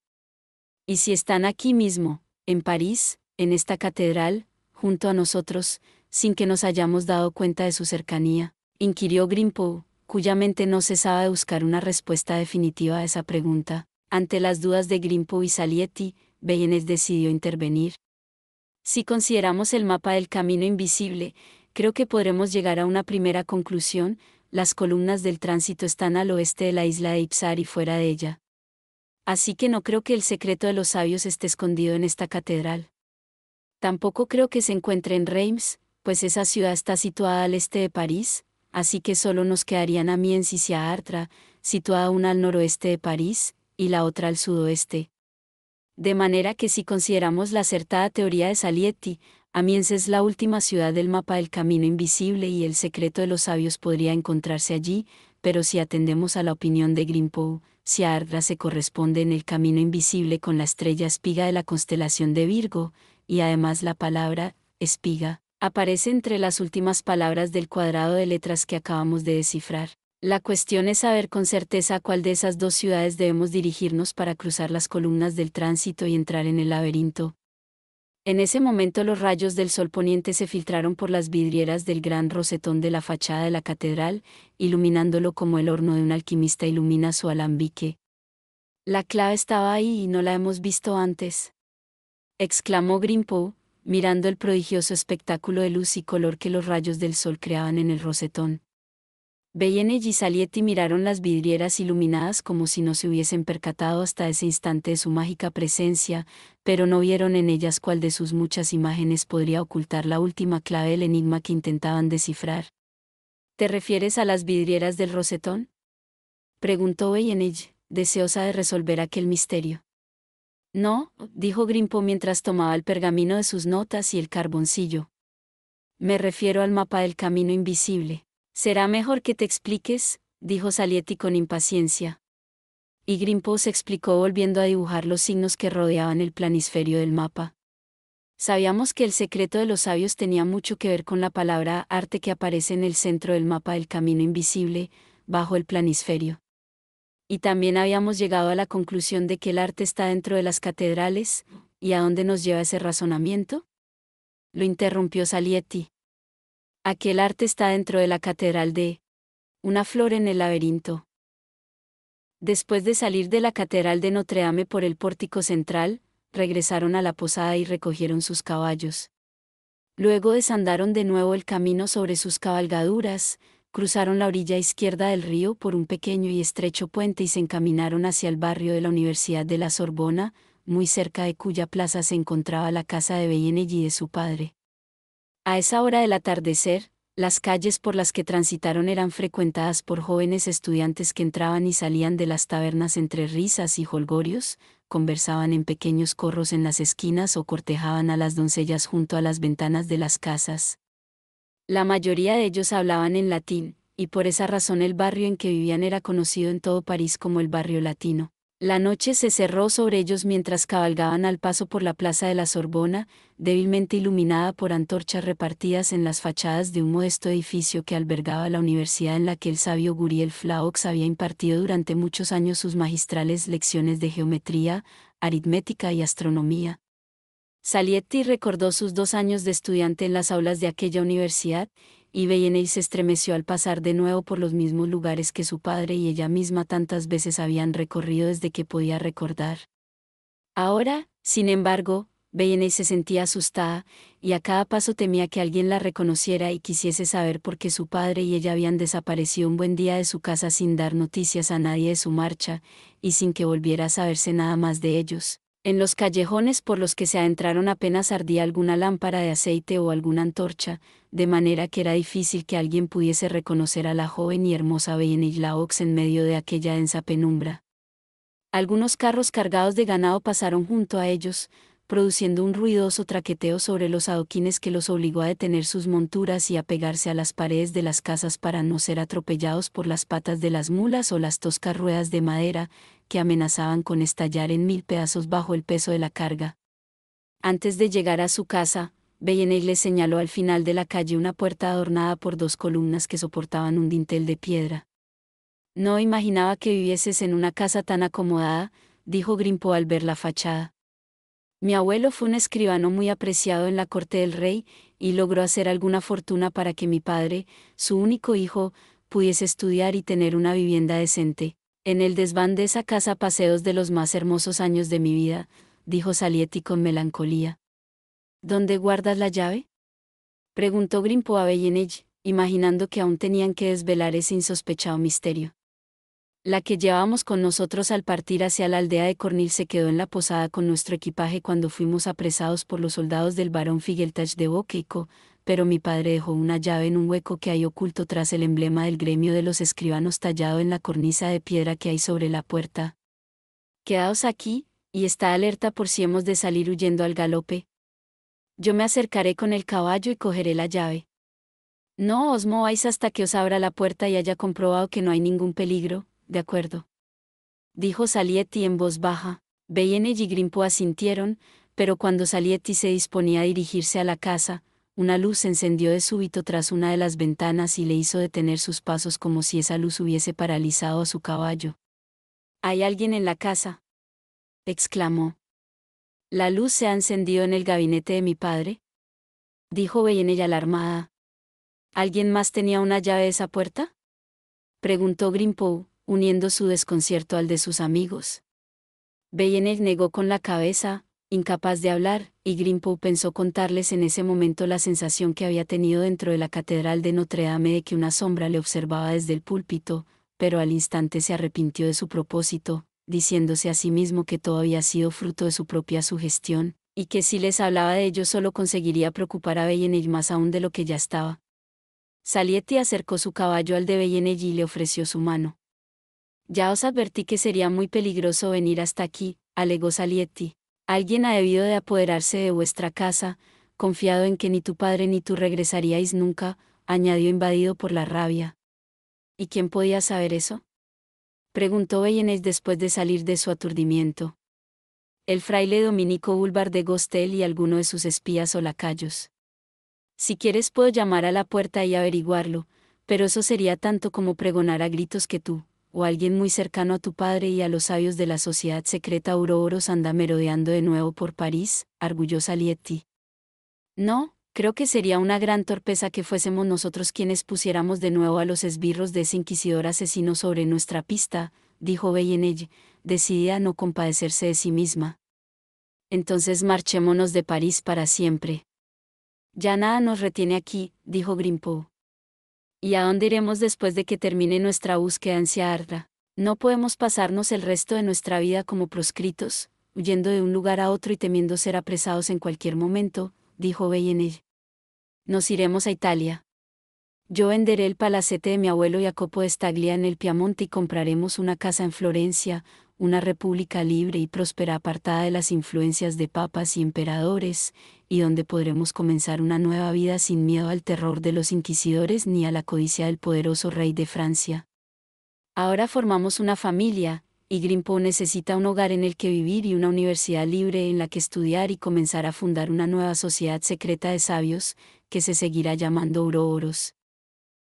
¿Y si están aquí mismo, en París, en esta catedral, junto a nosotros, sin que nos hayamos dado cuenta de su cercanía? inquirió Grimpo, cuya mente no cesaba de buscar una respuesta definitiva a esa pregunta. Ante las dudas de Grimpo y Salietti, es decidió intervenir. Si consideramos el mapa del camino invisible, creo que podremos llegar a una primera conclusión, las columnas del tránsito están al oeste de la isla de Ipsar y fuera de ella. Así que no creo que el secreto de los sabios esté escondido en esta catedral. Tampoco creo que se encuentre en Reims, pues esa ciudad está situada al este de París, así que solo nos quedarían Amiens y Artra, situada una al noroeste de París, y la otra al sudoeste, de manera que si consideramos la acertada teoría de Salietti, Amiens es la última ciudad del mapa del camino invisible y el secreto de los sabios podría encontrarse allí, pero si atendemos a la opinión de Grimpo, si Ardra se corresponde en el camino invisible con la estrella espiga de la constelación de Virgo, y además la palabra, espiga, aparece entre las últimas palabras del cuadrado de letras que acabamos de descifrar. La cuestión es saber con certeza a cuál de esas dos ciudades debemos dirigirnos para cruzar las columnas del tránsito y entrar en el laberinto. En ese momento los rayos del sol poniente se filtraron por las vidrieras del gran rosetón de la fachada de la catedral, iluminándolo como el horno de un alquimista ilumina su alambique. La clave estaba ahí y no la hemos visto antes. Exclamó Grimpo, mirando el prodigioso espectáculo de luz y color que los rayos del sol creaban en el rosetón. Beyene y Salietti miraron las vidrieras iluminadas como si no se hubiesen percatado hasta ese instante de su mágica presencia, pero no vieron en ellas cuál de sus muchas imágenes podría ocultar la última clave del enigma que intentaban descifrar. ¿Te refieres a las vidrieras del rosetón? preguntó Bellenelle, deseosa de resolver aquel misterio. No, dijo Grimpo mientras tomaba el pergamino de sus notas y el carboncillo. Me refiero al mapa del camino invisible. Será mejor que te expliques, dijo Salietti con impaciencia. Y Grimpo se explicó volviendo a dibujar los signos que rodeaban el planisferio del mapa. Sabíamos que el secreto de los sabios tenía mucho que ver con la palabra arte que aparece en el centro del mapa del camino invisible, bajo el planisferio. Y también habíamos llegado a la conclusión de que el arte está dentro de las catedrales, ¿y a dónde nos lleva ese razonamiento? Lo interrumpió Salietti. Aquel arte está dentro de la catedral de Una flor en el laberinto. Después de salir de la catedral de Notre Dame por el pórtico central, regresaron a la posada y recogieron sus caballos. Luego desandaron de nuevo el camino sobre sus cabalgaduras, cruzaron la orilla izquierda del río por un pequeño y estrecho puente y se encaminaron hacia el barrio de la Universidad de la Sorbona, muy cerca de cuya plaza se encontraba la casa de y de su padre. A esa hora del atardecer, las calles por las que transitaron eran frecuentadas por jóvenes estudiantes que entraban y salían de las tabernas entre risas y jolgorios, conversaban en pequeños corros en las esquinas o cortejaban a las doncellas junto a las ventanas de las casas. La mayoría de ellos hablaban en latín, y por esa razón el barrio en que vivían era conocido en todo París como el barrio latino. La noche se cerró sobre ellos mientras cabalgaban al paso por la plaza de la Sorbona, débilmente iluminada por antorchas repartidas en las fachadas de un modesto edificio que albergaba la universidad en la que el sabio Guriel Flaux había impartido durante muchos años sus magistrales lecciones de geometría, aritmética y astronomía. Salietti recordó sus dos años de estudiante en las aulas de aquella universidad, y Bellene se estremeció al pasar de nuevo por los mismos lugares que su padre y ella misma tantas veces habían recorrido desde que podía recordar. Ahora, sin embargo, Bellene se sentía asustada, y a cada paso temía que alguien la reconociera y quisiese saber por qué su padre y ella habían desaparecido un buen día de su casa sin dar noticias a nadie de su marcha, y sin que volviera a saberse nada más de ellos. En los callejones por los que se adentraron apenas ardía alguna lámpara de aceite o alguna antorcha, de manera que era difícil que alguien pudiese reconocer a la joven y hermosa Ox en medio de aquella densa penumbra. Algunos carros cargados de ganado pasaron junto a ellos, produciendo un ruidoso traqueteo sobre los adoquines que los obligó a detener sus monturas y a pegarse a las paredes de las casas para no ser atropellados por las patas de las mulas o las toscas ruedas de madera, que amenazaban con estallar en mil pedazos bajo el peso de la carga. Antes de llegar a su casa, Belleney le señaló al final de la calle una puerta adornada por dos columnas que soportaban un dintel de piedra. No imaginaba que vivieses en una casa tan acomodada, dijo Grimpo al ver la fachada. Mi abuelo fue un escribano muy apreciado en la corte del rey, y logró hacer alguna fortuna para que mi padre, su único hijo, pudiese estudiar y tener una vivienda decente. En el desván de esa casa paseos de los más hermosos años de mi vida, dijo Salietti con melancolía. ¿Dónde guardas la llave? preguntó Grimpo a imaginando que aún tenían que desvelar ese insospechado misterio. La que llevábamos con nosotros al partir hacia la aldea de Cornil se quedó en la posada con nuestro equipaje cuando fuimos apresados por los soldados del barón Figeltach de Boqueico, pero mi padre dejó una llave en un hueco que hay oculto tras el emblema del gremio de los escribanos tallado en la cornisa de piedra que hay sobre la puerta. Quedaos aquí, y está alerta por si hemos de salir huyendo al galope. Yo me acercaré con el caballo y cogeré la llave. No os mováis hasta que os abra la puerta y haya comprobado que no hay ningún peligro, de acuerdo. Dijo Salietti en voz baja. Beyene y Grimpo asintieron, pero cuando Salietti se disponía a dirigirse a la casa, una luz se encendió de súbito tras una de las ventanas y le hizo detener sus pasos como si esa luz hubiese paralizado a su caballo. ¿Hay alguien en la casa? exclamó. ¿La luz se ha encendido en el gabinete de mi padre? dijo ella alarmada. ¿Alguien más tenía una llave de esa puerta? preguntó Grimpow, uniendo su desconcierto al de sus amigos. Beyenel negó con la cabeza, Incapaz de hablar, y Grimpo pensó contarles en ese momento la sensación que había tenido dentro de la catedral de Notre Dame de que una sombra le observaba desde el púlpito, pero al instante se arrepintió de su propósito, diciéndose a sí mismo que todo había sido fruto de su propia sugestión, y que si les hablaba de ello solo conseguiría preocupar a y más aún de lo que ya estaba. Salietti acercó su caballo al de Bellenel y le ofreció su mano. Ya os advertí que sería muy peligroso venir hasta aquí, alegó Salietti. Alguien ha debido de apoderarse de vuestra casa, confiado en que ni tu padre ni tú regresaríais nunca, añadió invadido por la rabia. ¿Y quién podía saber eso? preguntó enés después de salir de su aturdimiento. El fraile dominico Ulvar de Gostel y alguno de sus espías o lacayos. Si quieres puedo llamar a la puerta y averiguarlo, pero eso sería tanto como pregonar a gritos que tú, alguien muy cercano a tu padre y a los sabios de la sociedad secreta Ouroboros anda merodeando de nuevo por París, orgullosa Salietti. No, creo que sería una gran torpeza que fuésemos nosotros quienes pusiéramos de nuevo a los esbirros de ese inquisidor asesino sobre nuestra pista, dijo Bellenelle, decidida a no compadecerse de sí misma. Entonces marchémonos de París para siempre. Ya nada nos retiene aquí, dijo Grimpo. ¿Y a dónde iremos después de que termine nuestra búsqueda ansia No podemos pasarnos el resto de nuestra vida como proscritos, huyendo de un lugar a otro y temiendo ser apresados en cualquier momento, dijo él. Nos iremos a Italia. Yo venderé el palacete de mi abuelo Jacopo de Staglia en el Piamonte y compraremos una casa en Florencia, una república libre y próspera apartada de las influencias de papas y emperadores, y donde podremos comenzar una nueva vida sin miedo al terror de los inquisidores ni a la codicia del poderoso rey de Francia. Ahora formamos una familia, y Grimpo necesita un hogar en el que vivir y una universidad libre en la que estudiar y comenzar a fundar una nueva sociedad secreta de sabios, que se seguirá llamando Ouroboros.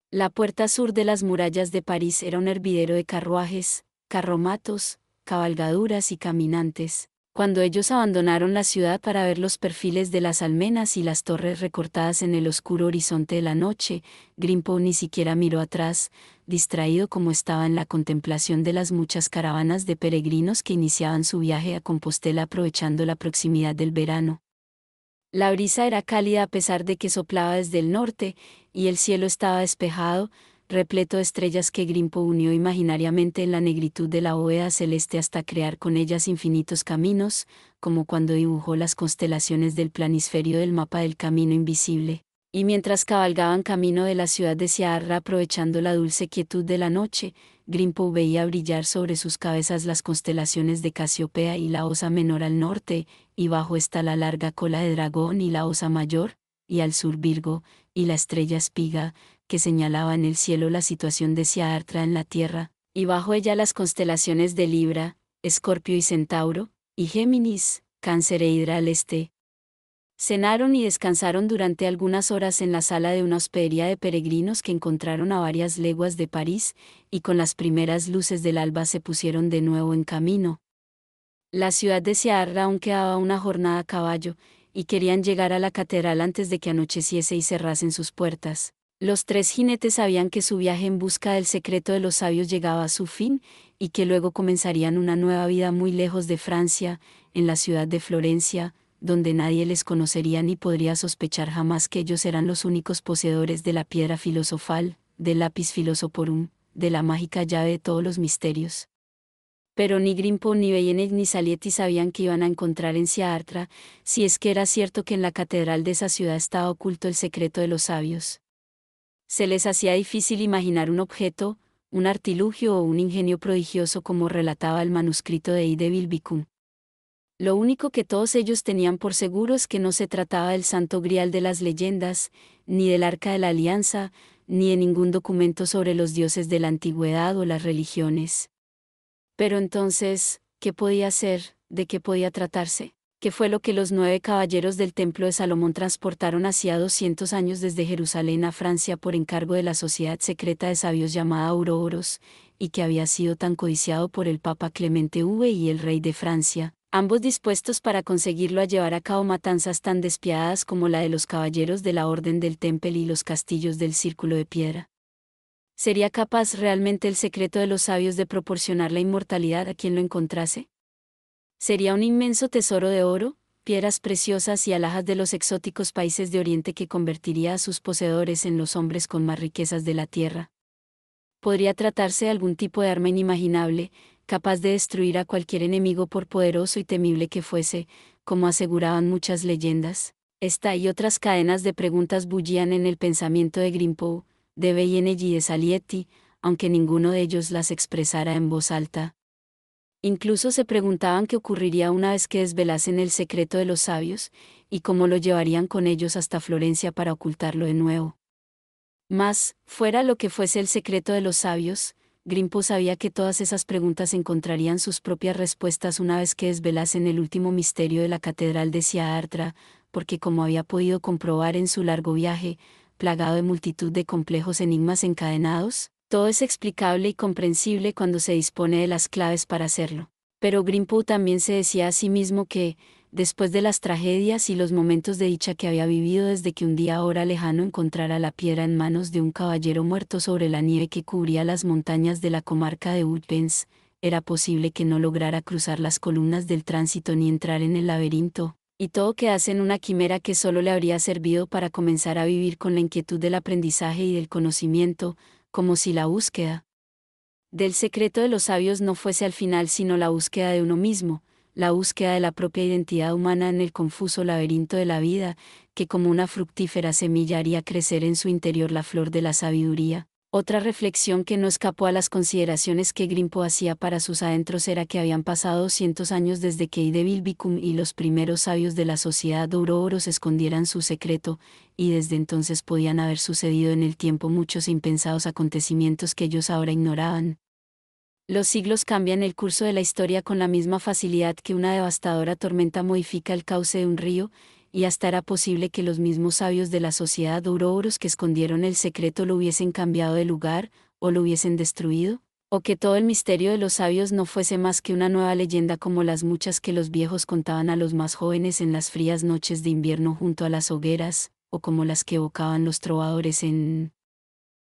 La puerta sur de las murallas de París era un hervidero de carruajes, carromatos, cabalgaduras y caminantes, cuando ellos abandonaron la ciudad para ver los perfiles de las almenas y las torres recortadas en el oscuro horizonte de la noche, Grimpo ni siquiera miró atrás, distraído como estaba en la contemplación de las muchas caravanas de peregrinos que iniciaban su viaje a Compostela aprovechando la proximidad del verano. La brisa era cálida a pesar de que soplaba desde el norte, y el cielo estaba despejado, repleto de estrellas que Grimpo unió imaginariamente en la negritud de la bóveda celeste hasta crear con ellas infinitos caminos, como cuando dibujó las constelaciones del planisferio del mapa del camino invisible. Y mientras cabalgaban camino de la ciudad de Sierra, aprovechando la dulce quietud de la noche, Grimpo veía brillar sobre sus cabezas las constelaciones de Casiopea y la Osa Menor al norte, y bajo está la larga cola de Dragón y la Osa Mayor, y al sur Virgo, y la estrella espiga, que señalaba en el cielo la situación de Siartra en la tierra, y bajo ella las constelaciones de Libra, Escorpio y Centauro, y Géminis, Cáncer e Hidra al este. Cenaron y descansaron durante algunas horas en la sala de una hospedería de peregrinos que encontraron a varias leguas de París, y con las primeras luces del alba se pusieron de nuevo en camino. La ciudad de Siarra aún quedaba una jornada a caballo, y querían llegar a la catedral antes de que anocheciese y cerrasen sus puertas. Los tres jinetes sabían que su viaje en busca del secreto de los sabios llegaba a su fin y que luego comenzarían una nueva vida muy lejos de Francia, en la ciudad de Florencia, donde nadie les conocería ni podría sospechar jamás que ellos eran los únicos poseedores de la piedra filosofal, del lápiz filosoporum, de la mágica llave de todos los misterios. Pero ni Grimpo, ni Beyenet, ni Salietti sabían que iban a encontrar en Siartra, si es que era cierto que en la catedral de esa ciudad estaba oculto el secreto de los sabios. Se les hacía difícil imaginar un objeto, un artilugio o un ingenio prodigioso como relataba el manuscrito de I. de Bilbicum. Lo único que todos ellos tenían por seguro es que no se trataba del santo grial de las leyendas, ni del arca de la alianza, ni de ningún documento sobre los dioses de la antigüedad o las religiones. Pero entonces, ¿qué podía ser? ¿De qué podía tratarse? que fue lo que los nueve caballeros del Templo de Salomón transportaron hacía 200 años desde Jerusalén a Francia por encargo de la sociedad secreta de sabios llamada Ouroboros, y que había sido tan codiciado por el Papa Clemente V y el rey de Francia, ambos dispuestos para conseguirlo a llevar a cabo matanzas tan despiadadas como la de los caballeros de la Orden del Temple y los castillos del Círculo de Piedra. ¿Sería capaz realmente el secreto de los sabios de proporcionar la inmortalidad a quien lo encontrase? Sería un inmenso tesoro de oro, piedras preciosas y alhajas de los exóticos países de Oriente que convertiría a sus poseedores en los hombres con más riquezas de la tierra. Podría tratarse de algún tipo de arma inimaginable, capaz de destruir a cualquier enemigo por poderoso y temible que fuese, como aseguraban muchas leyendas. Esta y otras cadenas de preguntas bullían en el pensamiento de Grimpo, de Bellene y de Salietti, aunque ninguno de ellos las expresara en voz alta. Incluso se preguntaban qué ocurriría una vez que desvelasen el secreto de los sabios, y cómo lo llevarían con ellos hasta Florencia para ocultarlo de nuevo. Mas, fuera lo que fuese el secreto de los sabios, Grimpo sabía que todas esas preguntas encontrarían sus propias respuestas una vez que desvelasen el último misterio de la catedral de Siadartra, porque como había podido comprobar en su largo viaje, plagado de multitud de complejos enigmas encadenados, todo es explicable y comprensible cuando se dispone de las claves para hacerlo. Pero Grimpo también se decía a sí mismo que, después de las tragedias y los momentos de dicha que había vivido desde que un día ahora lejano encontrara la piedra en manos de un caballero muerto sobre la nieve que cubría las montañas de la comarca de Woodbens, era posible que no lograra cruzar las columnas del tránsito ni entrar en el laberinto, y todo quedase en una quimera que solo le habría servido para comenzar a vivir con la inquietud del aprendizaje y del conocimiento, como si la búsqueda del secreto de los sabios no fuese al final sino la búsqueda de uno mismo, la búsqueda de la propia identidad humana en el confuso laberinto de la vida, que como una fructífera semilla haría crecer en su interior la flor de la sabiduría. Otra reflexión que no escapó a las consideraciones que Grimpo hacía para sus adentros era que habían pasado cientos años desde que Ide y los primeros sabios de la sociedad Ouroboros escondieran su secreto, y desde entonces podían haber sucedido en el tiempo muchos e impensados acontecimientos que ellos ahora ignoraban. Los siglos cambian el curso de la historia con la misma facilidad que una devastadora tormenta modifica el cauce de un río, y hasta era posible que los mismos sabios de la sociedad Ouroboros que escondieron el secreto lo hubiesen cambiado de lugar, o lo hubiesen destruido, o que todo el misterio de los sabios no fuese más que una nueva leyenda como las muchas que los viejos contaban a los más jóvenes en las frías noches de invierno junto a las hogueras, o como las que evocaban los trovadores en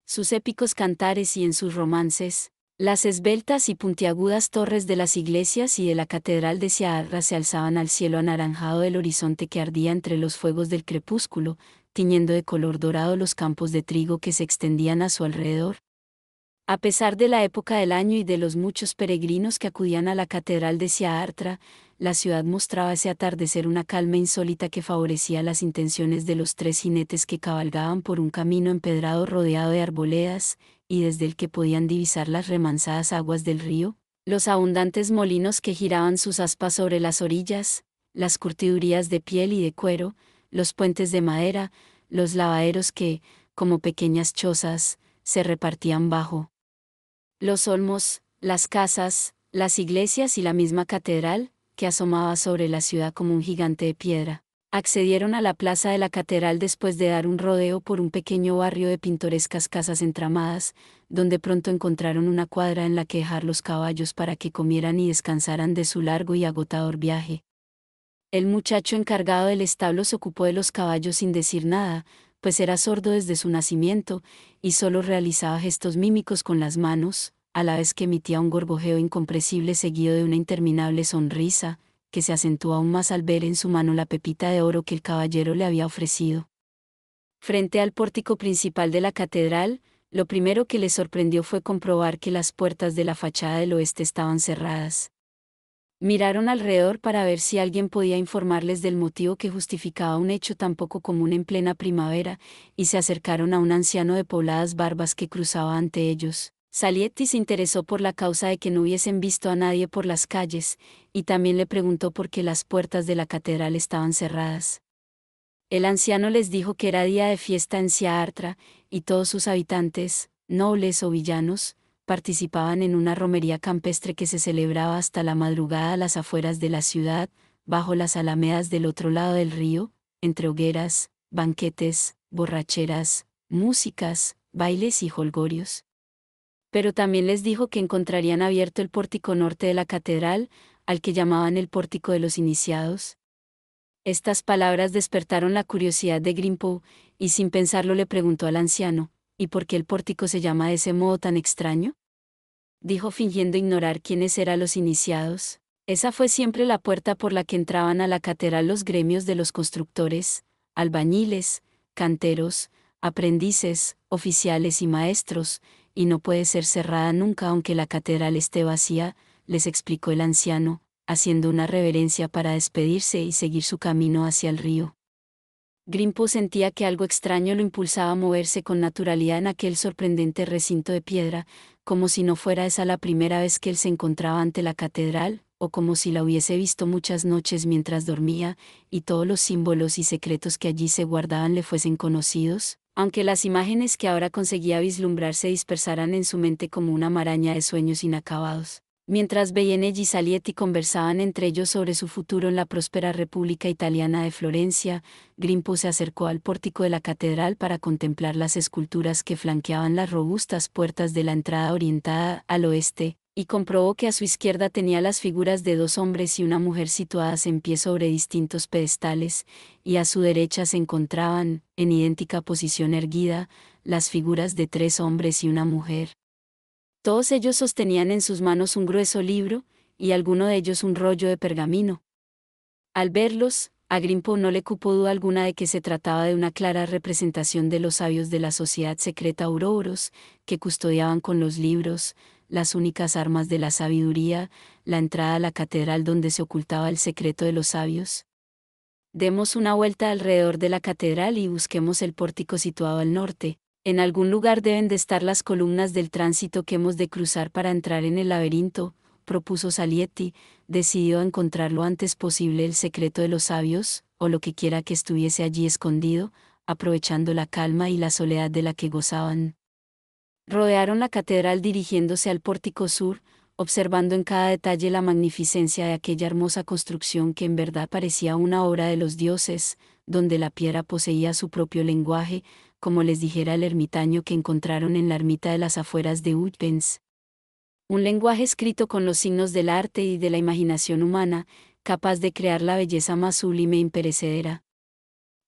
sus épicos cantares y en sus romances, las esbeltas y puntiagudas torres de las iglesias y de la catedral de Siarra se alzaban al cielo anaranjado del horizonte que ardía entre los fuegos del crepúsculo, tiñendo de color dorado los campos de trigo que se extendían a su alrededor, a pesar de la época del año y de los muchos peregrinos que acudían a la catedral de Siaartra, la ciudad mostraba ese atardecer una calma insólita que favorecía las intenciones de los tres jinetes que cabalgaban por un camino empedrado rodeado de arboledas, y desde el que podían divisar las remansadas aguas del río, los abundantes molinos que giraban sus aspas sobre las orillas, las curtidurías de piel y de cuero, los puentes de madera, los lavaderos que, como pequeñas chozas, se repartían bajo los olmos, las casas, las iglesias y la misma catedral, que asomaba sobre la ciudad como un gigante de piedra. Accedieron a la plaza de la catedral después de dar un rodeo por un pequeño barrio de pintorescas casas entramadas, donde pronto encontraron una cuadra en la que dejar los caballos para que comieran y descansaran de su largo y agotador viaje. El muchacho encargado del establo se ocupó de los caballos sin decir nada, pues era sordo desde su nacimiento, y solo realizaba gestos mímicos con las manos, a la vez que emitía un gorbojeo incomprensible seguido de una interminable sonrisa, que se acentuó aún más al ver en su mano la pepita de oro que el caballero le había ofrecido. Frente al pórtico principal de la catedral, lo primero que le sorprendió fue comprobar que las puertas de la fachada del oeste estaban cerradas. Miraron alrededor para ver si alguien podía informarles del motivo que justificaba un hecho tan poco común en plena primavera, y se acercaron a un anciano de pobladas barbas que cruzaba ante ellos. Salietti se interesó por la causa de que no hubiesen visto a nadie por las calles, y también le preguntó por qué las puertas de la catedral estaban cerradas. El anciano les dijo que era día de fiesta en Siartra y todos sus habitantes, nobles o villanos, participaban en una romería campestre que se celebraba hasta la madrugada a las afueras de la ciudad, bajo las alamedas del otro lado del río, entre hogueras, banquetes, borracheras, músicas, bailes y holgorios. Pero también les dijo que encontrarían abierto el pórtico norte de la catedral, al que llamaban el pórtico de los iniciados. Estas palabras despertaron la curiosidad de Grimpo, y sin pensarlo le preguntó al anciano, ¿Y por qué el pórtico se llama de ese modo tan extraño? Dijo fingiendo ignorar quiénes eran los iniciados. Esa fue siempre la puerta por la que entraban a la catedral los gremios de los constructores, albañiles, canteros, aprendices, oficiales y maestros, y no puede ser cerrada nunca aunque la catedral esté vacía, les explicó el anciano, haciendo una reverencia para despedirse y seguir su camino hacia el río. Grimpo sentía que algo extraño lo impulsaba a moverse con naturalidad en aquel sorprendente recinto de piedra, como si no fuera esa la primera vez que él se encontraba ante la catedral, o como si la hubiese visto muchas noches mientras dormía, y todos los símbolos y secretos que allí se guardaban le fuesen conocidos, aunque las imágenes que ahora conseguía vislumbrar se dispersaran en su mente como una maraña de sueños inacabados mientras Beyene y Salietti conversaban entre ellos sobre su futuro en la próspera República Italiana de Florencia, Grimpo se acercó al pórtico de la catedral para contemplar las esculturas que flanqueaban las robustas puertas de la entrada orientada al oeste, y comprobó que a su izquierda tenía las figuras de dos hombres y una mujer situadas en pie sobre distintos pedestales, y a su derecha se encontraban, en idéntica posición erguida, las figuras de tres hombres y una mujer, todos ellos sostenían en sus manos un grueso libro, y alguno de ellos un rollo de pergamino. Al verlos, a Grimpo no le cupo duda alguna de que se trataba de una clara representación de los sabios de la sociedad secreta Uroboros, que custodiaban con los libros, las únicas armas de la sabiduría, la entrada a la catedral donde se ocultaba el secreto de los sabios. Demos una vuelta alrededor de la catedral y busquemos el pórtico situado al norte, en algún lugar deben de estar las columnas del tránsito que hemos de cruzar para entrar en el laberinto, propuso Salietti, decidido a encontrar lo antes posible el secreto de los sabios, o lo que quiera que estuviese allí escondido, aprovechando la calma y la soledad de la que gozaban. Rodearon la catedral dirigiéndose al pórtico sur, observando en cada detalle la magnificencia de aquella hermosa construcción que en verdad parecía una obra de los dioses, donde la piedra poseía su propio lenguaje, como les dijera el ermitaño que encontraron en la ermita de las afueras de Utpens. Un lenguaje escrito con los signos del arte y de la imaginación humana, capaz de crear la belleza más sublime e imperecedera.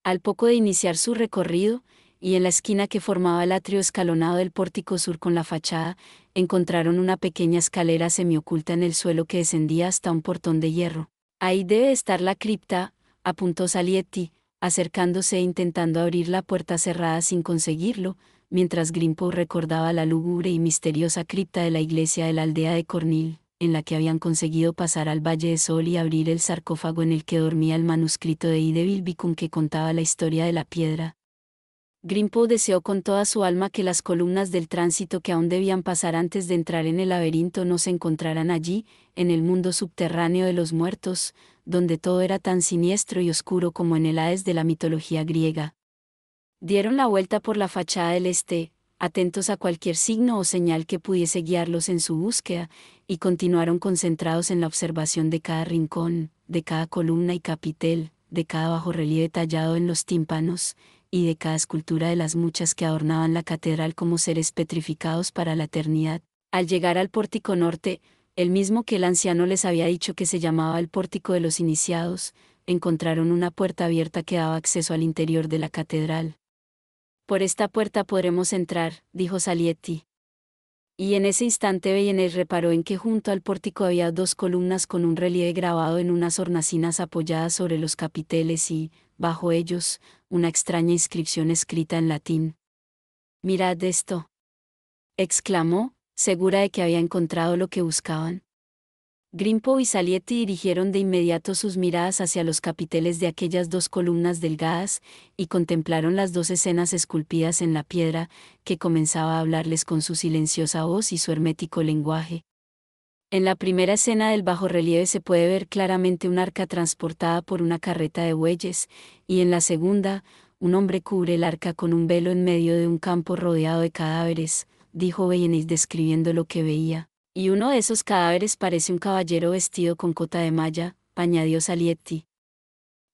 Al poco de iniciar su recorrido, y en la esquina que formaba el atrio escalonado del pórtico sur con la fachada, encontraron una pequeña escalera semioculta en el suelo que descendía hasta un portón de hierro. Ahí debe estar la cripta, apuntó Salietti, acercándose e intentando abrir la puerta cerrada sin conseguirlo, mientras Grimpo recordaba la lúgubre y misteriosa cripta de la iglesia de la aldea de Cornil, en la que habían conseguido pasar al Valle de Sol y abrir el sarcófago en el que dormía el manuscrito de Bilby con que contaba la historia de la piedra. Grimpo deseó con toda su alma que las columnas del tránsito que aún debían pasar antes de entrar en el laberinto no se encontraran allí, en el mundo subterráneo de los muertos, donde todo era tan siniestro y oscuro como en el Hades de la mitología griega. Dieron la vuelta por la fachada del este, atentos a cualquier signo o señal que pudiese guiarlos en su búsqueda, y continuaron concentrados en la observación de cada rincón, de cada columna y capitel, de cada bajorrelieve tallado en los tímpanos, y de cada escultura de las muchas que adornaban la catedral como seres petrificados para la eternidad. Al llegar al pórtico norte, el mismo que el anciano les había dicho que se llamaba el pórtico de los iniciados, encontraron una puerta abierta que daba acceso al interior de la catedral. Por esta puerta podremos entrar, dijo Salietti. Y en ese instante el reparó en que junto al pórtico había dos columnas con un relieve grabado en unas hornacinas apoyadas sobre los capiteles y, bajo ellos, una extraña inscripción escrita en latín. Mirad esto. exclamó, segura de que había encontrado lo que buscaban. Grimpo y Salietti dirigieron de inmediato sus miradas hacia los capiteles de aquellas dos columnas delgadas, y contemplaron las dos escenas esculpidas en la piedra, que comenzaba a hablarles con su silenciosa voz y su hermético lenguaje. En la primera escena del bajorrelieve se puede ver claramente un arca transportada por una carreta de bueyes, y en la segunda, un hombre cubre el arca con un velo en medio de un campo rodeado de cadáveres, dijo Beyenis describiendo lo que veía. Y uno de esos cadáveres parece un caballero vestido con cota de malla, añadió Salietti.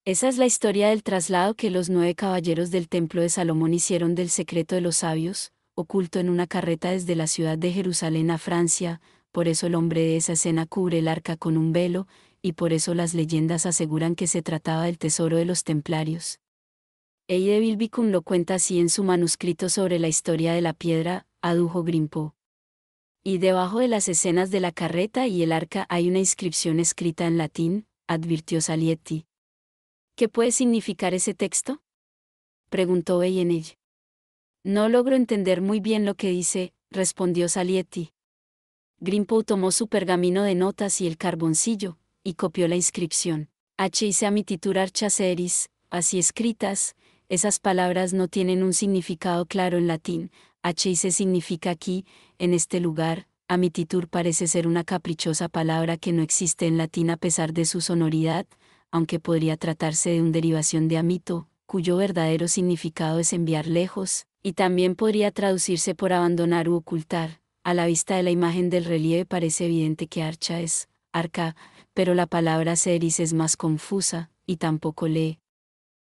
Esa es la historia del traslado que los nueve caballeros del templo de Salomón hicieron del secreto de los sabios, oculto en una carreta desde la ciudad de Jerusalén a Francia, por eso el hombre de esa escena cubre el arca con un velo, y por eso las leyendas aseguran que se trataba del tesoro de los templarios. Eide de lo cuenta así en su manuscrito sobre la historia de la piedra, adujo Grimpo. Y debajo de las escenas de la carreta y el arca hay una inscripción escrita en latín, advirtió Salietti. ¿Qué puede significar ese texto? preguntó ella. No logro entender muy bien lo que dice, respondió Salietti. Grimpo tomó su pergamino de notas y el carboncillo, y copió la inscripción. H hice a mi titular chaceris, así escritas, esas palabras no tienen un significado claro en latín, H y significa aquí, en este lugar, amititur parece ser una caprichosa palabra que no existe en latín a pesar de su sonoridad, aunque podría tratarse de una derivación de amito, cuyo verdadero significado es enviar lejos, y también podría traducirse por abandonar u ocultar. A la vista de la imagen del relieve parece evidente que archa es arca, pero la palabra ceris es más confusa, y tampoco lee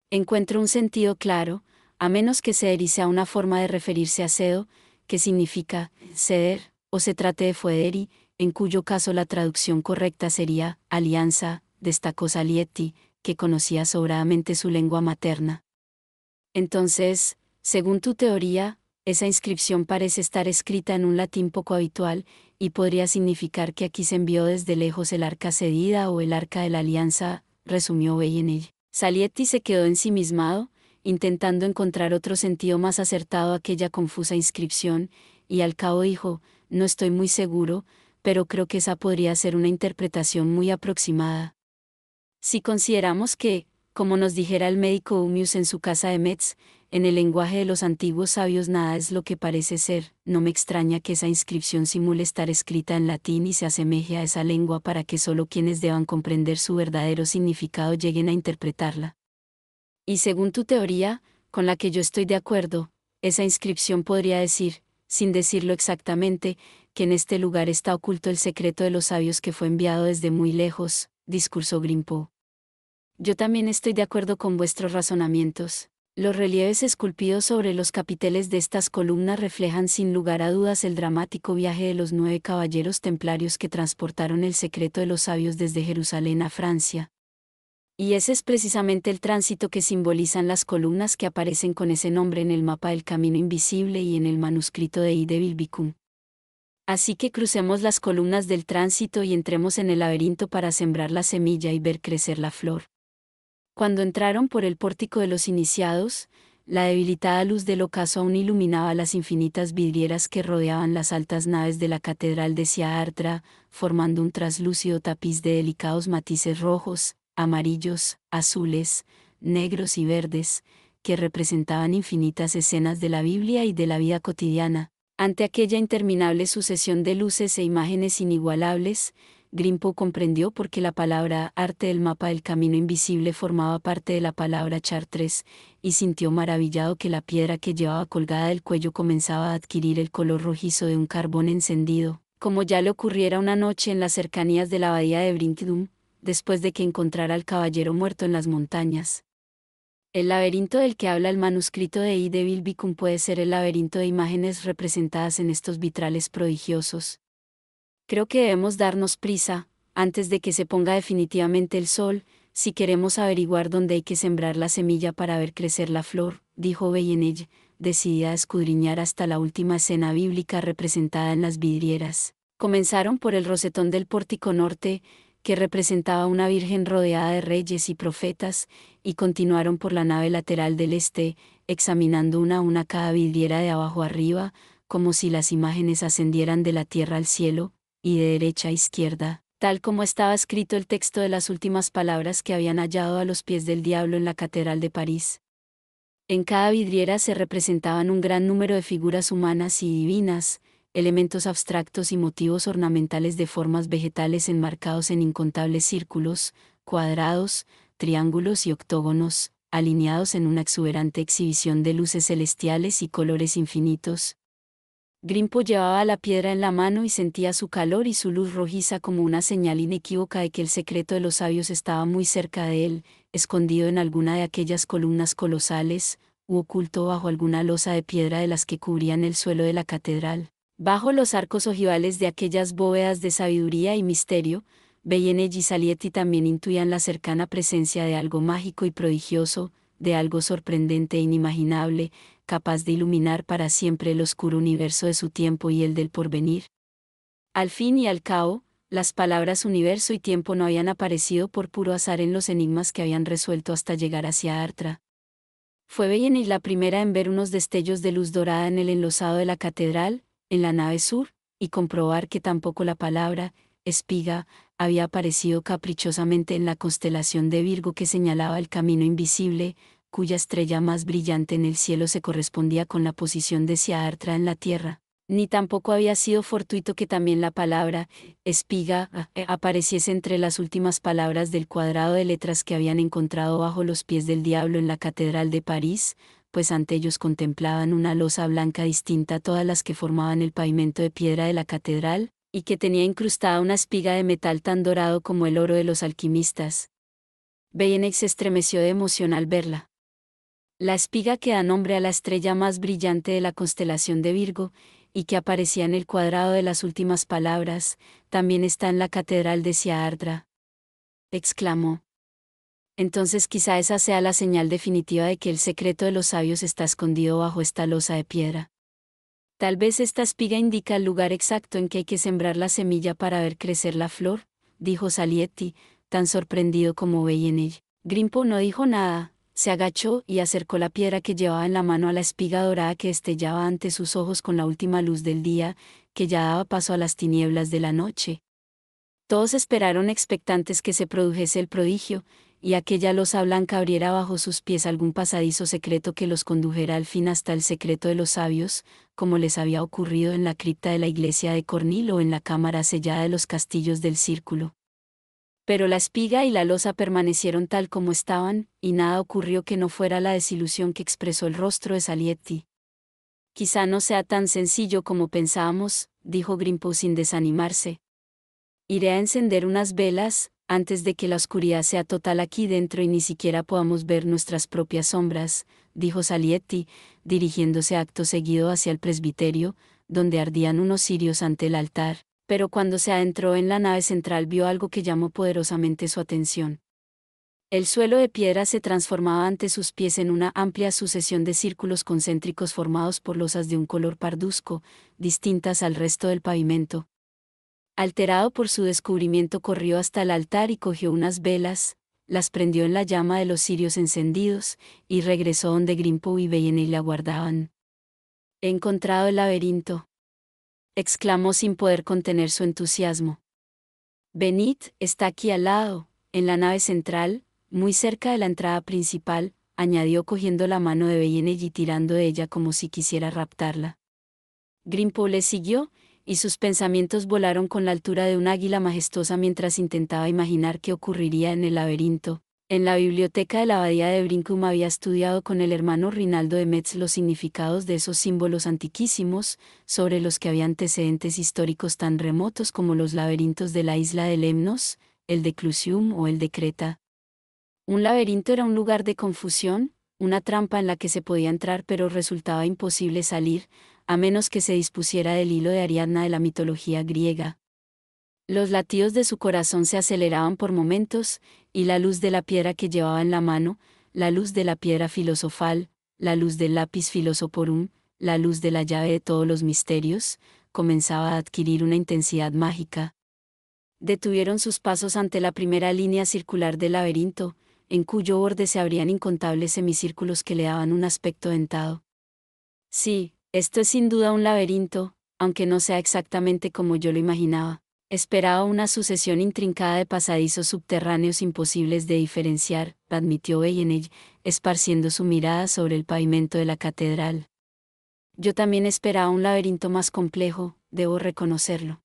encuentro un sentido claro, a menos que se erice una forma de referirse a cedo, que significa ceder, o se trate de fuederi, en cuyo caso la traducción correcta sería alianza, destacó Salietti, que conocía sobradamente su lengua materna. Entonces, según tu teoría, esa inscripción parece estar escrita en un latín poco habitual, y podría significar que aquí se envió desde lejos el arca cedida o el arca de la alianza, resumió en ella. Salietti se quedó ensimismado, intentando encontrar otro sentido más acertado a aquella confusa inscripción, y al cabo dijo, no estoy muy seguro, pero creo que esa podría ser una interpretación muy aproximada. Si consideramos que, como nos dijera el médico Humius en su casa de Metz, en el lenguaje de los antiguos sabios nada es lo que parece ser, no me extraña que esa inscripción simule estar escrita en latín y se asemeje a esa lengua para que solo quienes deban comprender su verdadero significado lleguen a interpretarla. Y según tu teoría, con la que yo estoy de acuerdo, esa inscripción podría decir, sin decirlo exactamente, que en este lugar está oculto el secreto de los sabios que fue enviado desde muy lejos, discurso Grimpo. Yo también estoy de acuerdo con vuestros razonamientos. Los relieves esculpidos sobre los capiteles de estas columnas reflejan sin lugar a dudas el dramático viaje de los nueve caballeros templarios que transportaron el secreto de los sabios desde Jerusalén a Francia. Y ese es precisamente el tránsito que simbolizan las columnas que aparecen con ese nombre en el mapa del camino invisible y en el manuscrito de I de Bilbicum. Así que crucemos las columnas del tránsito y entremos en el laberinto para sembrar la semilla y ver crecer la flor. Cuando entraron por el pórtico de los iniciados, la debilitada luz del ocaso aún iluminaba las infinitas vidrieras que rodeaban las altas naves de la catedral de Siaartra, formando un traslúcido tapiz de delicados matices rojos, amarillos, azules, negros y verdes, que representaban infinitas escenas de la Biblia y de la vida cotidiana. Ante aquella interminable sucesión de luces e imágenes inigualables, Grimpo comprendió por qué la palabra arte del mapa del camino invisible formaba parte de la palabra Chartres, y sintió maravillado que la piedra que llevaba colgada del cuello comenzaba a adquirir el color rojizo de un carbón encendido, como ya le ocurriera una noche en las cercanías de la bahía de Brinkdum, después de que encontrara al caballero muerto en las montañas. El laberinto del que habla el manuscrito de I. de Bilbicum puede ser el laberinto de imágenes representadas en estos vitrales prodigiosos, Creo que debemos darnos prisa, antes de que se ponga definitivamente el sol, si queremos averiguar dónde hay que sembrar la semilla para ver crecer la flor, dijo Bellenel, decidida a escudriñar hasta la última escena bíblica representada en las vidrieras. Comenzaron por el rosetón del pórtico norte, que representaba una virgen rodeada de reyes y profetas, y continuaron por la nave lateral del este, examinando una a una cada vidriera de abajo arriba, como si las imágenes ascendieran de la tierra al cielo, y de derecha a izquierda, tal como estaba escrito el texto de las últimas palabras que habían hallado a los pies del diablo en la Catedral de París. En cada vidriera se representaban un gran número de figuras humanas y divinas, elementos abstractos y motivos ornamentales de formas vegetales enmarcados en incontables círculos, cuadrados, triángulos y octógonos, alineados en una exuberante exhibición de luces celestiales y colores infinitos, Grimpo llevaba la piedra en la mano y sentía su calor y su luz rojiza como una señal inequívoca de que el secreto de los sabios estaba muy cerca de él, escondido en alguna de aquellas columnas colosales, u oculto bajo alguna losa de piedra de las que cubrían el suelo de la catedral. Bajo los arcos ojivales de aquellas bóvedas de sabiduría y misterio, Beyene y Salieti también intuían la cercana presencia de algo mágico y prodigioso, de algo sorprendente e inimaginable, capaz de iluminar para siempre el oscuro universo de su tiempo y el del porvenir. Al fin y al cabo, las palabras universo y tiempo no habían aparecido por puro azar en los enigmas que habían resuelto hasta llegar hacia Artra. Fue y la primera en ver unos destellos de luz dorada en el enlosado de la catedral, en la nave sur, y comprobar que tampoco la palabra, espiga, había aparecido caprichosamente en la constelación de Virgo que señalaba el camino invisible, cuya estrella más brillante en el cielo se correspondía con la posición de Siaartra en la tierra, ni tampoco había sido fortuito que también la palabra espiga e, apareciese entre las últimas palabras del cuadrado de letras que habían encontrado bajo los pies del diablo en la Catedral de París, pues ante ellos contemplaban una losa blanca distinta a todas las que formaban el pavimento de piedra de la catedral, y que tenía incrustada una espiga de metal tan dorado como el oro de los alquimistas. Beyenex se estremeció de emoción al verla. La espiga que da nombre a la estrella más brillante de la constelación de Virgo, y que aparecía en el cuadrado de las últimas palabras, también está en la catedral de Siardra. Exclamó. Entonces quizá esa sea la señal definitiva de que el secreto de los sabios está escondido bajo esta losa de piedra. Tal vez esta espiga indica el lugar exacto en que hay que sembrar la semilla para ver crecer la flor, dijo Salietti, tan sorprendido como veía en ella. Grimpo no dijo nada, se agachó y acercó la piedra que llevaba en la mano a la espiga dorada que estellaba ante sus ojos con la última luz del día, que ya daba paso a las tinieblas de la noche. Todos esperaron expectantes que se produjese el prodigio, y aquella losa blanca abriera bajo sus pies algún pasadizo secreto que los condujera al fin hasta el secreto de los sabios, como les había ocurrido en la cripta de la iglesia de Cornil o en la cámara sellada de los castillos del círculo. Pero la espiga y la losa permanecieron tal como estaban, y nada ocurrió que no fuera la desilusión que expresó el rostro de Salietti. Quizá no sea tan sencillo como pensábamos, dijo Grimpo sin desanimarse. Iré a encender unas velas, antes de que la oscuridad sea total aquí dentro y ni siquiera podamos ver nuestras propias sombras, dijo Salietti, dirigiéndose acto seguido hacia el presbiterio, donde ardían unos cirios ante el altar pero cuando se adentró en la nave central vio algo que llamó poderosamente su atención. El suelo de piedra se transformaba ante sus pies en una amplia sucesión de círculos concéntricos formados por losas de un color parduzco, distintas al resto del pavimento. Alterado por su descubrimiento corrió hasta el altar y cogió unas velas, las prendió en la llama de los cirios encendidos, y regresó donde Grimpo y Beyene la guardaban. He encontrado el laberinto, exclamó sin poder contener su entusiasmo. Benit está aquí al lado, en la nave central, muy cerca de la entrada principal, añadió cogiendo la mano de Bellenel y tirando de ella como si quisiera raptarla. Grimpo le siguió, y sus pensamientos volaron con la altura de un águila majestuosa mientras intentaba imaginar qué ocurriría en el laberinto, en la biblioteca de la abadía de Brincum había estudiado con el hermano Rinaldo de Metz los significados de esos símbolos antiquísimos, sobre los que había antecedentes históricos tan remotos como los laberintos de la isla de Lemnos, el de Clusium o el de Creta. Un laberinto era un lugar de confusión, una trampa en la que se podía entrar pero resultaba imposible salir, a menos que se dispusiera del hilo de Ariadna de la mitología griega. Los latidos de su corazón se aceleraban por momentos, y la luz de la piedra que llevaba en la mano, la luz de la piedra filosofal, la luz del lápiz filosoporum, la luz de la llave de todos los misterios, comenzaba a adquirir una intensidad mágica. Detuvieron sus pasos ante la primera línea circular del laberinto, en cuyo borde se abrían incontables semicírculos que le daban un aspecto dentado. Sí, esto es sin duda un laberinto, aunque no sea exactamente como yo lo imaginaba. Esperaba una sucesión intrincada de pasadizos subterráneos imposibles de diferenciar, admitió Bellenel, esparciendo su mirada sobre el pavimento de la catedral. Yo también esperaba un laberinto más complejo, debo reconocerlo.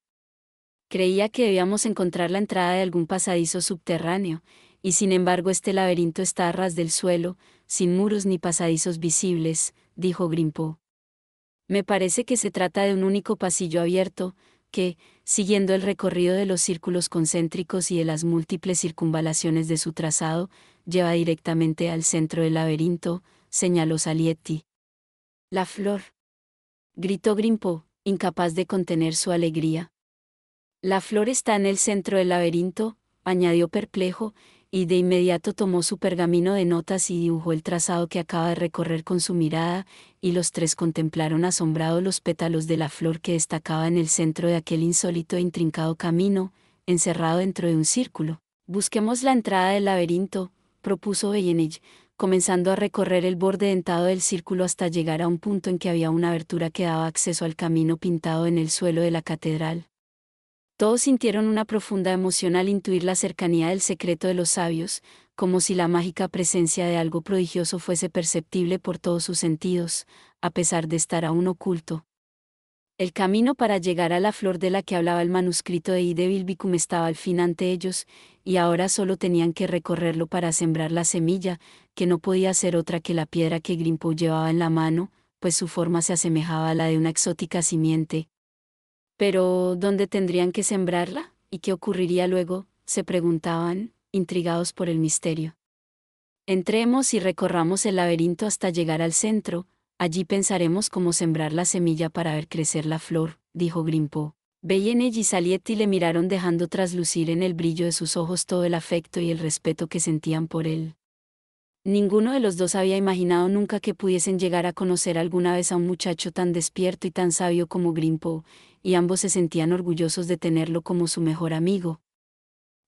Creía que debíamos encontrar la entrada de algún pasadizo subterráneo, y sin embargo este laberinto está a ras del suelo, sin muros ni pasadizos visibles, dijo Grimpo. Me parece que se trata de un único pasillo abierto, que, siguiendo el recorrido de los círculos concéntricos y de las múltiples circunvalaciones de su trazado, lleva directamente al centro del laberinto, señaló Salietti. La flor. Gritó Grimpo, incapaz de contener su alegría. La flor está en el centro del laberinto, añadió perplejo, y de inmediato tomó su pergamino de notas y dibujó el trazado que acaba de recorrer con su mirada, y los tres contemplaron asombrados los pétalos de la flor que destacaba en el centro de aquel insólito e intrincado camino, encerrado dentro de un círculo. Busquemos la entrada del laberinto, propuso Bellenich, comenzando a recorrer el borde dentado del círculo hasta llegar a un punto en que había una abertura que daba acceso al camino pintado en el suelo de la catedral. Todos sintieron una profunda emoción al intuir la cercanía del secreto de los sabios, como si la mágica presencia de algo prodigioso fuese perceptible por todos sus sentidos, a pesar de estar aún oculto. El camino para llegar a la flor de la que hablaba el manuscrito de Ide Bilbicum estaba al fin ante ellos, y ahora solo tenían que recorrerlo para sembrar la semilla, que no podía ser otra que la piedra que Grimpo llevaba en la mano, pues su forma se asemejaba a la de una exótica simiente, pero, ¿dónde tendrían que sembrarla? ¿Y qué ocurriría luego? se preguntaban, intrigados por el misterio. Entremos y recorramos el laberinto hasta llegar al centro, allí pensaremos cómo sembrar la semilla para ver crecer la flor, dijo Grimpo. ella y Salietti le miraron dejando traslucir en el brillo de sus ojos todo el afecto y el respeto que sentían por él. Ninguno de los dos había imaginado nunca que pudiesen llegar a conocer alguna vez a un muchacho tan despierto y tan sabio como Grimpo, y ambos se sentían orgullosos de tenerlo como su mejor amigo.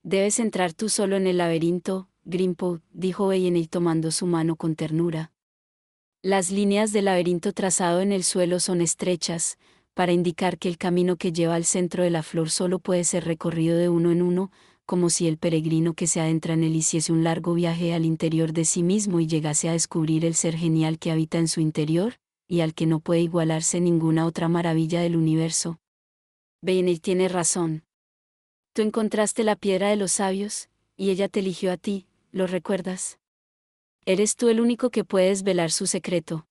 Debes entrar tú solo en el laberinto, Grimpo, dijo Bellene tomando su mano con ternura. Las líneas del laberinto trazado en el suelo son estrechas, para indicar que el camino que lleva al centro de la flor solo puede ser recorrido de uno en uno, como si el peregrino que se adentra en él hiciese un largo viaje al interior de sí mismo y llegase a descubrir el ser genial que habita en su interior, y al que no puede igualarse ninguna otra maravilla del universo. él tiene razón. Tú encontraste la piedra de los sabios, y ella te eligió a ti, ¿lo recuerdas? Eres tú el único que puedes velar su secreto.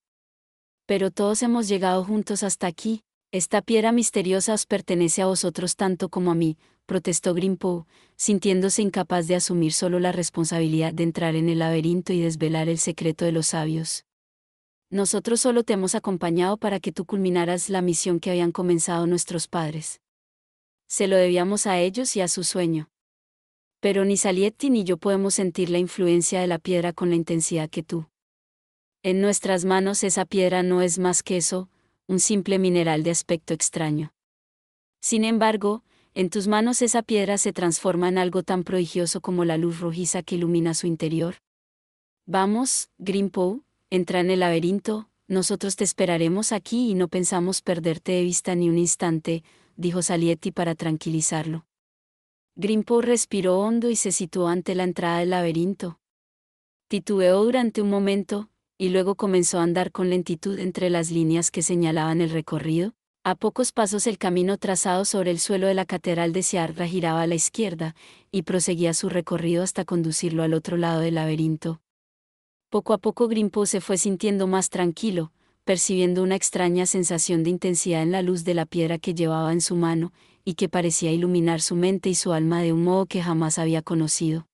Pero todos hemos llegado juntos hasta aquí, esta piedra misteriosa os pertenece a vosotros tanto como a mí, protestó Grimpo, sintiéndose incapaz de asumir solo la responsabilidad de entrar en el laberinto y desvelar el secreto de los sabios. Nosotros solo te hemos acompañado para que tú culminaras la misión que habían comenzado nuestros padres. Se lo debíamos a ellos y a su sueño. Pero ni Salietti ni yo podemos sentir la influencia de la piedra con la intensidad que tú. En nuestras manos esa piedra no es más que eso, un simple mineral de aspecto extraño. Sin embargo, en tus manos esa piedra se transforma en algo tan prodigioso como la luz rojiza que ilumina su interior. Vamos, Grimpo, entra en el laberinto, nosotros te esperaremos aquí y no pensamos perderte de vista ni un instante, dijo Salietti para tranquilizarlo. Grimpo respiró hondo y se situó ante la entrada del laberinto. Titubeó durante un momento, y luego comenzó a andar con lentitud entre las líneas que señalaban el recorrido. A pocos pasos el camino trazado sobre el suelo de la catedral de Searra giraba a la izquierda, y proseguía su recorrido hasta conducirlo al otro lado del laberinto. Poco a poco Grimpo se fue sintiendo más tranquilo, percibiendo una extraña sensación de intensidad en la luz de la piedra que llevaba en su mano, y que parecía iluminar su mente y su alma de un modo que jamás había conocido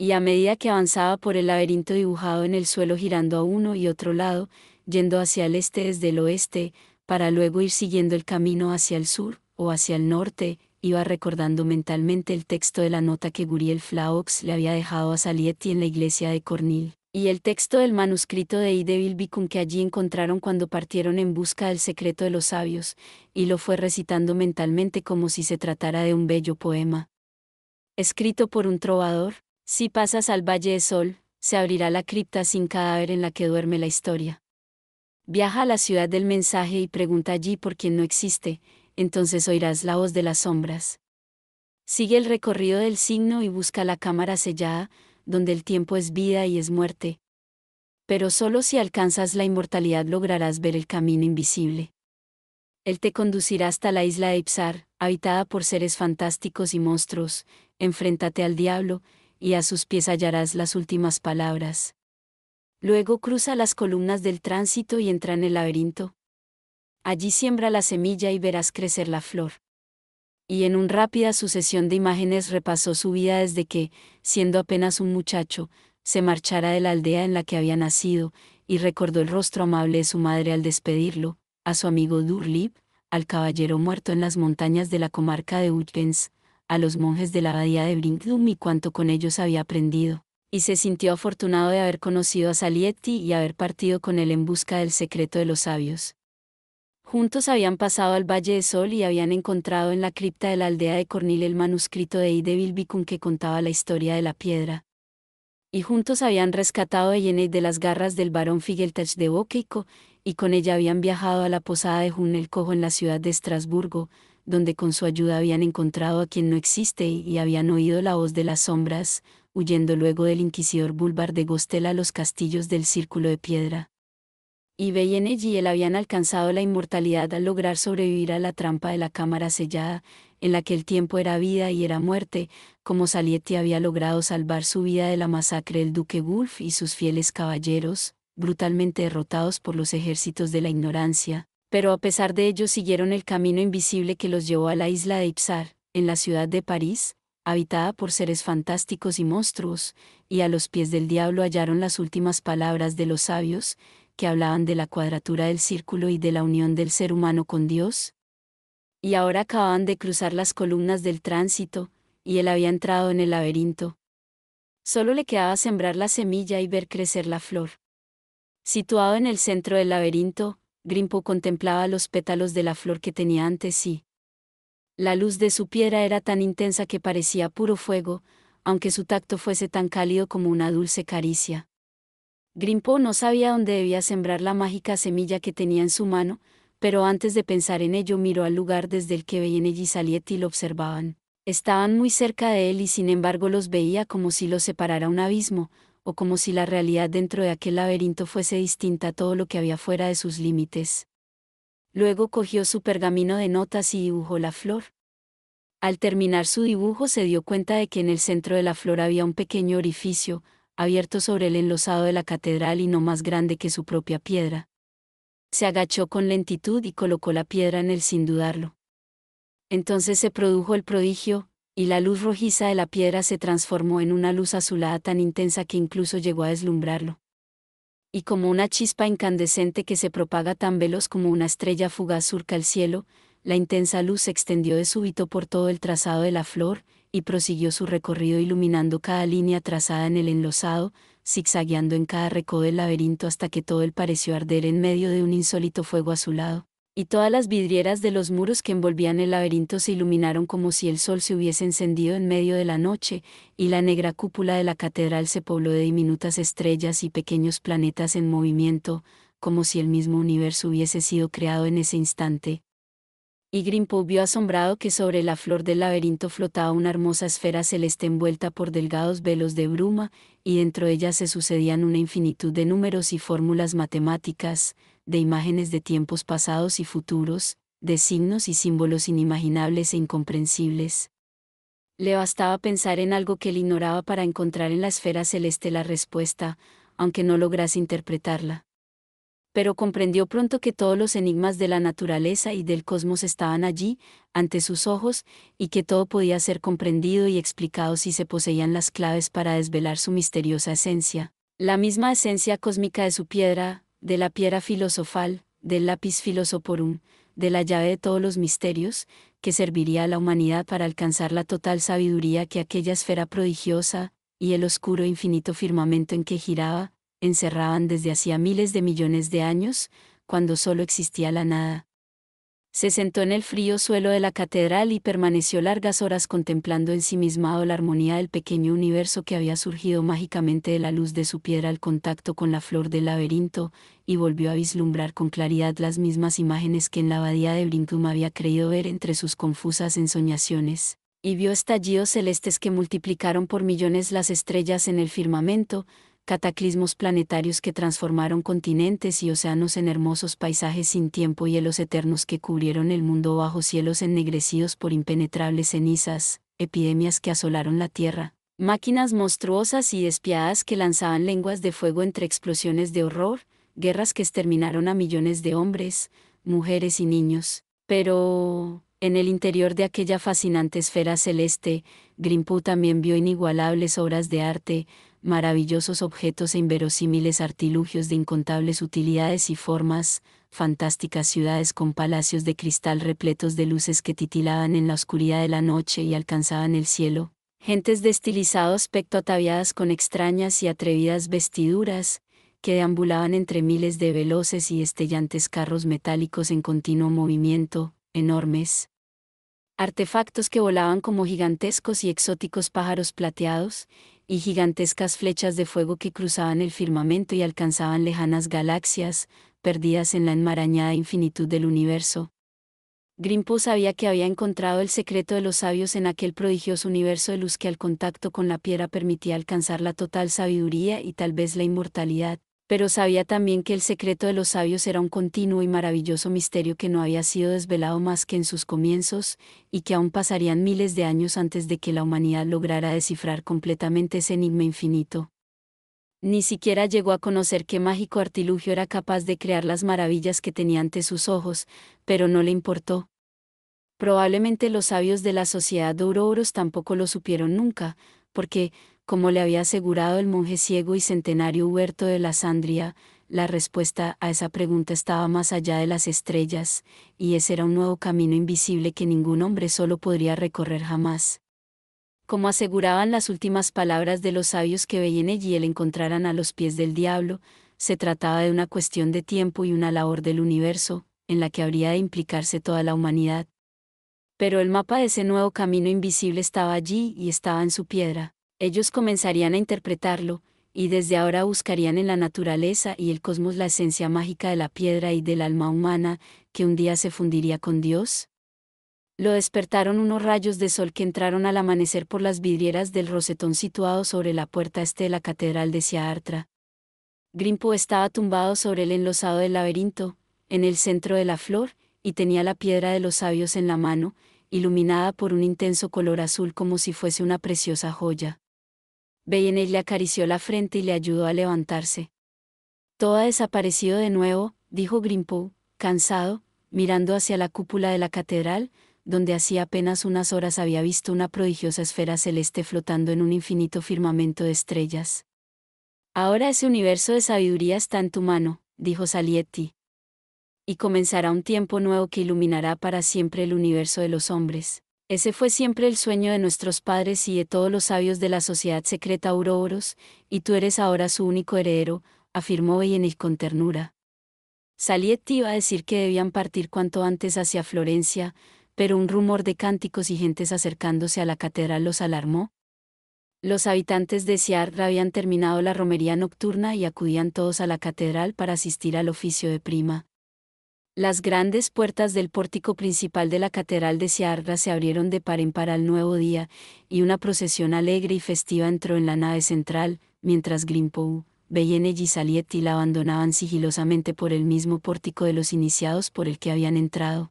y a medida que avanzaba por el laberinto dibujado en el suelo girando a uno y otro lado, yendo hacia el este desde el oeste, para luego ir siguiendo el camino hacia el sur o hacia el norte, iba recordando mentalmente el texto de la nota que Guriel Flaux le había dejado a Salietti en la iglesia de Cornil, y el texto del manuscrito de idevil de que allí encontraron cuando partieron en busca del secreto de los sabios, y lo fue recitando mentalmente como si se tratara de un bello poema. Escrito por un trovador, si pasas al Valle de Sol, se abrirá la cripta sin cadáver en la que duerme la historia. Viaja a la ciudad del mensaje y pregunta allí por quien no existe, entonces oirás la voz de las sombras. Sigue el recorrido del signo y busca la cámara sellada, donde el tiempo es vida y es muerte. Pero solo si alcanzas la inmortalidad lograrás ver el camino invisible. Él te conducirá hasta la isla de Ipsar, habitada por seres fantásticos y monstruos, enfréntate al diablo, y a sus pies hallarás las últimas palabras. Luego cruza las columnas del tránsito y entra en el laberinto. Allí siembra la semilla y verás crecer la flor. Y en una rápida sucesión de imágenes repasó su vida desde que, siendo apenas un muchacho, se marchara de la aldea en la que había nacido, y recordó el rostro amable de su madre al despedirlo, a su amigo Durlip, al caballero muerto en las montañas de la comarca de Utpens, a los monjes de la abadía de Brindum y cuanto con ellos había aprendido, y se sintió afortunado de haber conocido a Salietti y haber partido con él en busca del secreto de los sabios. Juntos habían pasado al Valle de Sol y habían encontrado en la cripta de la aldea de Cornil el manuscrito de I de Bilbicum que contaba la historia de la piedra. Y juntos habían rescatado a Yenei de las garras del barón Figeltach de Boqueico y con ella habían viajado a la posada de Jun en la ciudad de Estrasburgo, donde con su ayuda habían encontrado a quien no existe y habían oído la voz de las sombras, huyendo luego del inquisidor Bulbar de Gostela a los castillos del Círculo de Piedra. Y Y y él habían alcanzado la inmortalidad al lograr sobrevivir a la trampa de la cámara sellada, en la que el tiempo era vida y era muerte, como Salietti había logrado salvar su vida de la masacre del duque Wulf y sus fieles caballeros, brutalmente derrotados por los ejércitos de la ignorancia, pero a pesar de ello siguieron el camino invisible que los llevó a la isla de Ipsar, en la ciudad de París, habitada por seres fantásticos y monstruos, y a los pies del diablo hallaron las últimas palabras de los sabios, que hablaban de la cuadratura del círculo y de la unión del ser humano con Dios. Y ahora acababan de cruzar las columnas del tránsito, y él había entrado en el laberinto. Solo le quedaba sembrar la semilla y ver crecer la flor. Situado en el centro del laberinto, Grimpo contemplaba los pétalos de la flor que tenía ante sí. La luz de su piedra era tan intensa que parecía puro fuego, aunque su tacto fuese tan cálido como una dulce caricia. Grimpo no sabía dónde debía sembrar la mágica semilla que tenía en su mano, pero antes de pensar en ello miró al lugar desde el que veían y Saliet y lo observaban. Estaban muy cerca de él y sin embargo los veía como si los separara un abismo, o como si la realidad dentro de aquel laberinto fuese distinta a todo lo que había fuera de sus límites. Luego cogió su pergamino de notas y dibujó la flor. Al terminar su dibujo se dio cuenta de que en el centro de la flor había un pequeño orificio, abierto sobre el enlosado de la catedral y no más grande que su propia piedra. Se agachó con lentitud y colocó la piedra en él sin dudarlo. Entonces se produjo el prodigio, y la luz rojiza de la piedra se transformó en una luz azulada tan intensa que incluso llegó a deslumbrarlo. Y como una chispa incandescente que se propaga tan veloz como una estrella fugaz surca el cielo, la intensa luz se extendió de súbito por todo el trazado de la flor, y prosiguió su recorrido iluminando cada línea trazada en el enlosado, zigzagueando en cada recodo del laberinto hasta que todo él pareció arder en medio de un insólito fuego azulado y todas las vidrieras de los muros que envolvían el laberinto se iluminaron como si el sol se hubiese encendido en medio de la noche, y la negra cúpula de la catedral se pobló de diminutas estrellas y pequeños planetas en movimiento, como si el mismo universo hubiese sido creado en ese instante. Y Grimpo vio asombrado que sobre la flor del laberinto flotaba una hermosa esfera celeste envuelta por delgados velos de bruma, y dentro de ella se sucedían una infinitud de números y fórmulas matemáticas, de imágenes de tiempos pasados y futuros, de signos y símbolos inimaginables e incomprensibles. Le bastaba pensar en algo que él ignoraba para encontrar en la esfera celeste la respuesta, aunque no lograse interpretarla. Pero comprendió pronto que todos los enigmas de la naturaleza y del cosmos estaban allí, ante sus ojos, y que todo podía ser comprendido y explicado si se poseían las claves para desvelar su misteriosa esencia. La misma esencia cósmica de su piedra, de la piedra filosofal, del lápiz filosoporum, de la llave de todos los misterios, que serviría a la humanidad para alcanzar la total sabiduría que aquella esfera prodigiosa, y el oscuro e infinito firmamento en que giraba, encerraban desde hacía miles de millones de años, cuando solo existía la nada, se sentó en el frío suelo de la catedral y permaneció largas horas contemplando ensimismado la armonía del pequeño universo que había surgido mágicamente de la luz de su piedra al contacto con la flor del laberinto, y volvió a vislumbrar con claridad las mismas imágenes que en la abadía de Brindum había creído ver entre sus confusas ensoñaciones y vio estallidos celestes que multiplicaron por millones las estrellas en el firmamento, cataclismos planetarios que transformaron continentes y océanos en hermosos paisajes sin tiempo y hielos eternos que cubrieron el mundo bajo cielos ennegrecidos por impenetrables cenizas, epidemias que asolaron la Tierra, máquinas monstruosas y despiadas que lanzaban lenguas de fuego entre explosiones de horror, guerras que exterminaron a millones de hombres, mujeres y niños. Pero, en el interior de aquella fascinante esfera celeste, Grimpu también vio inigualables obras de arte, maravillosos objetos e inverosímiles artilugios de incontables utilidades y formas, fantásticas ciudades con palacios de cristal repletos de luces que titilaban en la oscuridad de la noche y alcanzaban el cielo, gentes de estilizado aspecto ataviadas con extrañas y atrevidas vestiduras, que deambulaban entre miles de veloces y estellantes carros metálicos en continuo movimiento, enormes. Artefactos que volaban como gigantescos y exóticos pájaros plateados, y gigantescas flechas de fuego que cruzaban el firmamento y alcanzaban lejanas galaxias, perdidas en la enmarañada infinitud del universo. Grimpo sabía que había encontrado el secreto de los sabios en aquel prodigioso universo de luz que al contacto con la piedra permitía alcanzar la total sabiduría y tal vez la inmortalidad pero sabía también que el secreto de los sabios era un continuo y maravilloso misterio que no había sido desvelado más que en sus comienzos, y que aún pasarían miles de años antes de que la humanidad lograra descifrar completamente ese enigma infinito. Ni siquiera llegó a conocer qué mágico artilugio era capaz de crear las maravillas que tenía ante sus ojos, pero no le importó. Probablemente los sabios de la sociedad de Ouroboros tampoco lo supieron nunca, porque, como le había asegurado el monje ciego y centenario huerto de la Sandria, la respuesta a esa pregunta estaba más allá de las estrellas, y ese era un nuevo camino invisible que ningún hombre solo podría recorrer jamás. Como aseguraban las últimas palabras de los sabios que veían allí el encontraran a los pies del diablo, se trataba de una cuestión de tiempo y una labor del universo, en la que habría de implicarse toda la humanidad. Pero el mapa de ese nuevo camino invisible estaba allí y estaba en su piedra ellos comenzarían a interpretarlo, y desde ahora buscarían en la naturaleza y el cosmos la esencia mágica de la piedra y del alma humana, que un día se fundiría con Dios? Lo despertaron unos rayos de sol que entraron al amanecer por las vidrieras del rosetón situado sobre la puerta este de la catedral de Siartra. Grimpo estaba tumbado sobre el enlosado del laberinto, en el centro de la flor, y tenía la piedra de los sabios en la mano, iluminada por un intenso color azul como si fuese una preciosa joya le acarició la frente y le ayudó a levantarse. Todo ha desaparecido de nuevo, dijo Grimpo, cansado, mirando hacia la cúpula de la catedral, donde hacía apenas unas horas había visto una prodigiosa esfera celeste flotando en un infinito firmamento de estrellas. Ahora ese universo de sabiduría está en tu mano, dijo Salietti. Y comenzará un tiempo nuevo que iluminará para siempre el universo de los hombres. Ese fue siempre el sueño de nuestros padres y de todos los sabios de la sociedad secreta Uroboros, y tú eres ahora su único heredero, afirmó Beyenich con ternura. Salietti iba a decir que debían partir cuanto antes hacia Florencia, pero un rumor de cánticos y gentes acercándose a la catedral los alarmó. Los habitantes de Sierra habían terminado la romería nocturna y acudían todos a la catedral para asistir al oficio de prima, las grandes puertas del pórtico principal de la Catedral de Searra se abrieron de par en par al nuevo día, y una procesión alegre y festiva entró en la nave central, mientras Grimpo, Bellene y Salietti la abandonaban sigilosamente por el mismo pórtico de los iniciados por el que habían entrado.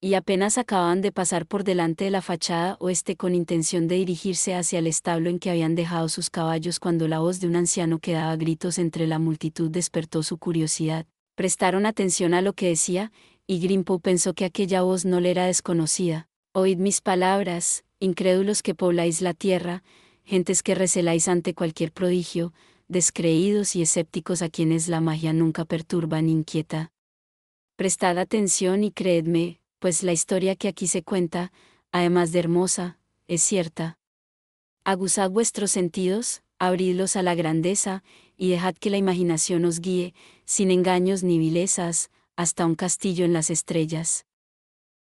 Y apenas acababan de pasar por delante de la fachada oeste con intención de dirigirse hacia el establo en que habían dejado sus caballos cuando la voz de un anciano que daba gritos entre la multitud despertó su curiosidad prestaron atención a lo que decía, y Grimpo pensó que aquella voz no le era desconocida. Oíd mis palabras, incrédulos que pobláis la tierra, gentes que receláis ante cualquier prodigio, descreídos y escépticos a quienes la magia nunca perturba ni inquieta. Prestad atención y creedme, pues la historia que aquí se cuenta, además de hermosa, es cierta. Aguzad vuestros sentidos, abridlos a la grandeza, y dejad que la imaginación os guíe, sin engaños ni vilezas, hasta un castillo en las estrellas.